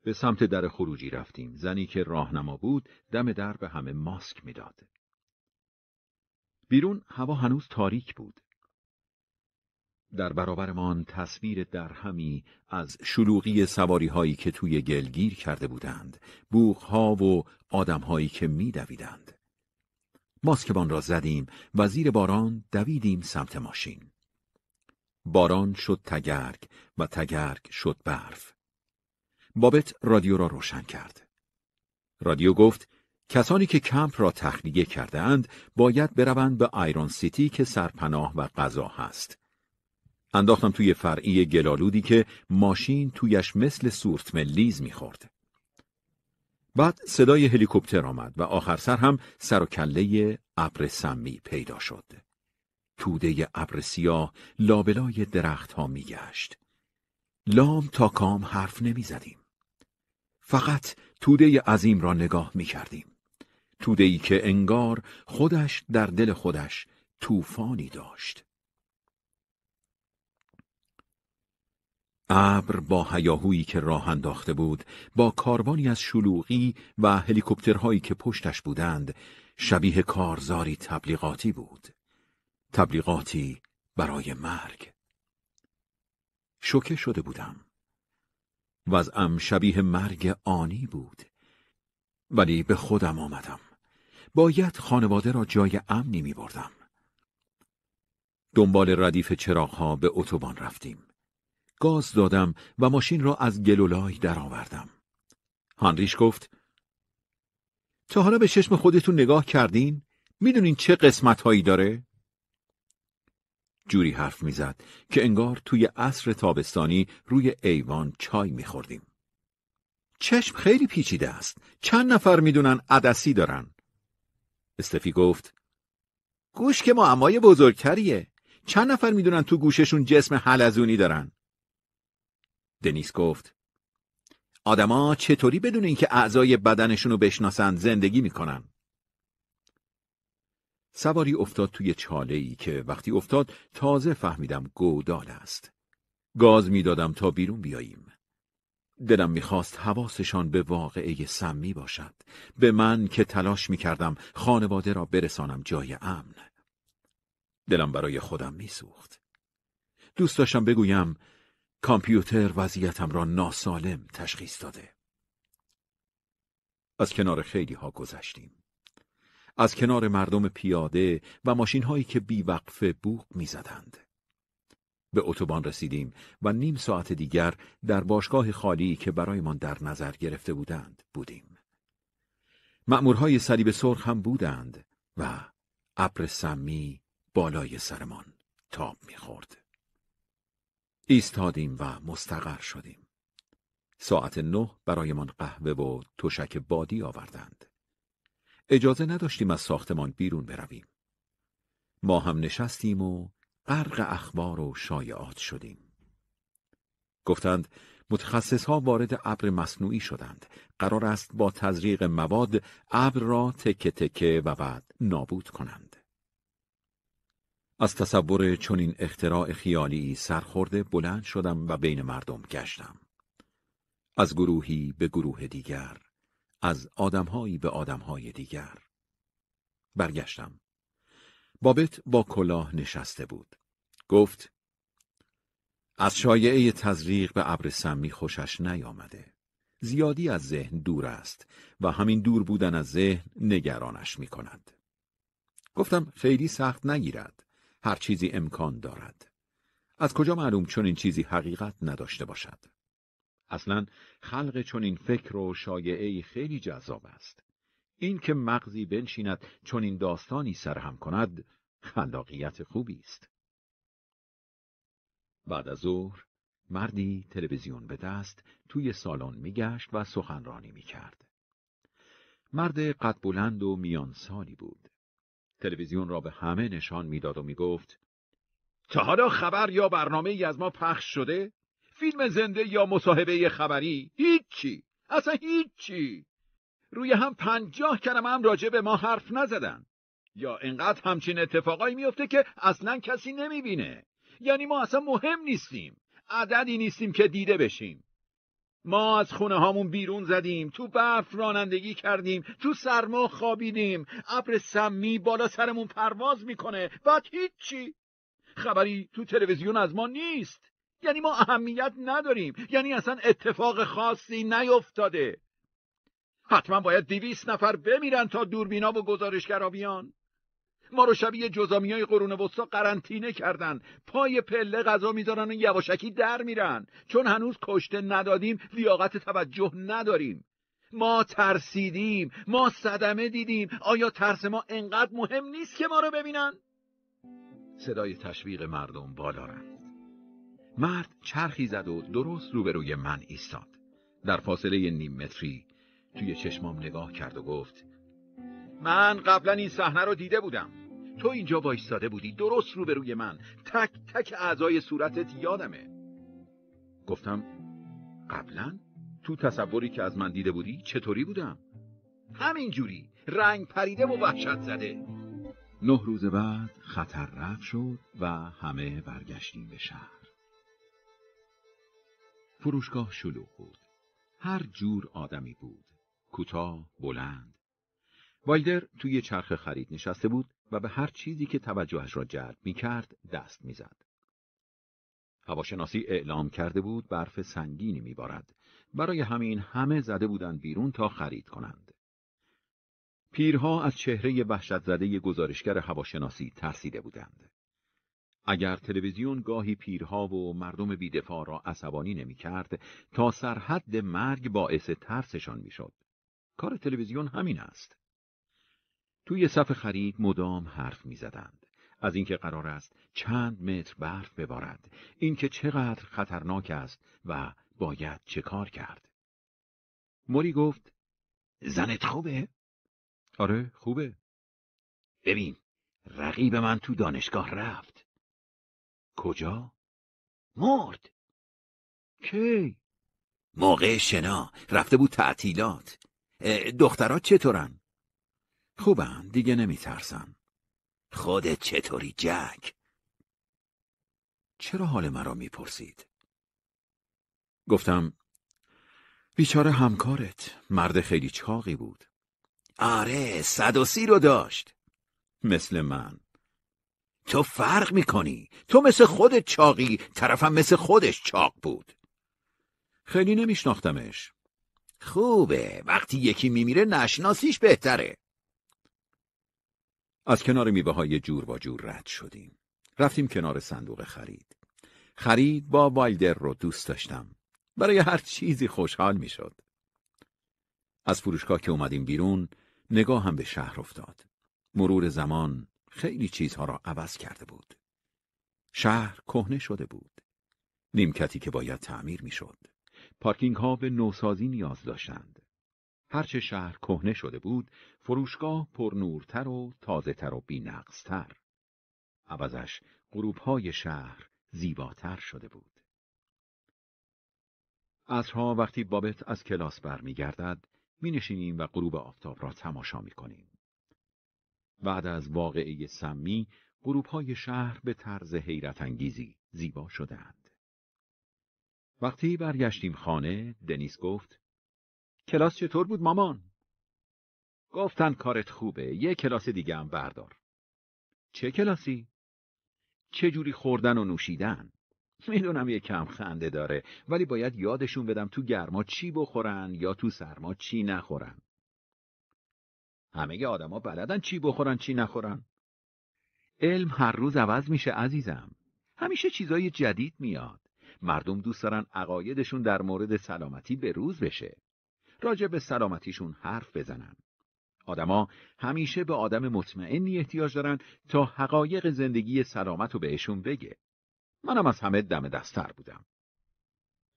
به سمت در خروجی رفتیم. زنی که راهنما بود دم در به همه ماسک میداد. بیرون هوا هنوز تاریک بود. در برابرمان تصویر درهمی از شلوغی سواری هایی که توی گلگیر کرده بودند، بوخ ها و آدم هایی که میدویدند. ماسکبان را زدیم و زیر باران دویدیم سمت ماشین. باران شد تگرگ و تگرگ شد برف. بابت رادیو را روشن کرد. رادیو گفت کسانی که کمپ را تخلیه کرده اند باید بروند به آیرون سیتی که سرپناه و غذا هست. انداختم توی فرعی گلالودی که ماشین تویش مثل سورت ملیز میخورد. بعد صدای هلیکوپتر آمد و آخر سر هم سر و کله ابر سمی پیدا شد. توده ابر سیاه لابلای درخت ها گشت. لام تا کام حرف زدیم. فقط توده عظیم را نگاه کردیم. توده ای که انگار خودش در دل خودش طوفانی داشت. ابر با هیاهویی که راه انداخته بود با کاروانی از شلوغی و هلیکوپترهایی که پشتش بودند شبیه کارزاری تبلیغاتی بود تبلیغاتی برای مرگ شوکه شده بودم وضعم شبیه مرگ آنی بود ولی به خودم آمدم باید خانواده را جای امنی می بردم دنبال ردیف چراغها به اتوبان رفتیم گاز دادم و ماشین را از گلولای درآوردم. هانریش گفت تا حالا به چشم خودتون نگاه کردین؟ میدونین چه قسمت هایی داره؟ جوری حرف میزد که انگار توی عصر تابستانی روی ایوان چای میخوردیم. چشم خیلی پیچیده است. چند نفر میدونن عدسی دارن؟ استفی گفت گوش که معمای بزرگتریه. چند نفر میدونن تو گوششون جسم حلزونی دارن؟ دنیس گفت آدما چطوری بدون اینکه اعضای بدنشون رو بشناسند زندگی میکنن سواری افتاد توی چاله ای که وقتی افتاد تازه فهمیدم گودال است گاز میدادم تا بیرون بیاییم دلم میخواست حواسشان به واقعه سمی باشد به من که تلاش میکردم خانواده را برسانم جای امن دلم برای خودم میسوخت دوست داشتم بگویم کامپیوتر وضعیتم را ناسالم تشخیص داده. از کنار خیلی ها گذشتیم. از کنار مردم پیاده و ماشین هایی که بیوقفه بوق میزدند. به اتوبان رسیدیم و نیم ساعت دیگر در باشگاه خالی که برایمان در نظر گرفته بودند بودیم. مأمورهای صلیب سرخ هم بودند و ابر سمی بالای سرمان تاب می‌خورد. ایستادیم و مستقر شدیم. ساعت نه برایمان قهوه و تشک بادی آوردند. اجازه نداشتیم از ساختمان بیرون برویم. ما هم نشستیم و غرق اخبار و شایعات شدیم. گفتند متخصص ها وارد ابر مصنوعی شدند. قرار است با تزریق مواد ابر را تکه تکه و بعد نابود کنند. از تصور چنین اختراع خیالی سرخورده بلند شدم و بین مردم گشتم. از گروهی به گروه دیگر، از آدمهایی به آدمهای دیگر. برگشتم. بابت با کلاه نشسته بود. گفت از شایعه تزریق به ابر سمی خوشش نیامده. زیادی از ذهن دور است و همین دور بودن از ذهن نگرانش می کند. گفتم خیلی سخت نگیرد. هر چیزی امکان دارد از کجا معلوم چون این چیزی حقیقت نداشته باشد اصلا خلق چون این فکر و شایعه خیلی جذاب است این که مغزی بنشیند چون این داستانی سرهم کند خلاقیت خوبی است بعد از ظهر مردی تلویزیون به دست توی سالن میگشت و سخنرانی میکرد مرد قد بلند و میان سالی بود تلویزیون را به همه نشان میداد و میگفت تا حالا خبر یا برنامه ای از ما پخش شده؟ فیلم زنده یا مصاحبه خبری؟ هیچی اصلا هیچی روی هم پنجاه کلمه هم راجع به ما حرف نزدن یا انقدر همچین اتفاقایی میفته که اصلا کسی نمیبینه یعنی ما اصلا مهم نیستیم عددی نیستیم که دیده بشیم ما از خونه هامون بیرون زدیم تو برف رانندگی کردیم تو سرما خوابیدیم ابر سمی بالا سرمون پرواز میکنه بعد هیچی خبری تو تلویزیون از ما نیست یعنی ما اهمیت نداریم یعنی اصلا اتفاق خاصی نیفتاده حتما باید دیویس نفر بمیرن تا دوربینا و گزارشگرا بیان ما رو شبیه جزامی های قرون وسطا قرنطینه کردن پای پله غذا میذارن و یواشکی در میرن چون هنوز کشته ندادیم لیاقت توجه نداریم ما ترسیدیم ما صدمه دیدیم آیا ترس ما انقدر مهم نیست که ما رو ببینن؟ صدای تشویق مردم بالا مرد چرخی زد و درست روبروی من ایستاد در فاصله نیم متری توی چشمام نگاه کرد و گفت من قبلا این صحنه رو دیده بودم تو اینجا وایستاده بودی درست رو روی من تک تک اعضای صورتت یادمه گفتم قبلا تو تصوری که از من دیده بودی چطوری بودم همینجوری رنگ پریده و وحشت زده نه روز بعد خطر رفت شد و همه برگشتیم به شهر فروشگاه شلوغ بود هر جور آدمی بود کوتاه بلند وایلدر توی چرخ خرید نشسته بود و به هر چیزی که توجهش را جلب می کرد دست می زد. هواشناسی اعلام کرده بود برف سنگینی می بارد. برای همین همه زده بودند بیرون تا خرید کنند. پیرها از چهره وحشت زده گزارشگر هواشناسی ترسیده بودند. اگر تلویزیون گاهی پیرها و مردم بیدفاع را عصبانی نمی کرد تا سرحد مرگ باعث ترسشان می شد. کار تلویزیون همین است. توی صف خرید مدام حرف می زدند. از اینکه قرار است چند متر برف ببارد اینکه چقدر خطرناک است و باید چه کار کرد موری گفت زنت خوبه آره خوبه ببین رقیب من تو دانشگاه رفت کجا مرد کی موقع شنا رفته بود تعطیلات دخترات چطورن خوبم. دیگه ترسم. خودت چطوری جک؟ چرا حال مرا پرسید؟ گفتم بیچاره همکارت مرد خیلی چاقی بود آره صد و سی رو داشت مثل من تو فرق میکنی تو مثل خودت چاقی طرفم مثل خودش چاق بود خیلی نمیشناختمش خوبه وقتی یکی میمیره نشناسیش بهتره از کنار میوه های جور با جور رد شدیم. رفتیم کنار صندوق خرید. خرید با وایلدر رو دوست داشتم. برای هر چیزی خوشحال میشد. از فروشگاه که اومدیم بیرون نگاه هم به شهر افتاد. مرور زمان خیلی چیزها را عوض کرده بود. شهر کهنه شده بود. نیمکتی که باید تعمیر میشد. پارکینگ ها به نوسازی نیاز داشتند. هرچه شهر کهنه شده بود فروشگاه نورتر و تر و نقصتر. عوضش غروبهای شهر زیباتر شده بود ها وقتی بابت از کلاس برمیگردد مینشینیم و غروب آفتاب را تماشا میکنیم بعد از واقعه سمی های شهر به طرز حیرت انگیزی زیبا شدند وقتی برگشتیم خانه دنیس گفت کلاس چطور بود مامان؟ گفتن کارت خوبه یه کلاس دیگه هم بردار چه کلاسی؟ چه جوری خوردن و نوشیدن؟ میدونم یه کم خنده داره ولی باید یادشون بدم تو گرما چی بخورن یا تو سرما چی نخورن همه آدما بلدن چی بخورن چی نخورن علم هر روز عوض میشه عزیزم همیشه چیزای جدید میاد مردم دوست دارن عقایدشون در مورد سلامتی به روز بشه راجع به سلامتیشون حرف بزنن. آدما همیشه به آدم مطمئنی احتیاج دارن تا حقایق زندگی سلامت رو بهشون بگه. منم از همه دم دستر بودم.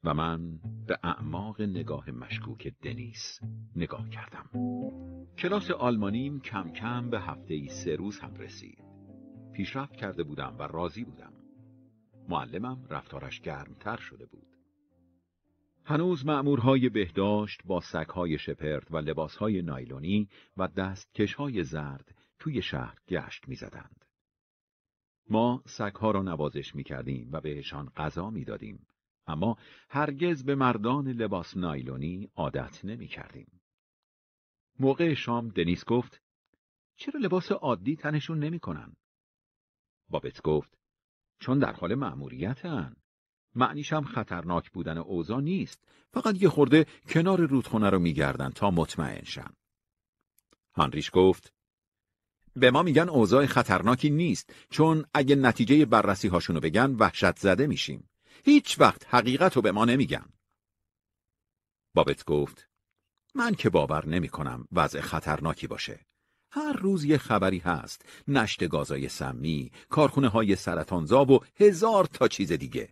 و من به اعماق نگاه مشکوک دنیس نگاه کردم. کلاس آلمانیم کم کم به هفته ای سه روز هم رسید. پیشرفت کرده بودم و راضی بودم. معلمم رفتارش گرمتر شده بود. هنوز مأمورهای بهداشت با سگهای شپرد و لباسهای نایلونی و دستکشهای زرد توی شهر گشت میزدند. ما سگها را نوازش می کردیم و بهشان غذا میدادیم اما هرگز به مردان لباس نایلونی عادت نمی کردیم. موقع شام دنیس گفت چرا لباس عادی تنشون نمی بابت گفت چون در حال معموریت هن. معنیشم هم خطرناک بودن اوضاع نیست فقط یه خورده کنار رودخونه رو میگردن تا مطمئن شن هنریش گفت به ما میگن اوضاع خطرناکی نیست چون اگه نتیجه بررسی هاشونو بگن وحشت زده میشیم هیچ وقت حقیقت رو به ما نمیگن بابت گفت من که باور نمی کنم وضع خطرناکی باشه هر روز یه خبری هست نشت گازای سمی کارخونه های سرطانزاب و هزار تا چیز دیگه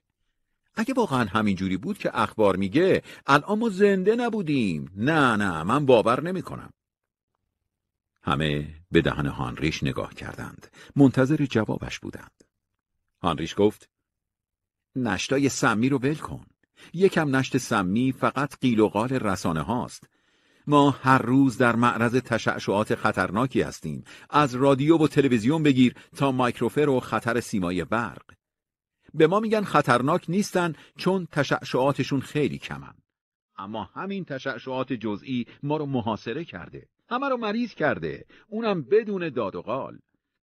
اگه واقعا جوری بود که اخبار میگه الان ما زنده نبودیم نه نه من باور نمیکنم همه به دهن هانریش نگاه کردند منتظر جوابش بودند هانریش گفت نشتای سمی رو ول کن یکم نشت سمی فقط قیل و قال رسانه هاست ما هر روز در معرض تشعشعات خطرناکی هستیم از رادیو و تلویزیون بگیر تا مایکروفر و خطر سیمای برق به ما میگن خطرناک نیستن چون تشعشعاتشون خیلی کمن اما همین تشعشعات جزئی ما رو محاصره کرده همه رو مریض کرده اونم بدون داد و قال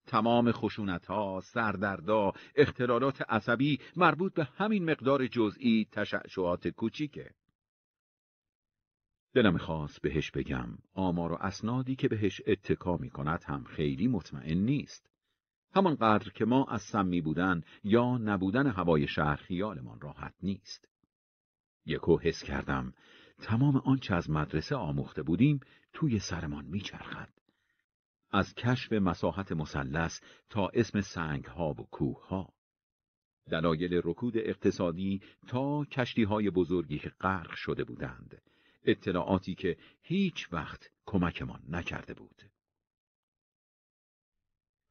تمام خشونت ها، سردردا، اختلالات عصبی مربوط به همین مقدار جزئی تشعشعات کوچیکه. دلم خواست بهش بگم آمار و اسنادی که بهش اتکا می کند هم خیلی مطمئن نیست. همانقدر که ما از سمی بودن یا نبودن هوای شهر خیالمان راحت نیست یکو حس کردم تمام آنچه از مدرسه آموخته بودیم توی سرمان میچرخد از کشف مساحت مسلس تا اسم سنگ ها و کوه ها دلایل رکود اقتصادی تا کشتی های بزرگی که غرق شده بودند اطلاعاتی که هیچ وقت کمکمان نکرده بود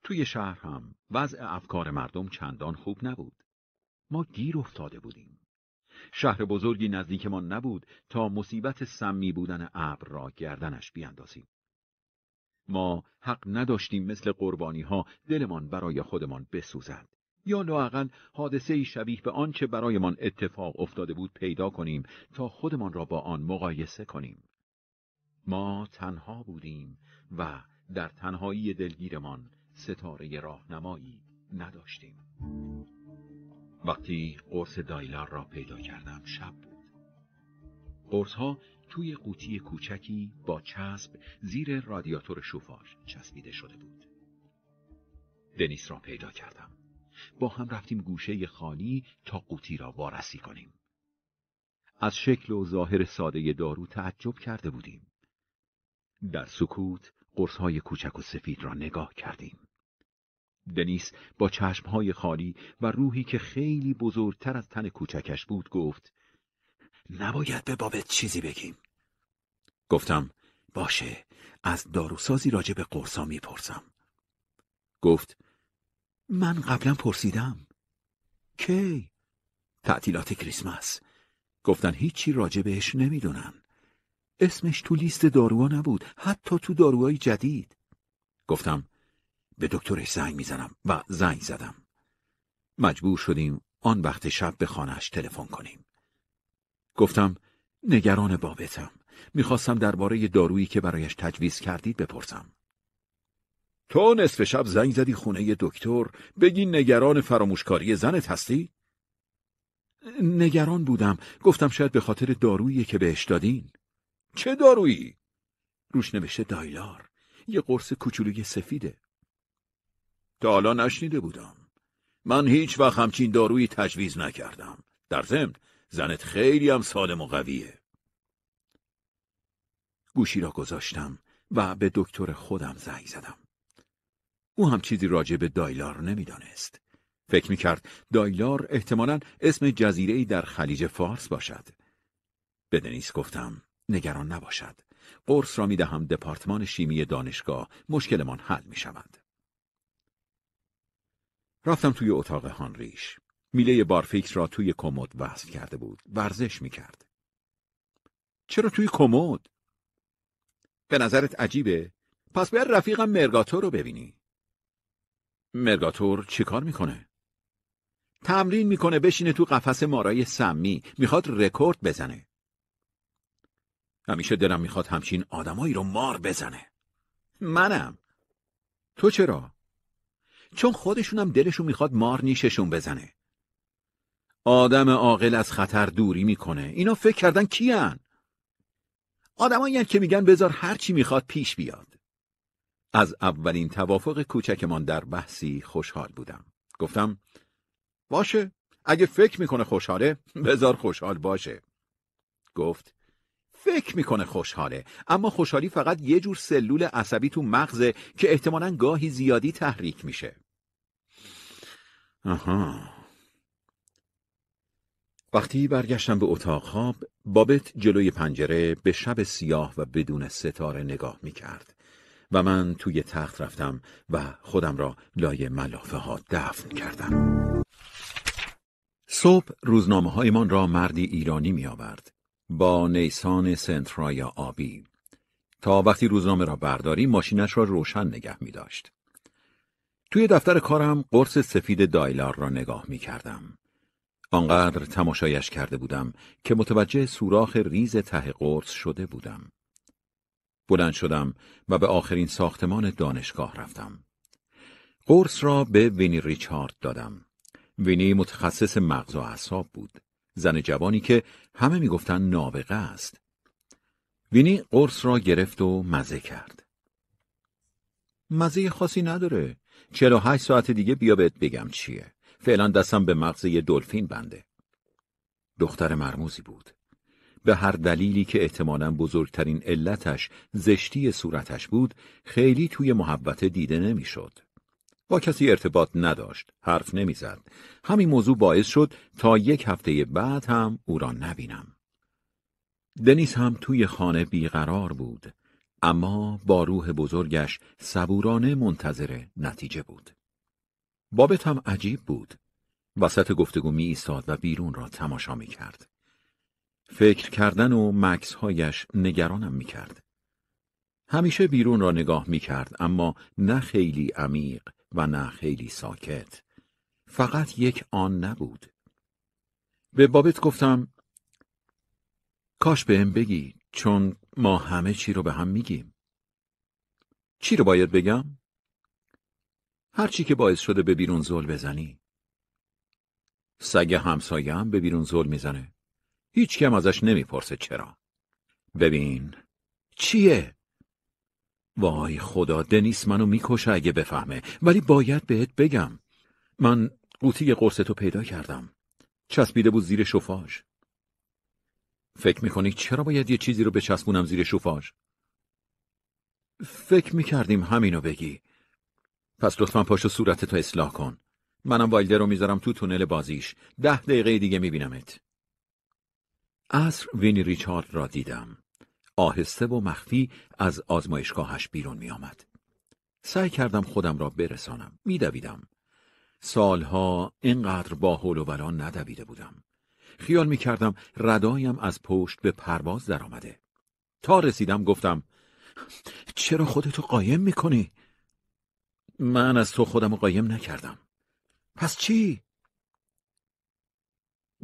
توی شهر هم وضع افکار مردم چندان خوب نبود. ما گیر افتاده بودیم. شهر بزرگی نزدیک ما نبود تا مصیبت سمی بودن ابر را گردنش بیاندازیم. ما حق نداشتیم مثل قربانی ها دلمان برای خودمان بسوزد. یا لاقل حادثه شبیه به آنچه برایمان اتفاق افتاده بود پیدا کنیم تا خودمان را با آن مقایسه کنیم. ما تنها بودیم و در تنهایی دلگیرمان ستاره راهنمایی نداشتیم وقتی قرص دایلر را پیدا کردم شب بود قرص ها توی قوطی کوچکی با چسب زیر رادیاتور شوفاش چسبیده شده بود دنیس را پیدا کردم با هم رفتیم گوشه خالی تا قوطی را وارسی کنیم از شکل و ظاهر ساده دارو تعجب کرده بودیم در سکوت قرص های کوچک و سفید را نگاه کردیم دنیس با چشمهای خالی و روحی که خیلی بزرگتر از تن کوچکش بود گفت نباید به بابت چیزی بگیم گفتم باشه از داروسازی راجع به قرصا میپرسم گفت من قبلا پرسیدم کی تعطیلات کریسمس گفتن هیچی راجع بهش نمیدونن اسمش تو لیست داروها نبود حتی تو داروهای جدید گفتم به دکترش زنگ میزنم و زنگ زدم. مجبور شدیم آن وقت شب به خانهش تلفن کنیم. گفتم نگران بابتم. میخواستم درباره دارویی که برایش تجویز کردید بپرسم. تو نصف شب زنگ زدی خونه دکتر بگی نگران فراموشکاری زنت هستی؟ نگران بودم گفتم شاید به خاطر دارویی که بهش دادین چه دارویی؟ روش نوشته دایلار یه قرص کوچولوی سفیده تا حالا نشنیده بودم. من هیچ وقت همچین دارویی تجویز نکردم. در ضمن زنت خیلی هم سالم و قویه. گوشی را گذاشتم و به دکتر خودم زنگ زدم. او هم چیزی راجع به دایلار نمیدانست. فکر می کرد دایلار احتمالا اسم جزیره در خلیج فارس باشد. به دنیس گفتم نگران نباشد. قرص را می دهم دپارتمان شیمی دانشگاه مشکلمان حل می شود. رفتم توی اتاق هانریش. میله بارفیکس را توی کمد وصل کرده بود. ورزش میکرد. چرا توی کمد؟ به نظرت عجیبه؟ پس باید رفیقم مرگاتور رو ببینی. مرگاتور چیکار میکنه؟ تمرین میکنه بشینه تو قفس مارای سمی میخواد رکورد بزنه. همیشه دلم میخواد همچین آدمایی رو مار بزنه. منم. تو چرا؟ چون خودشونم دلشون میخواد مار نیششون بزنه آدم عاقل از خطر دوری میکنه اینا فکر کردن کیان آدمایی که میگن بذار هر چی میخواد پیش بیاد از اولین توافق کوچکمان در بحثی خوشحال بودم گفتم باشه اگه فکر میکنه خوشحاله بذار خوشحال باشه گفت فکر میکنه خوشحاله اما خوشحالی فقط یه جور سلول عصبی تو مغزه که احتمالا گاهی زیادی تحریک میشه آها. وقتی برگشتم به اتاق خواب، بابت جلوی پنجره به شب سیاه و بدون ستاره نگاه می کرد و من توی تخت رفتم و خودم را لای ملافه ها دفن کردم. صبح روزنامه را مردی ایرانی می آورد با نیسان سنترایا آبی تا وقتی روزنامه را برداری ماشینش را روشن نگه می داشت. توی دفتر کارم قرص سفید دایلار را نگاه می کردم. آنقدر تماشایش کرده بودم که متوجه سوراخ ریز ته قرص شده بودم. بلند شدم و به آخرین ساختمان دانشگاه رفتم. قرص را به وینی ریچارد دادم. وینی متخصص مغز و اعصاب بود. زن جوانی که همه میگفتن نابغه است. وینی قرص را گرفت و مزه کرد. مزه خاصی نداره. 48 ساعت دیگه بیا بهت بگم چیه فعلا دستم به مغز یه دلفین بنده دختر مرموزی بود به هر دلیلی که احتمالا بزرگترین علتش زشتی صورتش بود خیلی توی محبت دیده نمیشد. با کسی ارتباط نداشت، حرف نمیزد. همین موضوع باعث شد تا یک هفته بعد هم او را نبینم. دنیس هم توی خانه بیقرار بود. اما با روح بزرگش صبورانه منتظر نتیجه بود. بابت هم عجیب بود. وسط گفتگو می ایستاد و بیرون را تماشا می کرد. فکر کردن و هایش نگرانم می کرد. همیشه بیرون را نگاه می کرد اما نه خیلی عمیق و نه خیلی ساکت. فقط یک آن نبود. به بابت گفتم کاش بهم بگی چون ما همه چی رو به هم میگیم. چی رو باید بگم؟ هرچی که باعث شده به بیرون زل بزنی. سگ همسایه هم به بیرون زل میزنه. هیچ کم ازش نمیپرسه چرا. ببین. چیه؟ وای خدا دنیس منو میکشه اگه بفهمه ولی باید بهت بگم. من قوطی تو پیدا کردم. چسبیده بود زیر شفاش. فکر میکنی چرا باید یه چیزی رو بچسبونم زیر شوفاژ؟ فکر میکردیم همینو بگی. پس لطفا پاشو صورتتو اصلاح کن. منم وایلدر رو میذارم تو تونل بازیش. ده دقیقه دیگه میبینمت. عصر وینی ریچارد را دیدم. آهسته و مخفی از آزمایشگاهش بیرون میآمد. سعی کردم خودم را برسانم. میدویدم. سالها اینقدر با حول و ولان ندویده بودم. خیال می کردم ردایم از پشت به پرواز درآمده. تا رسیدم گفتم چرا خودتو قایم می کنی؟ من از تو خودم قایم نکردم. پس چی؟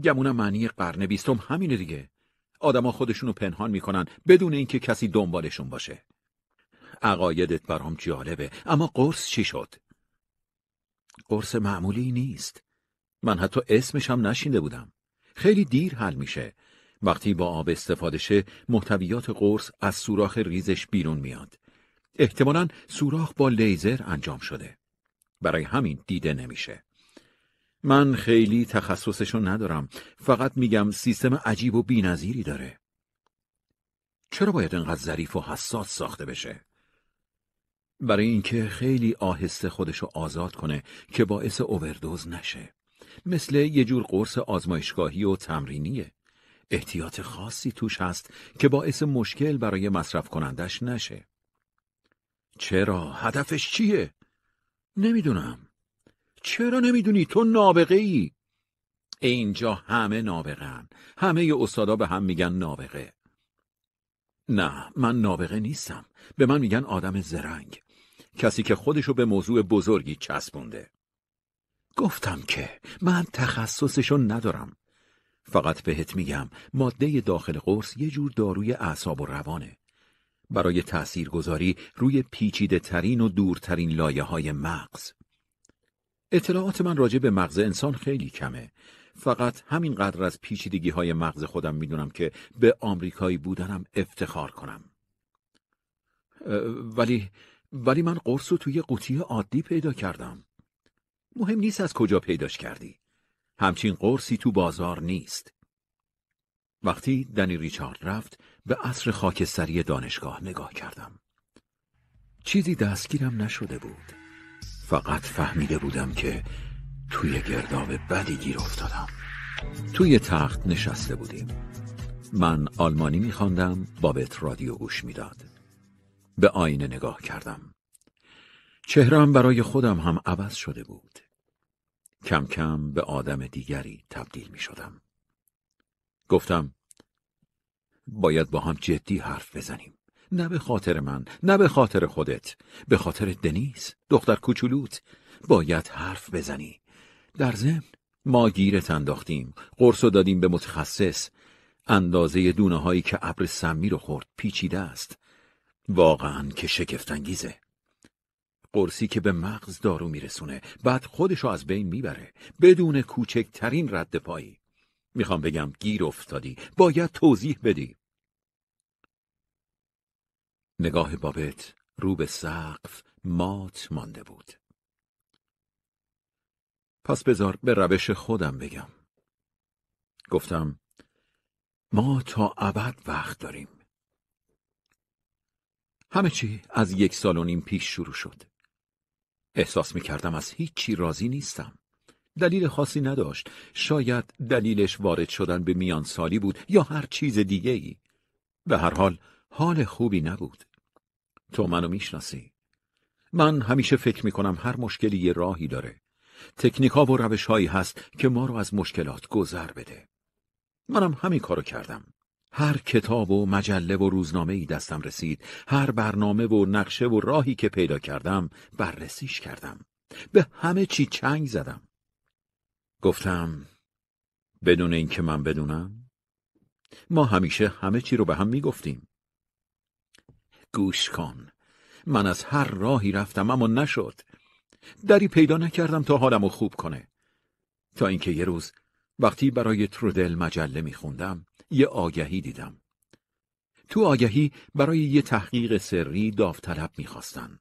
گمونم معنی قرن بیستم همینه دیگه. آدما خودشونو پنهان میکنن بدون اینکه کسی دنبالشون باشه. عقایدت برام جالبه اما قرص چی شد؟ قرص معمولی نیست. من حتی اسمشم هم نشینده بودم. خیلی دیر حل میشه. وقتی با آب استفاده شه، محتویات قرص از سوراخ ریزش بیرون میاد. احتمالا سوراخ با لیزر انجام شده. برای همین دیده نمیشه. من خیلی تخصصشو ندارم. فقط میگم سیستم عجیب و بینظیری داره. چرا باید انقدر ظریف و حساس ساخته بشه؟ برای اینکه خیلی آهسته خودشو آزاد کنه که باعث اووردوز نشه. مثل یه جور قرص آزمایشگاهی و تمرینیه. احتیاط خاصی توش هست که باعث مشکل برای مصرف کنندش نشه. چرا؟ هدفش چیه؟ نمیدونم. چرا نمیدونی تو نابغه ای؟ اینجا همه نابغن. همه استادا به هم میگن نابغه. نه من نابغه نیستم. به من میگن آدم زرنگ. کسی که خودشو به موضوع بزرگی چسبونده. گفتم که من تخصصشون ندارم فقط بهت میگم ماده داخل قرص یه جور داروی اعصاب و روانه برای تاثیرگذاری روی پیچیده ترین و دورترین لایه های مغز اطلاعات من راجع به مغز انسان خیلی کمه فقط همینقدر از پیچیدگی های مغز خودم میدونم که به آمریکایی بودنم افتخار کنم ولی ولی من قرص رو توی قوطی عادی پیدا کردم مهم نیست از کجا پیداش کردی همچین قرصی تو بازار نیست وقتی دنی ریچارد رفت به عصر خاکستری دانشگاه نگاه کردم چیزی دستگیرم نشده بود فقط فهمیده بودم که توی گرداب بدی گیر افتادم توی تخت نشسته بودیم من آلمانی میخواندم بابت رادیو گوش میداد به آینه نگاه کردم چهرم برای خودم هم عوض شده بود کم کم به آدم دیگری تبدیل می شدم. گفتم باید با هم جدی حرف بزنیم. نه به خاطر من، نه به خاطر خودت، به خاطر دنیس، دختر کوچولوت باید حرف بزنی. در ضمن ما گیرت انداختیم، قرص دادیم به متخصص. اندازه دونه هایی که ابر سمی رو خورد پیچیده است. واقعا که شگفتانگیزه. قرصی که به مغز دارو میرسونه بعد خودشو از بین میبره بدون کوچکترین رد پایی میخوام بگم گیر افتادی باید توضیح بدی نگاه بابت رو به سقف مات مانده بود پس بذار به روش خودم بگم گفتم ما تا ابد وقت داریم همه چی از یک سال و نیم پیش شروع شد احساس می کردم از هیچی راضی نیستم. دلیل خاصی نداشت. شاید دلیلش وارد شدن به میان سالی بود یا هر چیز دیگه ای. به هر حال حال خوبی نبود. تو منو می شناسی. من همیشه فکر می کنم هر مشکلی یه راهی داره. تکنیک ها و روش هایی هست که ما رو از مشکلات گذر بده. منم همین کارو کردم. هر کتاب و مجله و روزنامه ای دستم رسید هر برنامه و نقشه و راهی که پیدا کردم بررسیش کردم به همه چی چنگ زدم گفتم بدون اینکه من بدونم ما همیشه همه چی رو به هم میگفتیم گوش کن من از هر راهی رفتم اما نشد دری پیدا نکردم تا حالمو خوب کنه تا اینکه یه روز وقتی برای ترودل مجله میخوندم یه آگهی دیدم. تو آگهی برای یه تحقیق سری داوطلب میخواستن.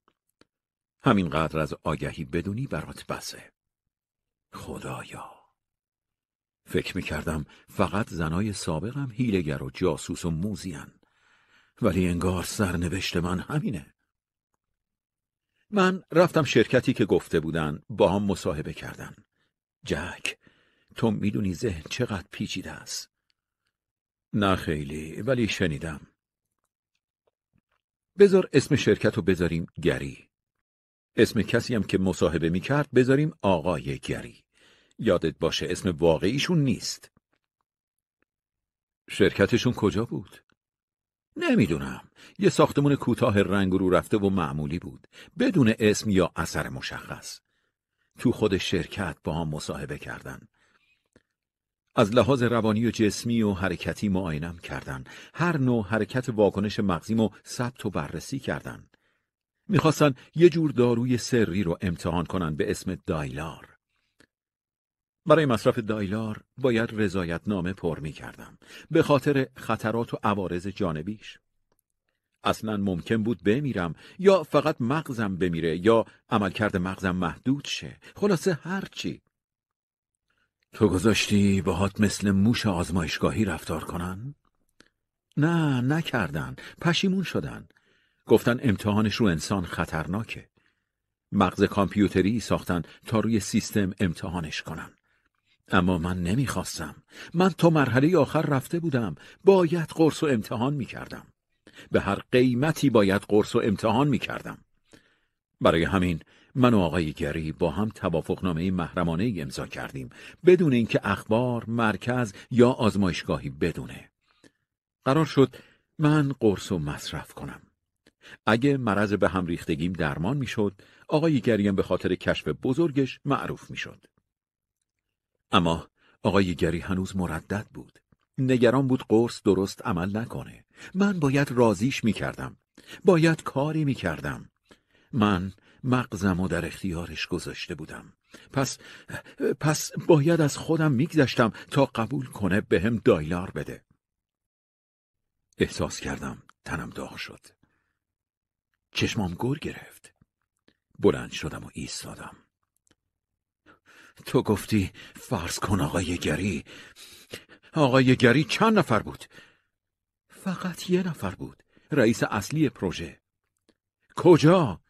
همینقدر از آگهی بدونی برات بسه. خدایا فکر میکردم فقط زنای سابقم هیلگر و جاسوس و موزیان ولی انگار سرنوشت من همینه من رفتم شرکتی که گفته بودن با هم مصاحبه کردن جک تو میدونی ذهن چقدر پیچیده است نه خیلی ولی شنیدم بذار اسم شرکت رو بذاریم گری اسم کسی هم که مصاحبه کرد بذاریم آقای گری یادت باشه اسم واقعیشون نیست شرکتشون کجا بود؟ نمیدونم یه ساختمون کوتاه رنگ رو رفته و معمولی بود بدون اسم یا اثر مشخص تو خود شرکت با هم مصاحبه کردن از لحاظ روانی و جسمی و حرکتی معاینم کردن هر نوع حرکت واکنش مغزیمو ثبت و بررسی کردن میخواستن یه جور داروی سری رو امتحان کنن به اسم دایلار برای مصرف دایلار باید رضایت نامه پر می کردم به خاطر خطرات و عوارض جانبیش اصلا ممکن بود بمیرم یا فقط مغزم بمیره یا عملکرد مغزم محدود شه خلاصه هرچی تو گذاشتی باهات مثل موش آزمایشگاهی رفتار کنن؟ نه نکردن پشیمون شدن گفتن امتحانش رو انسان خطرناکه مغز کامپیوتری ساختن تا روی سیستم امتحانش کنن اما من نمیخواستم من تا مرحله آخر رفته بودم باید قرص و امتحان میکردم به هر قیمتی باید قرص و امتحان میکردم برای همین من و آقای گری با هم نامه محرمانه ای امضا کردیم بدون اینکه اخبار، مرکز یا آزمایشگاهی بدونه. قرار شد من قرص و مصرف کنم. اگه مرض به هم ریختگیم درمان میشد، آقای گریم به خاطر کشف بزرگش معروف میشد. اما آقای گری هنوز مردد بود. نگران بود قرص درست عمل نکنه. من باید راضیش میکردم باید کاری میکردم من مغزم و در اختیارش گذاشته بودم پس پس باید از خودم میگذشتم تا قبول کنه به هم دایلار بده احساس کردم تنم داغ شد چشمام گر گرفت بلند شدم و ایستادم تو گفتی فرض کن آقای گری آقای گری چند نفر بود فقط یه نفر بود رئیس اصلی پروژه کجا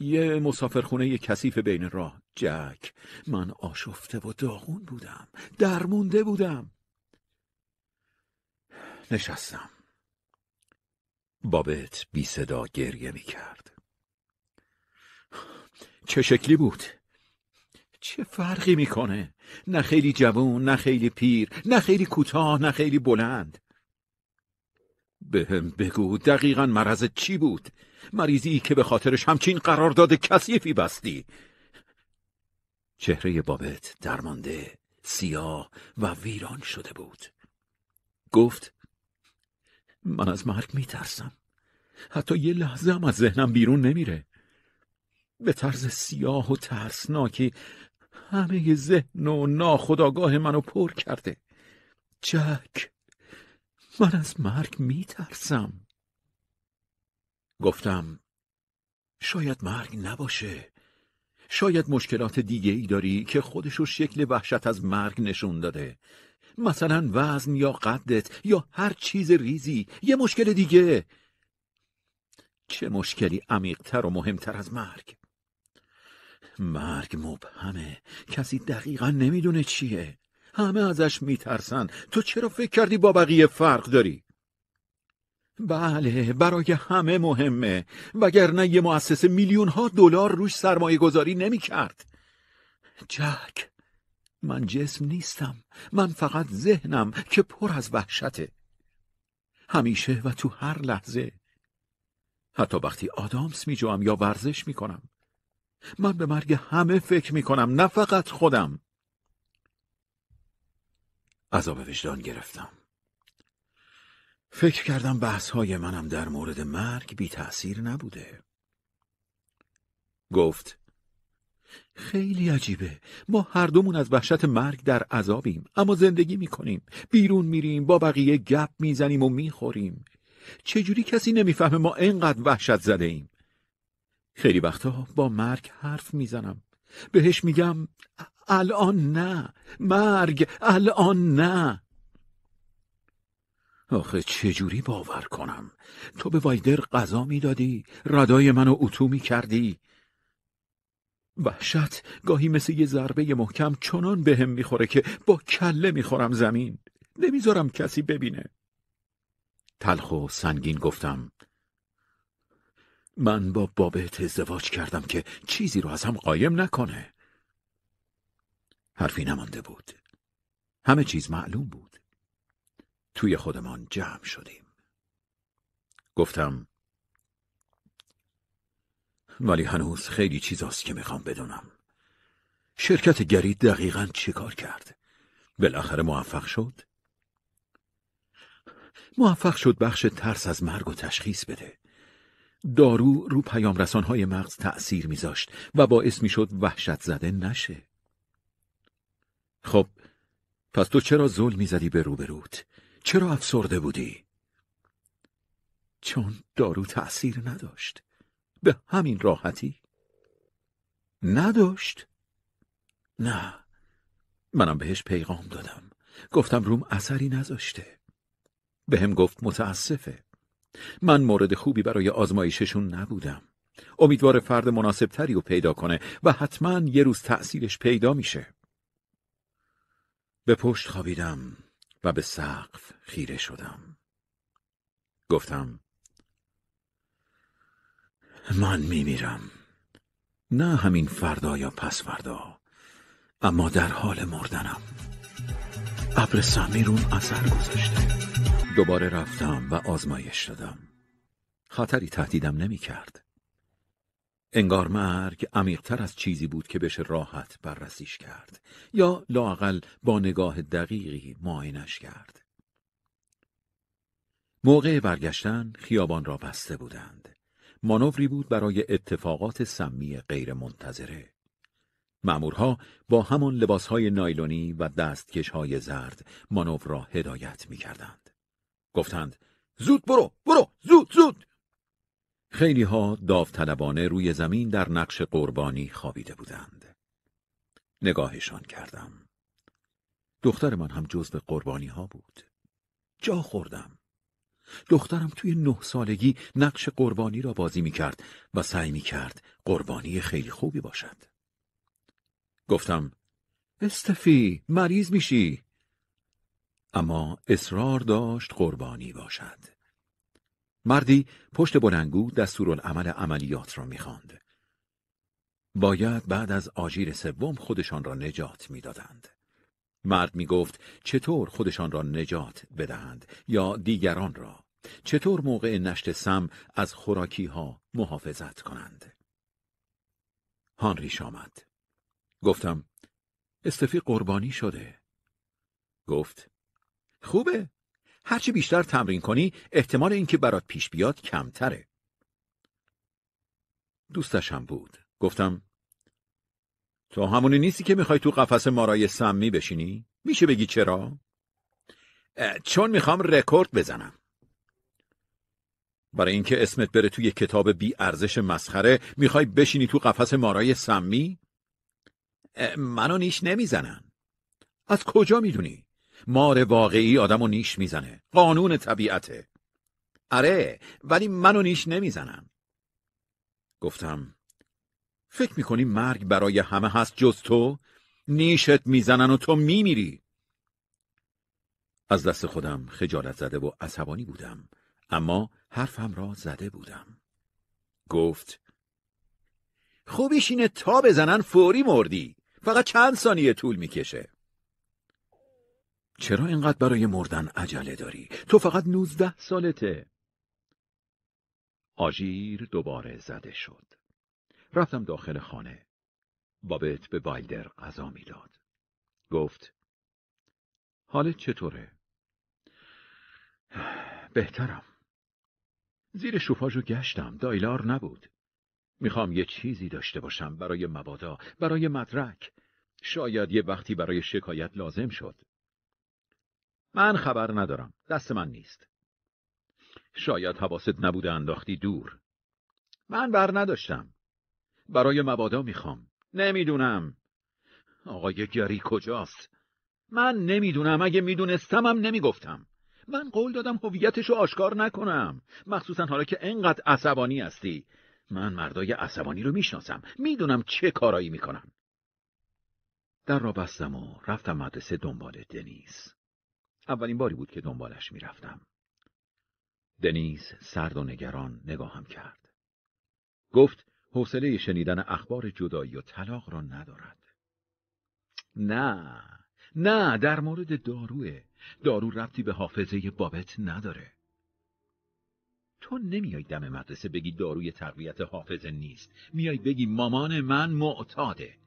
یه مسافرخونه کثیف بین راه جک من آشفته و داغون بودم درمونده بودم نشستم بابت بی صدا گریه می کرد چه شکلی بود؟ چه فرقی میکنه؟ نه خیلی جوان، نه خیلی پیر، نه خیلی کوتاه، نه خیلی بلند. بهم بگو دقیقا مرض چی بود؟ مریضی که به خاطرش همچین قرار داده کسیفی بستی چهره بابت درمانده سیاه و ویران شده بود گفت من از مرگ میترسم حتی یه لحظه هم از ذهنم بیرون نمیره به طرز سیاه و ترسناکی همه ذهن و ناخداگاه منو پر کرده جک من از مرگ میترسم گفتم شاید مرگ نباشه شاید مشکلات دیگه ای داری که خودشو شکل وحشت از مرگ نشون داده مثلا وزن یا قدت یا هر چیز ریزی یه مشکل دیگه چه مشکلی عمیقتر و مهمتر از مرگ مرگ مبهمه کسی دقیقا نمیدونه چیه همه ازش میترسن تو چرا فکر کردی با بقیه فرق داری بله برای همه مهمه وگرنه یه مؤسسه میلیون ها دلار روش سرمایه گذاری نمی کرد. جک من جسم نیستم من فقط ذهنم که پر از وحشته همیشه و تو هر لحظه حتی وقتی آدامس می جوام یا ورزش می کنم من به مرگ همه فکر می کنم نه فقط خودم عذاب وجدان گرفتم فکر کردم بحث های منم در مورد مرگ بی تأثیر نبوده. گفت خیلی عجیبه ما هر دومون از وحشت مرگ در عذابیم اما زندگی میکنیم بیرون میریم با بقیه گپ میزنیم و میخوریم چجوری کسی نمیفهمه ما اینقدر وحشت زده ایم خیلی وقتا با مرگ حرف میزنم بهش میگم الان نه مرگ الان نه آخه چجوری باور کنم تو به وایدر غذا میدادی ردای منو اتو می کردی وحشت گاهی مثل یه ضربه محکم چنان بهم میخوره که با کله میخورم زمین نمیذارم کسی ببینه تلخ و سنگین گفتم من با بابت ازدواج کردم که چیزی رو از هم قایم نکنه حرفی نمانده بود همه چیز معلوم بود توی خودمان جمع شدیم گفتم ولی هنوز خیلی چیزاست که میخوام بدونم شرکت گری دقیقا چه کار کرد؟ بالاخره موفق شد؟ موفق شد بخش ترس از مرگ و تشخیص بده دارو رو پیام های مغز تأثیر میذاشت و باعث میشد وحشت زده نشه خب پس تو چرا زل میزدی به روبروت؟ چرا افسرده بودی؟ چون دارو تأثیر نداشت به همین راحتی نداشت نه منم بهش پیغام دادم گفتم روم اثری نذاشته هم گفت متاسفه من مورد خوبی برای آزمایششون نبودم امیدوار فرد مناسبتری رو پیدا کنه و حتما یه روز تأثیرش پیدا میشه به پشت خوابیدم و به سقف خیره شدم گفتم من میمیرم نه همین فردا یا پس فردا اما در حال مردنم ابر سمیرون اثر گذاشته دوباره رفتم و آزمایش دادم خطری تهدیدم نمیکرد انگار مرگ عمیقتر از چیزی بود که بشه راحت بررسیش کرد یا لاقل با نگاه دقیقی ماینش کرد موقع برگشتن خیابان را بسته بودند مانوری بود برای اتفاقات سمی غیر منتظره معمورها با همان لباسهای نایلونی و دستکشهای زرد مانور را هدایت می کردند. گفتند زود برو برو زود زود خیلی ها داوطلبانه روی زمین در نقش قربانی خوابیده بودند. نگاهشان کردم. دختر من هم جزو قربانی ها بود. جا خوردم. دخترم توی نه سالگی نقش قربانی را بازی می کرد و سعی می کرد قربانی خیلی خوبی باشد. گفتم استفی مریض میشی اما اصرار داشت قربانی باشد. مردی پشت بلنگو دستورالعمل عملیات را میخواند. باید بعد از آژیر سوم خودشان را نجات میدادند. مرد می چطور خودشان را نجات بدهند یا دیگران را چطور موقع نشت سم از خوراکی ها محافظت کنند هانریش آمد گفتم استفی قربانی شده گفت خوبه هرچی بیشتر تمرین کنی احتمال اینکه برات پیش بیاد کمتره. دوستش هم بود. گفتم تو همونی نیستی که میخوای تو قفس مارای سمی بشینی؟ میشه بگی چرا؟ چون میخوام رکورد بزنم. برای اینکه اسمت بره توی کتاب بی ارزش مسخره میخوای بشینی تو قفس مارای سمی؟ منو نیش نمیزنن. از کجا میدونی؟ مار واقعی آدم و نیش میزنه قانون طبیعته اره ولی منو نیش نمیزنم گفتم فکر میکنی مرگ برای همه هست جز تو؟ نیشت میزنن و تو میمیری از دست خودم خجالت زده و عصبانی بودم اما حرفم را زده بودم گفت خوبیش اینه تا بزنن فوری مردی فقط چند ثانیه طول میکشه چرا اینقدر برای مردن عجله داری؟ تو فقط نوزده سالته. آژیر دوباره زده شد. رفتم داخل خانه. بابت به وایلدر غذا میداد. گفت حالت چطوره؟ بهترم. زیر شوفاژو گشتم. دایلار نبود. میخوام یه چیزی داشته باشم برای مبادا، برای مدرک. شاید یه وقتی برای شکایت لازم شد. من خبر ندارم دست من نیست شاید حواست نبوده انداختی دور من بر نداشتم برای مبادا میخوام نمیدونم آقای گری کجاست من نمیدونم اگه میدونستمم نمیگفتم من قول دادم هویتش رو آشکار نکنم مخصوصا حالا که انقدر عصبانی هستی من مردای عصبانی رو میشناسم میدونم چه کارایی میکنم، در را بستم و رفتم مدرسه دنبال دنیز، اولین باری بود که دنبالش میرفتم. دنیز سرد و نگران نگاهم کرد. گفت حوصله شنیدن اخبار جدایی و طلاق را ندارد. نه، نه در مورد داروه. دارو ربطی به حافظه بابت نداره. تو نمیای دم مدرسه بگی داروی تقویت حافظه نیست. میای بگی مامان من معتاده.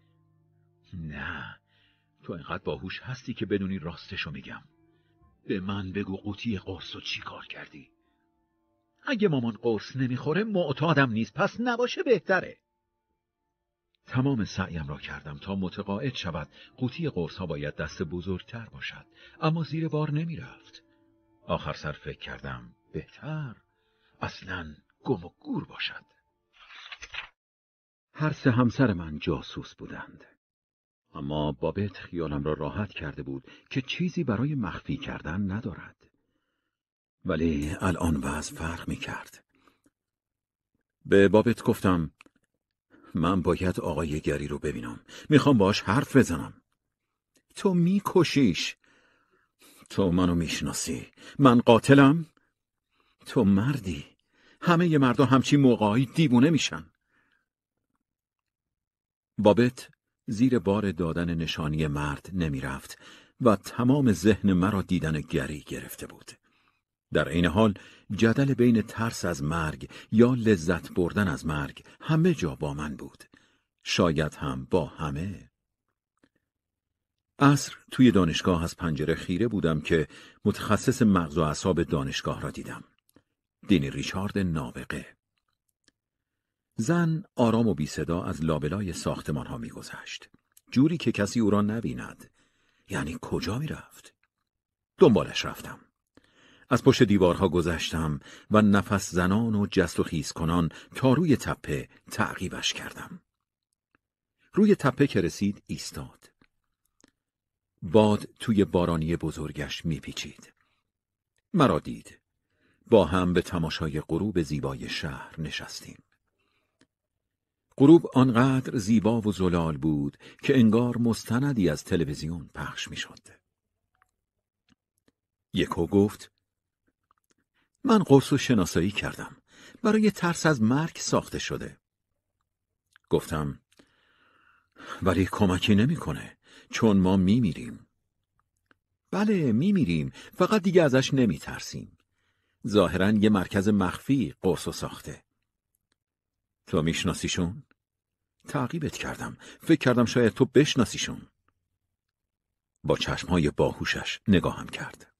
نه، تو اینقدر باهوش هستی که بدونی راستشو میگم. به من بگو قوطی قرص و چی کار کردی؟ اگه مامان قرص نمیخوره معتادم نیست پس نباشه بهتره تمام سعیم را کردم تا متقاعد شود قوطی قرص ها باید دست بزرگتر باشد اما زیر بار نمی رفت. آخر سر فکر کردم بهتر اصلا گم و گور باشد هر سه همسر من جاسوس بودند اما بابت خیالم را راحت کرده بود که چیزی برای مخفی کردن ندارد ولی الان وضع فرق می کرد به بابت گفتم من باید آقای گری رو ببینم میخوام باش حرف بزنم تو میکشیش تو منو میشناسی من قاتلم تو مردی همه مردا همچی موقعی دیوونه میشن بابت زیر بار دادن نشانی مرد رفت و تمام ذهن مرا دیدن گری گرفته بود. در عین حال جدل بین ترس از مرگ یا لذت بردن از مرگ همه جا با من بود. شاید هم با همه. اصر توی دانشگاه از پنجره خیره بودم که متخصص مغز و اعصاب دانشگاه را دیدم. دینی ریچارد نابقه زن آرام و بی صدا از لابلای ساختمان ها می جوری که کسی او را نبیند. یعنی کجا می رفت؟ دنبالش رفتم. از پشت دیوارها گذشتم و نفس زنان و جست و خیز کنان تا روی تپه تعقیبش کردم. روی تپه که رسید ایستاد. باد توی بارانی بزرگش میپیچید. مرا دید. با هم به تماشای غروب زیبای شهر نشستیم. غروب آنقدر زیبا و زلال بود که انگار مستندی از تلویزیون پخش میشد. یکو گفت من قرص و شناسایی کردم. برای ترس از مرگ ساخته شده. گفتم ولی کمکی نمیکنه چون ما میمیریم. بله میریم. فقط دیگه ازش ترسیم. ظاهرا یه مرکز مخفی قرص و ساخته. تو میشناسیشون؟ تعقیبت کردم فکر کردم شاید تو بشناسیشون با چشمهای باهوشش نگاهم کرد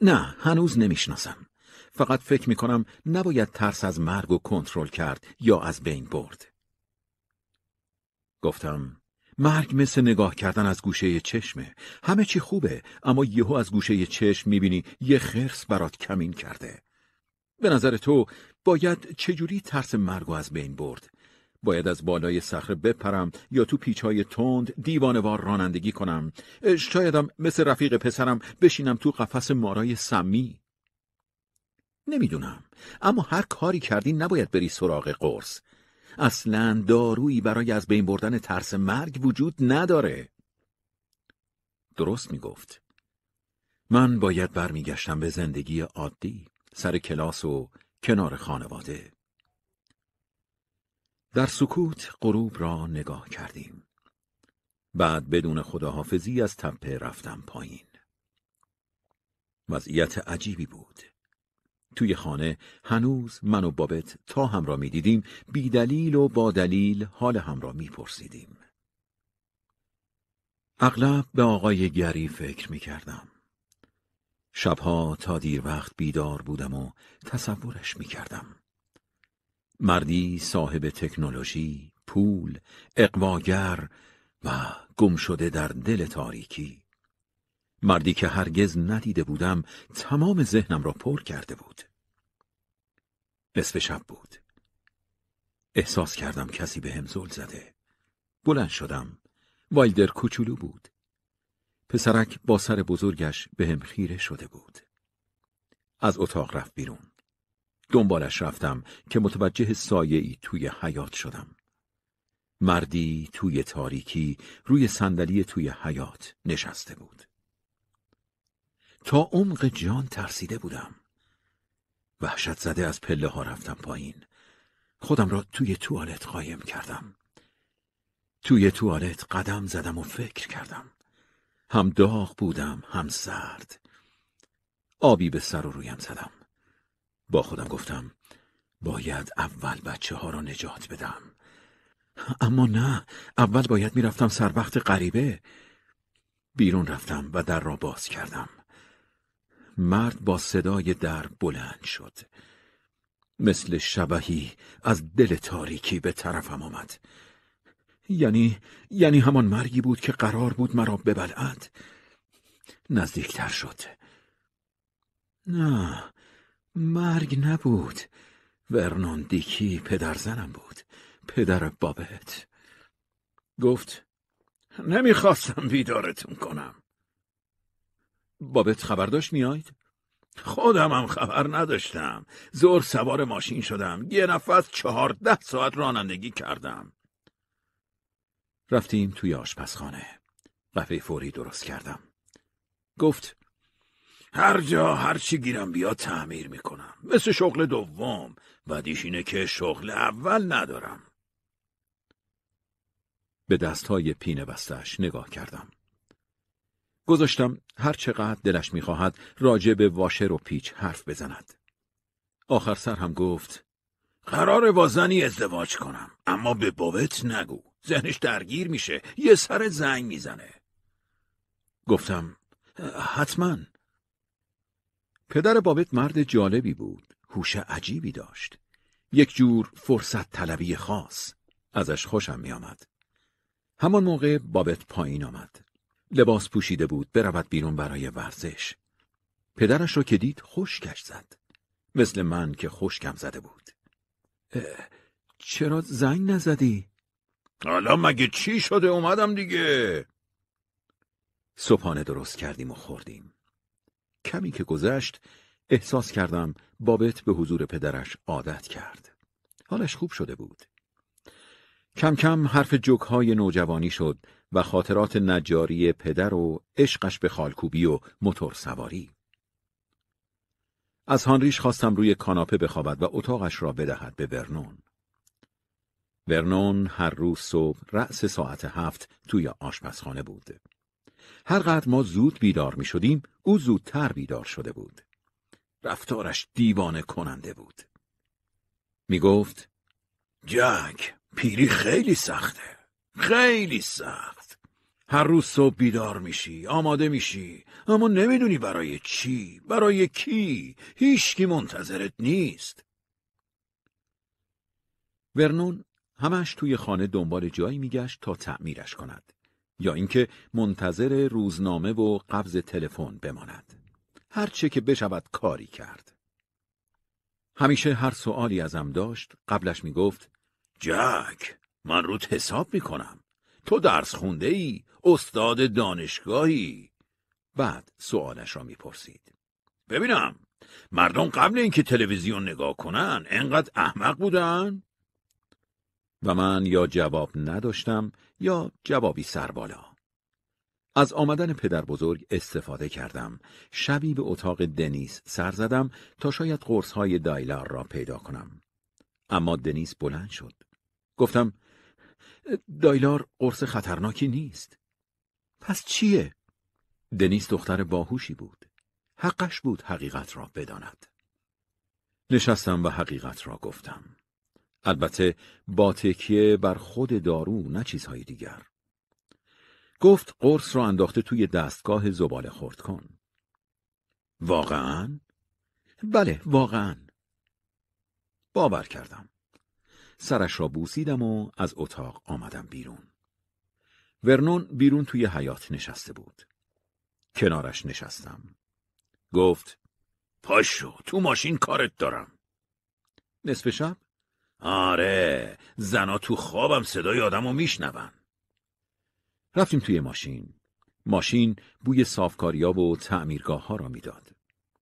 نه هنوز نمیشناسم فقط فکر میکنم نباید ترس از مرگ و کنترل کرد یا از بین برد گفتم مرگ مثل نگاه کردن از گوشه چشمه همه چی خوبه اما یهو از گوشه چشم میبینی یه خرس برات کمین کرده به نظر تو باید چجوری ترس مرگو از بین برد؟ باید از بالای صخره بپرم یا تو پیچهای تند دیوانوار رانندگی کنم شایدم مثل رفیق پسرم بشینم تو قفس مارای سمی نمیدونم اما هر کاری کردی نباید بری سراغ قرص اصلا دارویی برای از بین بردن ترس مرگ وجود نداره درست میگفت من باید برمیگشتم به زندگی عادی سر کلاس و کنار خانواده در سکوت غروب را نگاه کردیم بعد بدون خداحافظی از تپه رفتم پایین وضعیت عجیبی بود توی خانه هنوز من و بابت تا هم را می دیدیم بی دلیل و با دلیل حال هم را می پرسیدیم. اغلب به آقای گری فکر می کردم. شبها تا دیر وقت بیدار بودم و تصورش می کردم. مردی صاحب تکنولوژی، پول، اقواگر و گم شده در دل تاریکی. مردی که هرگز ندیده بودم تمام ذهنم را پر کرده بود. نصف شب بود. احساس کردم کسی به هم زل زده. بلند شدم. وایلدر کوچولو بود. پسرک با سر بزرگش به هم خیره شده بود. از اتاق رفت بیرون. دنبالش رفتم که متوجه سایه توی حیات شدم. مردی توی تاریکی روی صندلی توی حیات نشسته بود. تا عمق جان ترسیده بودم. وحشت زده از پله ها رفتم پایین. خودم را توی توالت قایم کردم. توی توالت قدم زدم و فکر کردم. هم داغ بودم هم سرد آبی به سر و رویم زدم با خودم گفتم باید اول بچه ها را نجات بدم اما نه اول باید میرفتم سر وقت غریبه بیرون رفتم و در را باز کردم مرد با صدای در بلند شد مثل شبهی از دل تاریکی به طرفم آمد یعنی یعنی همان مرگی بود که قرار بود مرا ببلعد نزدیکتر شد نه مرگ نبود ورنون دیکی پدر زنم بود پدر بابت گفت نمیخواستم بیدارتون کنم بابت خبر داشت میاید؟ خودم هم خبر نداشتم زور سوار ماشین شدم یه نفس چهارده ساعت رانندگی کردم رفتیم توی آشپزخانه. قهوه فوری درست کردم. گفت هر جا هر چی گیرم بیاد تعمیر میکنم. مثل شغل دوم. و اینه که شغل اول ندارم. به دستهای پینه بستش نگاه کردم. گذاشتم هر چقدر دلش میخواهد راجع به واشر و پیچ حرف بزند. آخر سر هم گفت قرار با زنی ازدواج کنم اما به بابت نگو. زنش درگیر میشه یه سر زنگ میزنه گفتم حتما پدر بابت مرد جالبی بود هوش عجیبی داشت یک جور فرصت طلبی خاص ازش خوشم میآمد همان موقع بابت پایین آمد لباس پوشیده بود برود بیرون برای ورزش پدرش را که دید خشکش زد مثل من که خوشکم زده بود چرا زنگ نزدی؟ حالا مگه چی شده اومدم دیگه صبحانه درست کردیم و خوردیم کمی که گذشت احساس کردم بابت به حضور پدرش عادت کرد حالش خوب شده بود کم کم حرف های نوجوانی شد و خاطرات نجاری پدر و عشقش به خالکوبی و موتور سواری از هانریش خواستم روی کاناپه بخوابد و اتاقش را بدهد به برنون. ورنون هر روز صبح رأس ساعت هفت توی آشپزخانه بود. هرقدر ما زود بیدار می شدیم، او زودتر بیدار شده بود. رفتارش دیوانه کننده بود. می گفت جک پیری خیلی سخته. خیلی سخت. هر روز صبح بیدار میشی، آماده میشی، اما نمیدونی برای چی، برای کی، هیچکی منتظرت نیست. ورنون همش توی خانه دنبال جایی میگشت تا تعمیرش کند یا اینکه منتظر روزنامه و قبض تلفن بماند چه که بشود کاری کرد همیشه هر سوالی ازم داشت قبلش میگفت جک من رو حساب میکنم تو درس خونده ای استاد دانشگاهی بعد سوالش را میپرسید ببینم مردم قبل اینکه تلویزیون نگاه کنن انقدر احمق بودن و من یا جواب نداشتم یا جوابی سربالا. از آمدن پدر بزرگ استفاده کردم. شبی به اتاق دنیس سر زدم تا شاید قرص های دایلار را پیدا کنم. اما دنیس بلند شد. گفتم دایلار قرص خطرناکی نیست. پس چیه؟ دنیس دختر باهوشی بود. حقش بود حقیقت را بداند. نشستم و حقیقت را گفتم. البته با تکیه بر خود دارو نه چیزهای دیگر. گفت قرص را انداخته توی دستگاه زباله خورد کن. واقعا؟ بله واقعا. باور کردم. سرش را بوسیدم و از اتاق آمدم بیرون. ورنون بیرون توی حیات نشسته بود. کنارش نشستم. گفت پاشو تو ماشین کارت دارم. نصف شب آره زنا تو خوابم صدای آدم رو میشنون رفتیم توی ماشین ماشین بوی صافکاریا و تعمیرگاه ها را میداد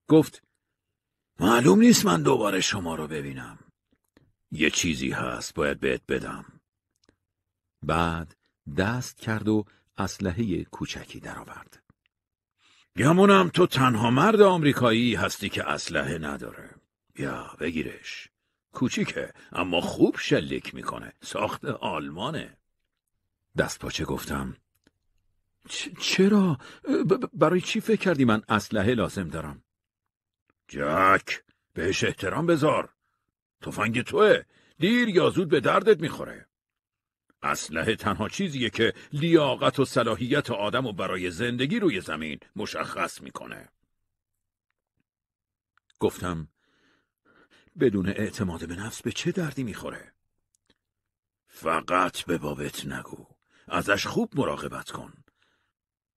گفت معلوم نیست من دوباره شما رو ببینم یه چیزی هست باید بهت بدم بعد دست کرد و اسلحه کوچکی درآورد گمونم تو تنها مرد آمریکایی هستی که اسلحه نداره یا بگیرش کوچیکه اما خوب شلیک میکنه ساخت آلمانه دست پاچه گفتم چرا؟ برای چی فکر کردی من اسلحه لازم دارم؟ جک بهش احترام بذار تفنگ توه دیر یا زود به دردت میخوره اسلحه تنها چیزیه که لیاقت و صلاحیت آدم و برای زندگی روی زمین مشخص میکنه گفتم بدون اعتماد به نفس به چه دردی میخوره؟ فقط به بابت نگو. ازش خوب مراقبت کن.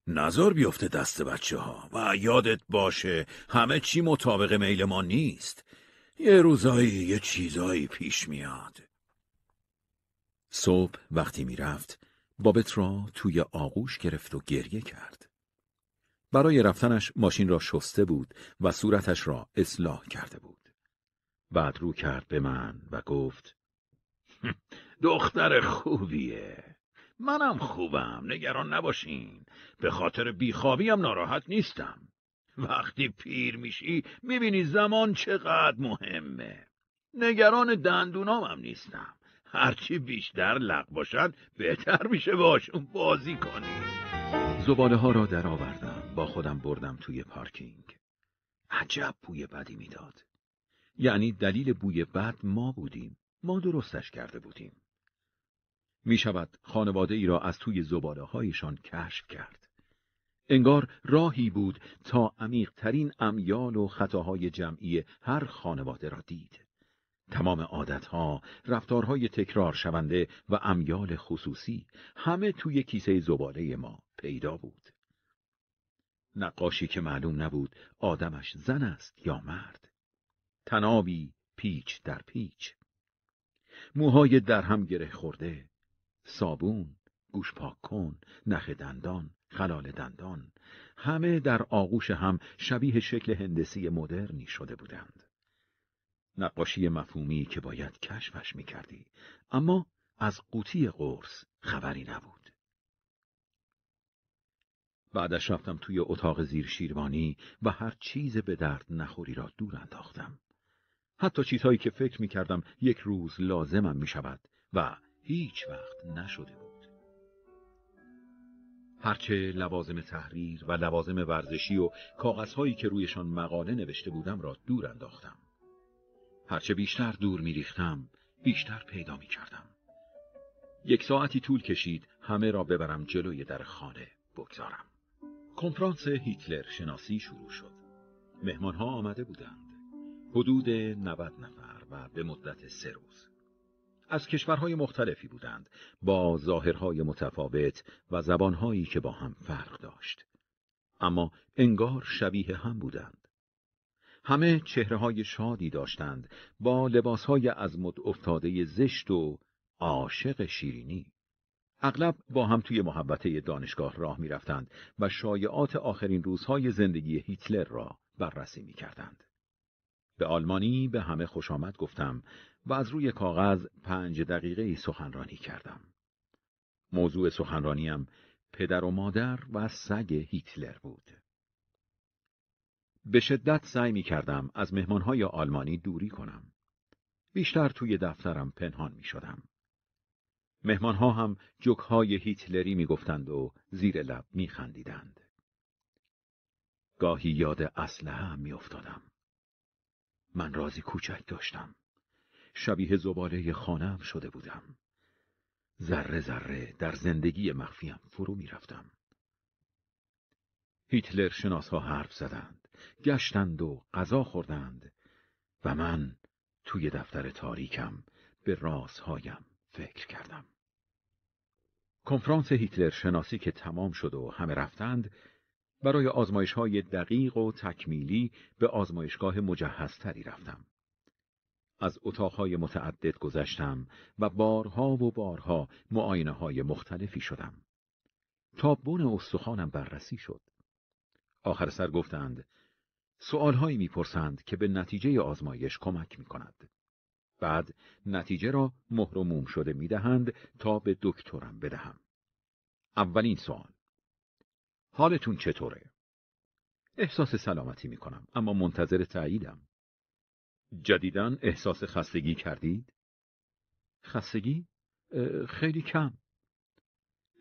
نظر بیفته دست بچه ها و یادت باشه همه چی مطابق میل ما نیست. یه روزایی یه چیزایی پیش میاد. صبح وقتی میرفت بابت را توی آغوش گرفت و گریه کرد. برای رفتنش ماشین را شسته بود و صورتش را اصلاح کرده بود. بعد رو کرد به من و گفت دختر خوبیه منم خوبم نگران نباشین به خاطر بیخوابیم ناراحت نیستم وقتی پیر میشی میبینی زمان چقدر مهمه نگران دندونامم نیستم هرچی بیشتر لق باشن بهتر میشه باشون بازی کنی زباله ها را درآوردم با خودم بردم توی پارکینگ عجب بوی بدی میداد یعنی دلیل بوی بد ما بودیم ما درستش کرده بودیم می شود خانواده ای را از توی زباله هایشان کشف کرد انگار راهی بود تا ترین امیال و خطاهای جمعی هر خانواده را دید تمام عادتها، رفتارهای تکرار شونده و امیال خصوصی همه توی کیسه زباله ما پیدا بود. نقاشی که معلوم نبود آدمش زن است یا مرد. تنابی پیچ در پیچ موهای در هم گره خورده صابون گوش پاک کن نخ دندان خلال دندان همه در آغوش هم شبیه شکل هندسی مدرنی شده بودند نقاشی مفهومی که باید کشفش کردی، اما از قوطی قرص خبری نبود بعدش رفتم توی اتاق زیر شیروانی و هر چیز به درد نخوری را دور انداختم حتی چیزهایی که فکر می کردم یک روز لازمم می شود و هیچ وقت نشده بود هرچه لوازم تحریر و لوازم ورزشی و کاغذهایی که رویشان مقاله نوشته بودم را دور انداختم هرچه بیشتر دور می ریختم بیشتر پیدا می کردم یک ساعتی طول کشید همه را ببرم جلوی در خانه بگذارم کنفرانس هیتلر شناسی شروع شد مهمان ها آمده بودند حدود 90 نفر و به مدت سه روز از کشورهای مختلفی بودند با ظاهرهای متفاوت و زبانهایی که با هم فرق داشت اما انگار شبیه هم بودند همه چهره های شادی داشتند با لباس های از مد افتاده زشت و عاشق شیرینی اغلب با هم توی محبته دانشگاه راه می رفتند و شایعات آخرین روزهای زندگی هیتلر را بررسی می کردند. به آلمانی به همه خوش آمد گفتم و از روی کاغذ پنج دقیقه سخنرانی کردم. موضوع سخنرانیم پدر و مادر و سگ هیتلر بود. به شدت سعی می کردم از مهمانهای آلمانی دوری کنم. بیشتر توی دفترم پنهان می شدم. مهمانها هم جکهای هیتلری می گفتند و زیر لب می خندیدند. گاهی یاد اسلحه هم می افتادم. من رازی کوچک داشتم شبیه زباله خانم شده بودم ذره ذره در زندگی مخفیم فرو میرفتم هیتلر شناس ها حرف زدند گشتند و غذا خوردند و من توی دفتر تاریکم به رازهایم فکر کردم کنفرانس هیتلر شناسی که تمام شد و همه رفتند برای آزمایش های دقیق و تکمیلی به آزمایشگاه مجهزتری رفتم. از اتاقهای متعدد گذشتم و بارها و بارها معاینه های مختلفی شدم. تا بون استخوانم بررسی شد. آخر سر گفتند سوالهایی میپرسند که به نتیجه آزمایش کمک می کند. بعد نتیجه را مهرموم شده می دهند تا به دکترم بدهم. اولین سوال حالتون چطوره؟ احساس سلامتی می کنم اما منتظر تأییدم. جدیدن احساس خستگی کردید؟ خستگی؟ خیلی کم.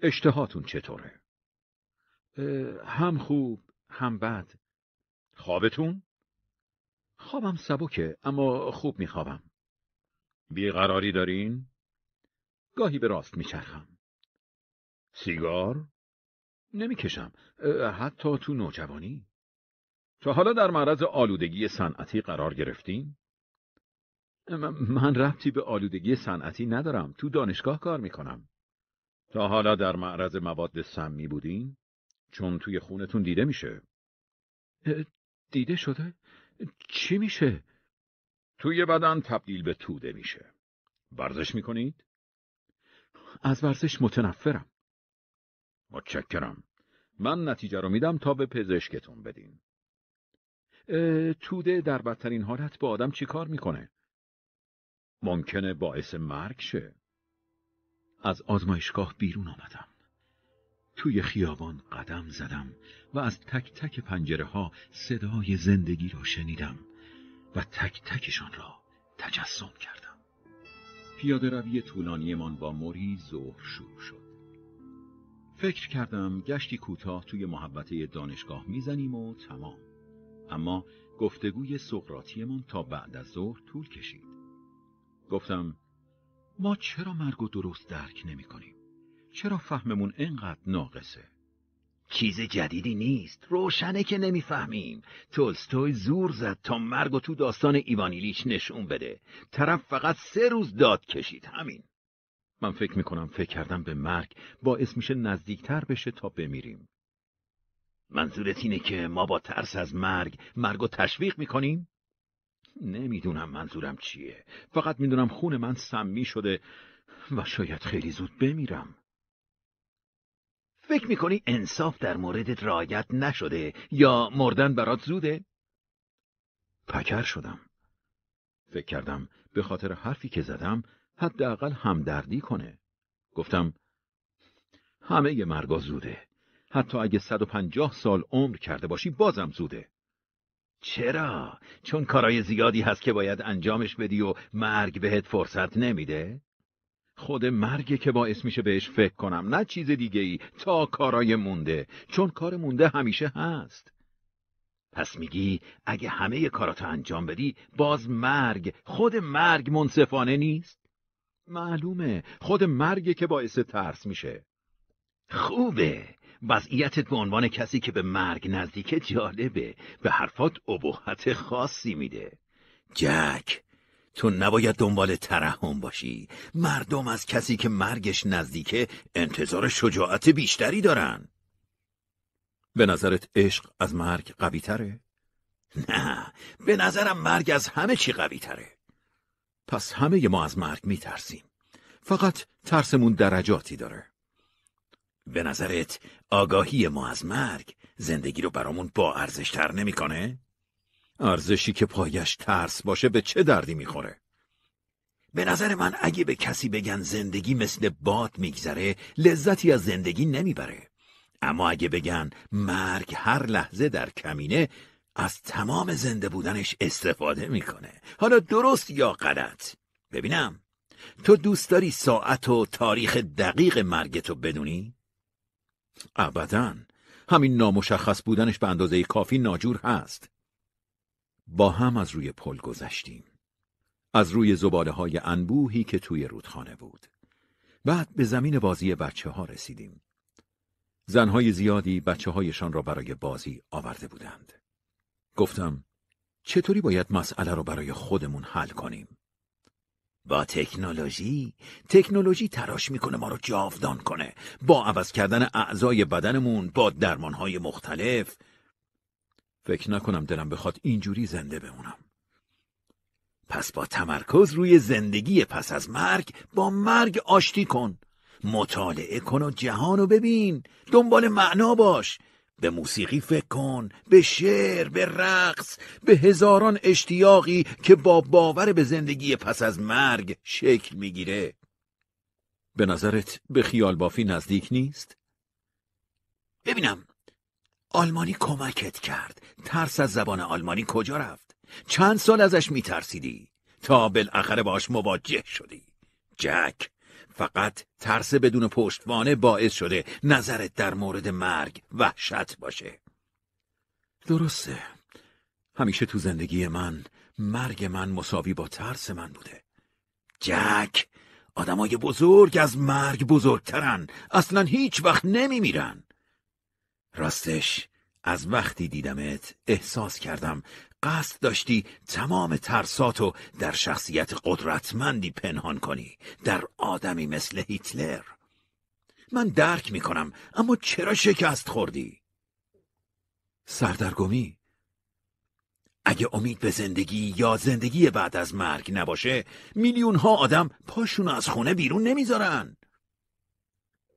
اشتهاتون چطوره؟ هم خوب هم بد. خوابتون؟ خوابم سبکه اما خوب میخوابم. بیقراری دارین؟ گاهی به راست میچرخم. سیگار؟ نمیکشم حتی تو نوجوانی تا حالا در معرض آلودگی صنعتی قرار گرفتیم؟ من ربطی به آلودگی صنعتی ندارم تو دانشگاه کار میکنم تا حالا در معرض مواد سمی بودین؟ چون توی خونتون دیده میشه دیده شده؟ چی میشه؟ توی بدن تبدیل به توده میشه ورزش میکنید؟ از ورزش متنفرم متشکرم من نتیجه رو میدم تا به پزشکتون بدین توده در بدترین حالت با آدم چیکار میکنه ممکنه باعث مرگ شه از آزمایشگاه بیرون آمدم توی خیابان قدم زدم و از تک تک پنجره ها صدای زندگی را شنیدم و تک تکشان را تجسم کردم پیاده روی من با موری ظهر شروع شد فکر کردم گشتی کوتاه توی محبته دانشگاه میزنیم و تمام اما گفتگوی سقراطیمان تا بعد از ظهر طول کشید گفتم ما چرا مرگ و درست درک نمی کنیم؟ چرا فهممون انقدر ناقصه؟ چیز جدیدی نیست روشنه که نمیفهمیم تولستوی زور زد تا مرگ تو داستان ایوانیلیچ نشون بده طرف فقط سه روز داد کشید همین من فکر کنم فکر کردم به مرگ باعث میشه نزدیکتر بشه تا بمیریم منظورت اینه که ما با ترس از مرگ مرگ و تشویق میکنیم؟ نمیدونم منظورم چیه فقط میدونم خون من سمی شده و شاید خیلی زود بمیرم فکر کنی انصاف در موردت رایت نشده یا مردن برات زوده؟ پکر شدم فکر کردم به خاطر حرفی که زدم حداقل همدردی کنه گفتم همه ی مرگا زوده حتی اگه 150 سال عمر کرده باشی بازم زوده چرا؟ چون کارای زیادی هست که باید انجامش بدی و مرگ بهت فرصت نمیده؟ خود مرگه که باعث میشه بهش فکر کنم نه چیز دیگه ای تا کارای مونده چون کار مونده همیشه هست پس میگی اگه همه کاراتو انجام بدی باز مرگ خود مرگ منصفانه نیست؟ معلومه خود مرگ که باعث ترس میشه خوبه وضعیتت به عنوان کسی که به مرگ نزدیکه جالبه به حرفات ابهت خاصی میده جک تو نباید دنبال ترحم باشی مردم از کسی که مرگش نزدیکه انتظار شجاعت بیشتری دارن به نظرت عشق از مرگ قوی تره؟ نه به نظرم مرگ از همه چی قوی تره پس همه ما از مرگ می ترسیم، فقط ترسمون درجاتی داره. به نظرت آگاهی ما از مرگ زندگی رو برامون با نمی کنه؟ ارزشی که پایش ترس باشه به چه دردی میخوره؟ به نظر من اگه به کسی بگن زندگی مثل باد میگذره لذتی از زندگی نمیبره اما اگه بگن مرگ هر لحظه در کمینه از تمام زنده بودنش استفاده میکنه حالا درست یا غلط ببینم تو دوست داری ساعت و تاریخ دقیق مرگتو بدونی؟ ابدا همین نامشخص بودنش به اندازه کافی ناجور هست با هم از روی پل گذشتیم از روی زباله های انبوهی که توی رودخانه بود بعد به زمین بازی بچه ها رسیدیم زنهای زیادی بچه هایشان را برای بازی آورده بودند گفتم چطوری باید مسئله رو برای خودمون حل کنیم؟ با تکنولوژی تکنولوژی تراش میکنه ما رو جاودان کنه با عوض کردن اعضای بدنمون با درمانهای مختلف فکر نکنم دلم بخواد اینجوری زنده بمونم پس با تمرکز روی زندگی پس از مرگ با مرگ آشتی کن مطالعه کن و جهان رو ببین دنبال معنا باش به موسیقی فکر کن به شعر به رقص به هزاران اشتیاقی که با باور به زندگی پس از مرگ شکل میگیره به نظرت به خیال بافی نزدیک نیست ببینم آلمانی کمکت کرد ترس از زبان آلمانی کجا رفت چند سال ازش میترسیدی تا بالاخره باش مواجه شدی جک فقط ترس بدون پشتوانه باعث شده نظرت در مورد مرگ وحشت باشه درسته همیشه تو زندگی من مرگ من مساوی با ترس من بوده جک آدمای بزرگ از مرگ بزرگترن اصلا هیچ وقت نمی میرن راستش از وقتی دیدمت احساس کردم قصد داشتی تمام ترساتو در شخصیت قدرتمندی پنهان کنی در آدمی مثل هیتلر من درک میکنم اما چرا شکست خوردی؟ سردرگمی اگه امید به زندگی یا زندگی بعد از مرگ نباشه میلیون ها آدم پاشون از خونه بیرون نمیذارن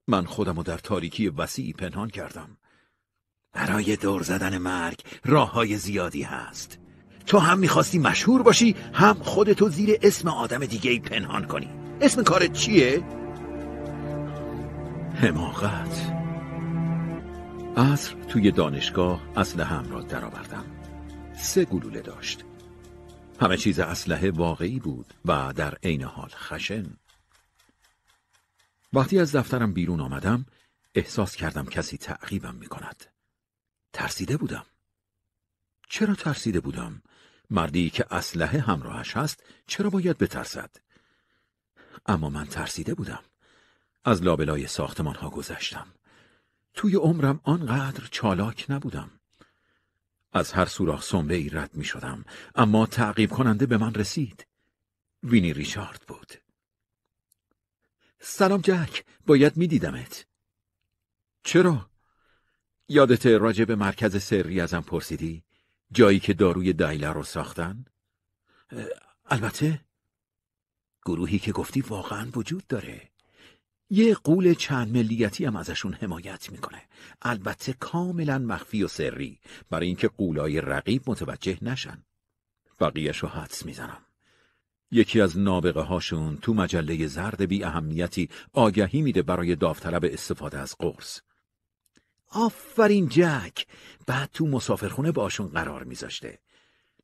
من خودمو در تاریکی وسیعی پنهان کردم برای دور زدن مرگ راه های زیادی هست تو هم میخواستی مشهور باشی هم خودتو زیر اسم آدم دیگه ای پنهان کنی اسم کارت چیه؟ حماقت عصر توی دانشگاه اسلحه هم را درآوردم سه گلوله داشت همه چیز اسلحه واقعی بود و در عین حال خشن وقتی از دفترم بیرون آمدم احساس کردم کسی تعقیبم می کند. ترسیده بودم چرا ترسیده بودم؟ مردی که اسلحه همراهش هست چرا باید بترسد؟ اما من ترسیده بودم از لابلای ساختمان ها گذشتم توی عمرم آنقدر چالاک نبودم از هر سوراخ سنبه ای رد می شدم اما تعقیب کننده به من رسید وینی ریچارد بود سلام جک باید می دیدمت چرا؟ یادت راجع به مرکز سری ازم پرسیدی؟ جایی که داروی دایلر رو ساختن؟ البته گروهی که گفتی واقعا وجود داره یه قول چند ملیتی هم ازشون حمایت میکنه البته کاملا مخفی و سری برای اینکه قولای رقیب متوجه نشن بقیهش رو حدس میزنم یکی از نابغه هاشون تو مجله زرد بی اهمیتی آگهی میده برای داوطلب استفاده از قرص آفرین جک بعد تو مسافرخونه باشون قرار میذاشته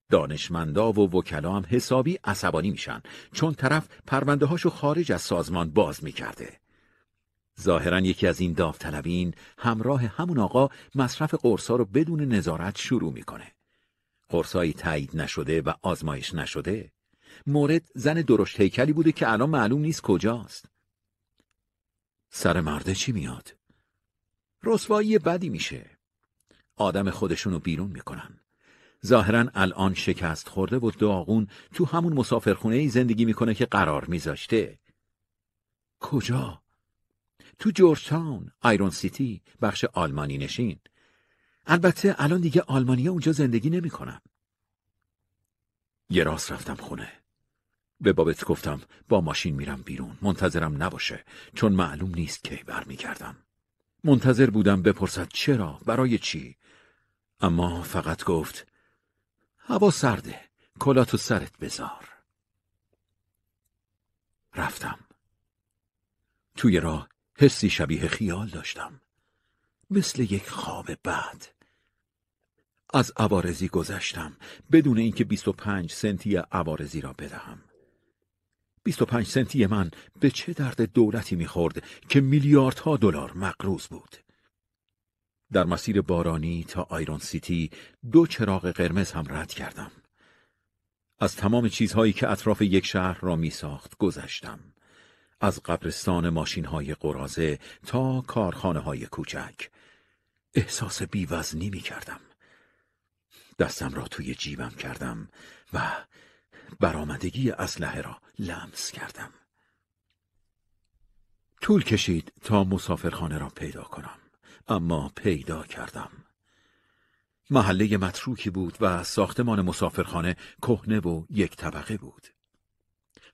دانشمندا و وکلا هم حسابی عصبانی میشن چون طرف پرونده هاشو خارج از سازمان باز میکرده ظاهرا یکی از این داوطلبین همراه همون آقا مصرف قرصا رو بدون نظارت شروع میکنه قرصایی تایید نشده و آزمایش نشده مورد زن درشت هیکلی بوده که الان معلوم نیست کجاست سر مرده چی میاد رسوایی بدی میشه. آدم خودشونو بیرون میکنن. ظاهرا الان شکست خورده و داغون تو همون مسافرخونه ای زندگی میکنه که قرار میذاشته. کجا؟ تو جورجتاون، آیرون سیتی، بخش آلمانی نشین. البته الان دیگه آلمانیا اونجا زندگی نمیکنن. یه راست رفتم خونه. به بابت گفتم با ماشین میرم بیرون منتظرم نباشه چون معلوم نیست کی برمیگردم. منتظر بودم بپرسد چرا برای چی اما فقط گفت هوا سرده کلاتو سرت بذار رفتم توی راه حسی شبیه خیال داشتم مثل یک خواب بعد از عوارزی گذشتم بدون اینکه 25 سنتی عوارزی را بدهم 25 سنتی من به چه درد دولتی میخورد که میلیاردها دلار مقروض بود در مسیر بارانی تا آیرون سیتی دو چراغ قرمز هم رد کردم از تمام چیزهایی که اطراف یک شهر را میساخت گذشتم از قبرستان ماشین های قرازه تا کارخانه های کوچک احساس بیوزنی می دستم را توی جیبم کردم و برآمدگی اسلحه را لمس کردم طول کشید تا مسافرخانه را پیدا کنم اما پیدا کردم محله متروکی بود و ساختمان مسافرخانه کهنه و یک طبقه بود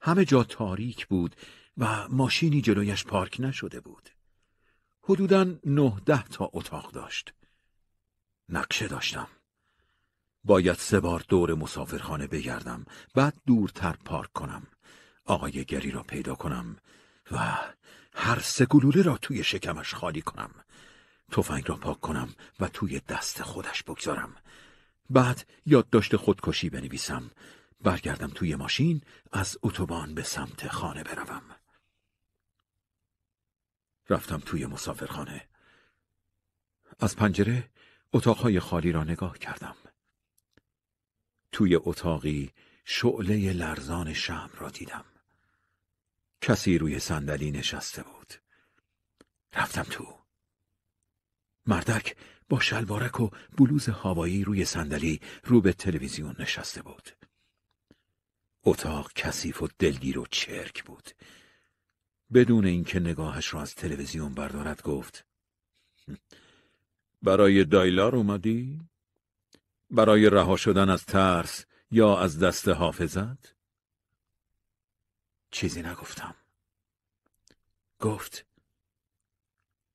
همه جا تاریک بود و ماشینی جلویش پارک نشده بود حدوداً نه ده تا اتاق داشت نقشه داشتم باید سه بار دور مسافرخانه بگردم بعد دورتر پارک کنم آقای گری را پیدا کنم و هر سه گلوله را توی شکمش خالی کنم تفنگ را پاک کنم و توی دست خودش بگذارم بعد یادداشت خودکشی بنویسم برگردم توی ماشین از اتوبان به سمت خانه بروم رفتم توی مسافرخانه از پنجره اتاقهای خالی را نگاه کردم توی اتاقی شعله لرزان شم را دیدم کسی روی صندلی نشسته بود رفتم تو مردک با شلوارک و بلوز هوایی روی صندلی رو به تلویزیون نشسته بود اتاق کثیف و دلگیر و چرک بود بدون اینکه نگاهش را از تلویزیون بردارد گفت برای دایلار اومدی؟ برای رها شدن از ترس یا از دست حافظت؟ چیزی نگفتم. گفت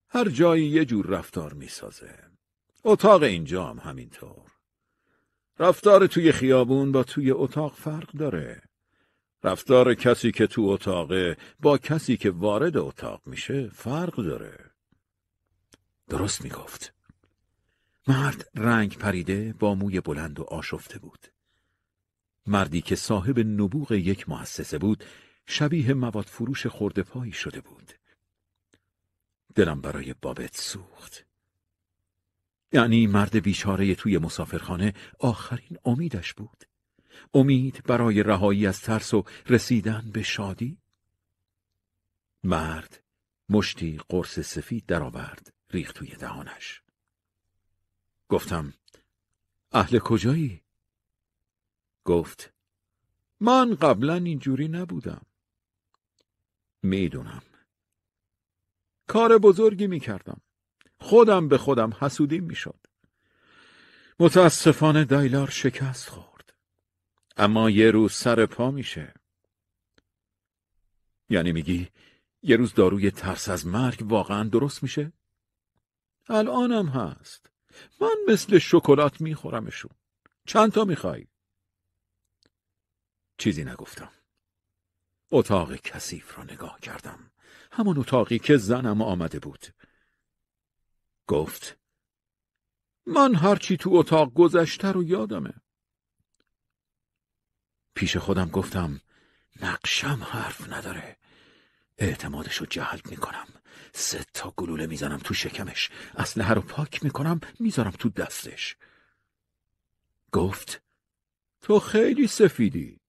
هر جایی یه جور رفتار میسازه. اتاق اینجا هم همینطور. رفتار توی خیابون با توی اتاق فرق داره. رفتار کسی که تو اتاقه با کسی که وارد اتاق میشه فرق داره. درست میگفت. مرد رنگ پریده با موی بلند و آشفته بود. مردی که صاحب نبوغ یک مؤسسه بود، شبیه مواد فروش خورده پایی شده بود. دلم برای بابت سوخت. یعنی مرد بیچاره توی مسافرخانه آخرین امیدش بود. امید برای رهایی از ترس و رسیدن به شادی. مرد مشتی قرص سفید درآورد ریخت توی دهانش. گفتم اهل کجایی؟ گفت من قبلا اینجوری نبودم میدونم کار بزرگی میکردم خودم به خودم حسودی میشد متاسفانه دایلار شکست خورد اما یه روز سر پا میشه یعنی میگی یه روز داروی ترس از مرگ واقعا درست میشه؟ الانم هست من مثل شکلات میخورمشون چند تا میخوای؟ چیزی نگفتم اتاق کثیف را نگاه کردم همان اتاقی که زنم آمده بود گفت من هرچی تو اتاق گذشته رو یادمه پیش خودم گفتم نقشم حرف نداره اعتمادشو رو میکنم سه تا گلوله میزنم تو شکمش اسلحه رو پاک میکنم میذارم تو دستش گفت تو خیلی سفیدی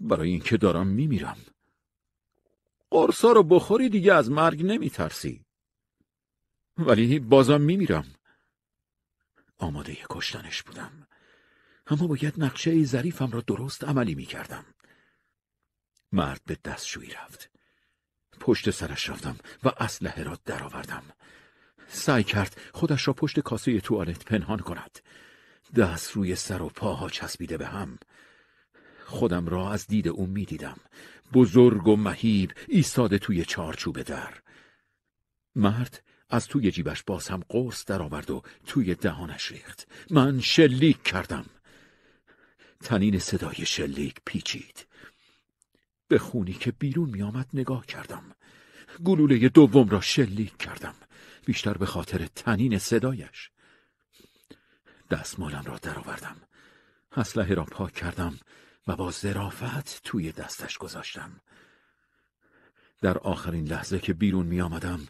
برای اینکه دارم میمیرم قرصا رو بخوری دیگه از مرگ نمیترسی ولی بازم میمیرم آماده کشتنش بودم اما باید نقشه ظریفم را درست عملی میکردم مرد به دستشویی رفت پشت سرش رفتم و اسلحه را درآوردم سعی کرد خودش را پشت کاسه توالت پنهان کند دست روی سر و پاها چسبیده به هم خودم را از دید او میدیدم بزرگ و مهیب ایستاده توی چارچوب در مرد از توی جیبش باز هم قرص درآورد و توی دهانش ریخت من شلیک کردم تنین صدای شلیک پیچید به خونی که بیرون آمد نگاه کردم گلوله دوم را شلیک کردم بیشتر به خاطر تنین صدایش دستمالم را درآوردم اسلحه را پاک کردم و با ظرافت توی دستش گذاشتم در آخرین لحظه که بیرون می آمدم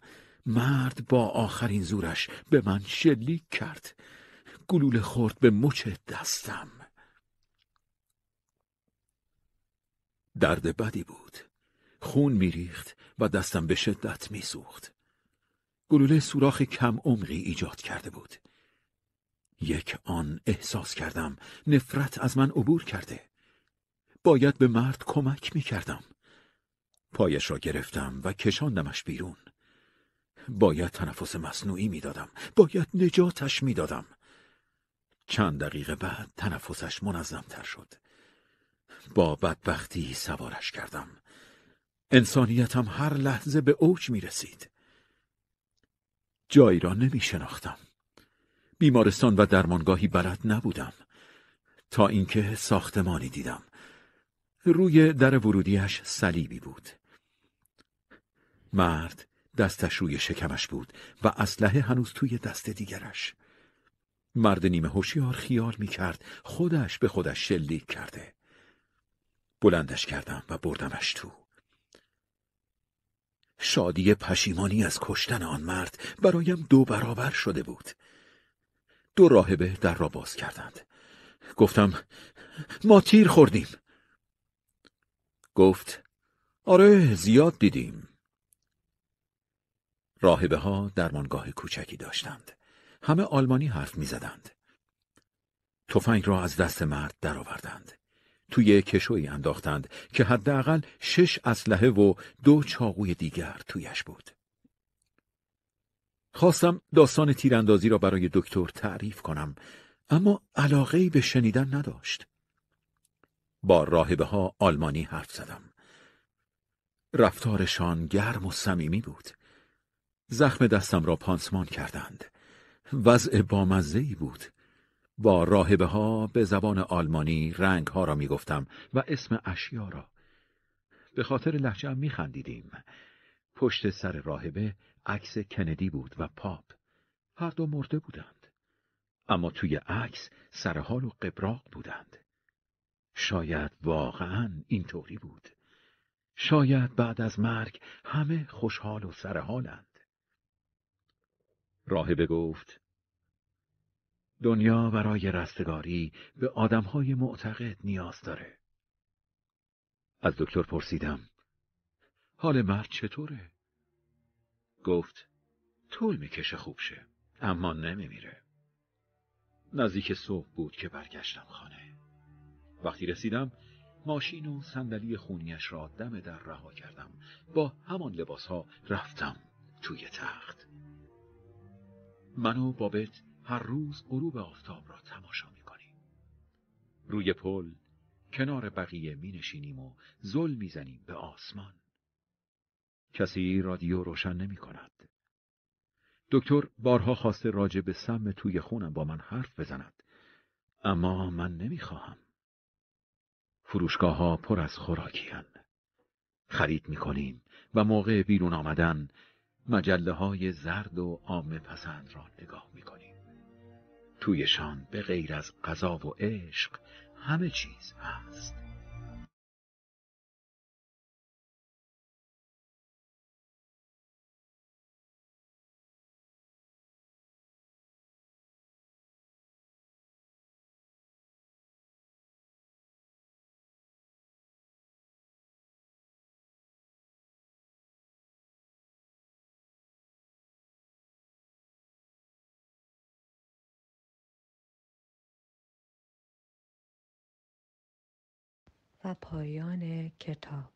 مرد با آخرین زورش به من شلیک کرد گلوله خورد به مچ دستم درد بدی بود. خون میریخت و دستم به شدت میسوخت. گلوله سوراخ کم عمقی ایجاد کرده بود. یک آن احساس کردم نفرت از من عبور کرده. باید به مرد کمک میکردم. پایش را گرفتم و کشاندمش بیرون. باید تنفس مصنوعی میدادم، باید نجاتش میدادم. چند دقیقه بعد تنفسش منظمتر شد. با بدبختی سوارش کردم انسانیتم هر لحظه به اوج می رسید جایی را نمی شناختم بیمارستان و درمانگاهی بلد نبودم تا اینکه ساختمانی دیدم روی در ورودیش صلیبی بود مرد دستش روی شکمش بود و اسلحه هنوز توی دست دیگرش مرد نیمه هوشیار خیال می کرد خودش به خودش شلیک کرده بلندش کردم و بردمش تو شادی پشیمانی از کشتن آن مرد برایم دو برابر شده بود دو راهبه در را باز کردند گفتم ما تیر خوردیم گفت آره زیاد دیدیم راهبه ها درمانگاه کوچکی داشتند همه آلمانی حرف می زدند. تفنگ را از دست مرد درآوردند. توی کشویی انداختند که حداقل شش اسلحه و دو چاقوی دیگر تویش بود. خواستم داستان تیراندازی را برای دکتر تعریف کنم اما علاقه به شنیدن نداشت. با راهبه ها آلمانی حرف زدم. رفتارشان گرم و صمیمی بود. زخم دستم را پانسمان کردند. وضع بامزه بود. با راهبه ها به زبان آلمانی رنگ ها را می گفتم و اسم اشیا را. به خاطر لحجه هم می خندیدیم. پشت سر راهبه عکس کندی بود و پاپ. هر دو مرده بودند. اما توی عکس سرحال و قبراق بودند. شاید واقعا اینطوری بود. شاید بعد از مرگ همه خوشحال و سرحالند. راهبه گفت دنیا برای رستگاری به آدمهای معتقد نیاز داره. از دکتر پرسیدم حال مرد چطوره؟ گفت طول میکشه خوب شه اما نمیمیره. نزدیک صبح بود که برگشتم خانه. وقتی رسیدم ماشین و صندلی خونیش را دم در رها کردم با همان لباس ها رفتم توی تخت من و بابت هر روز غروب آفتاب را تماشا می روی پل کنار بقیه می و زل می به آسمان. کسی رادیو روشن نمی کند. دکتر بارها خواسته راجع به سم توی خونم با من حرف بزند. اما من نمیخواهم. فروشگاه ها پر از خوراکی خرید می کنیم و موقع بیرون آمدن مجله های زرد و عامه پسند را نگاه می کنیم. تویشان به غیر از قضا و عشق همه چیز هست پایان کتاب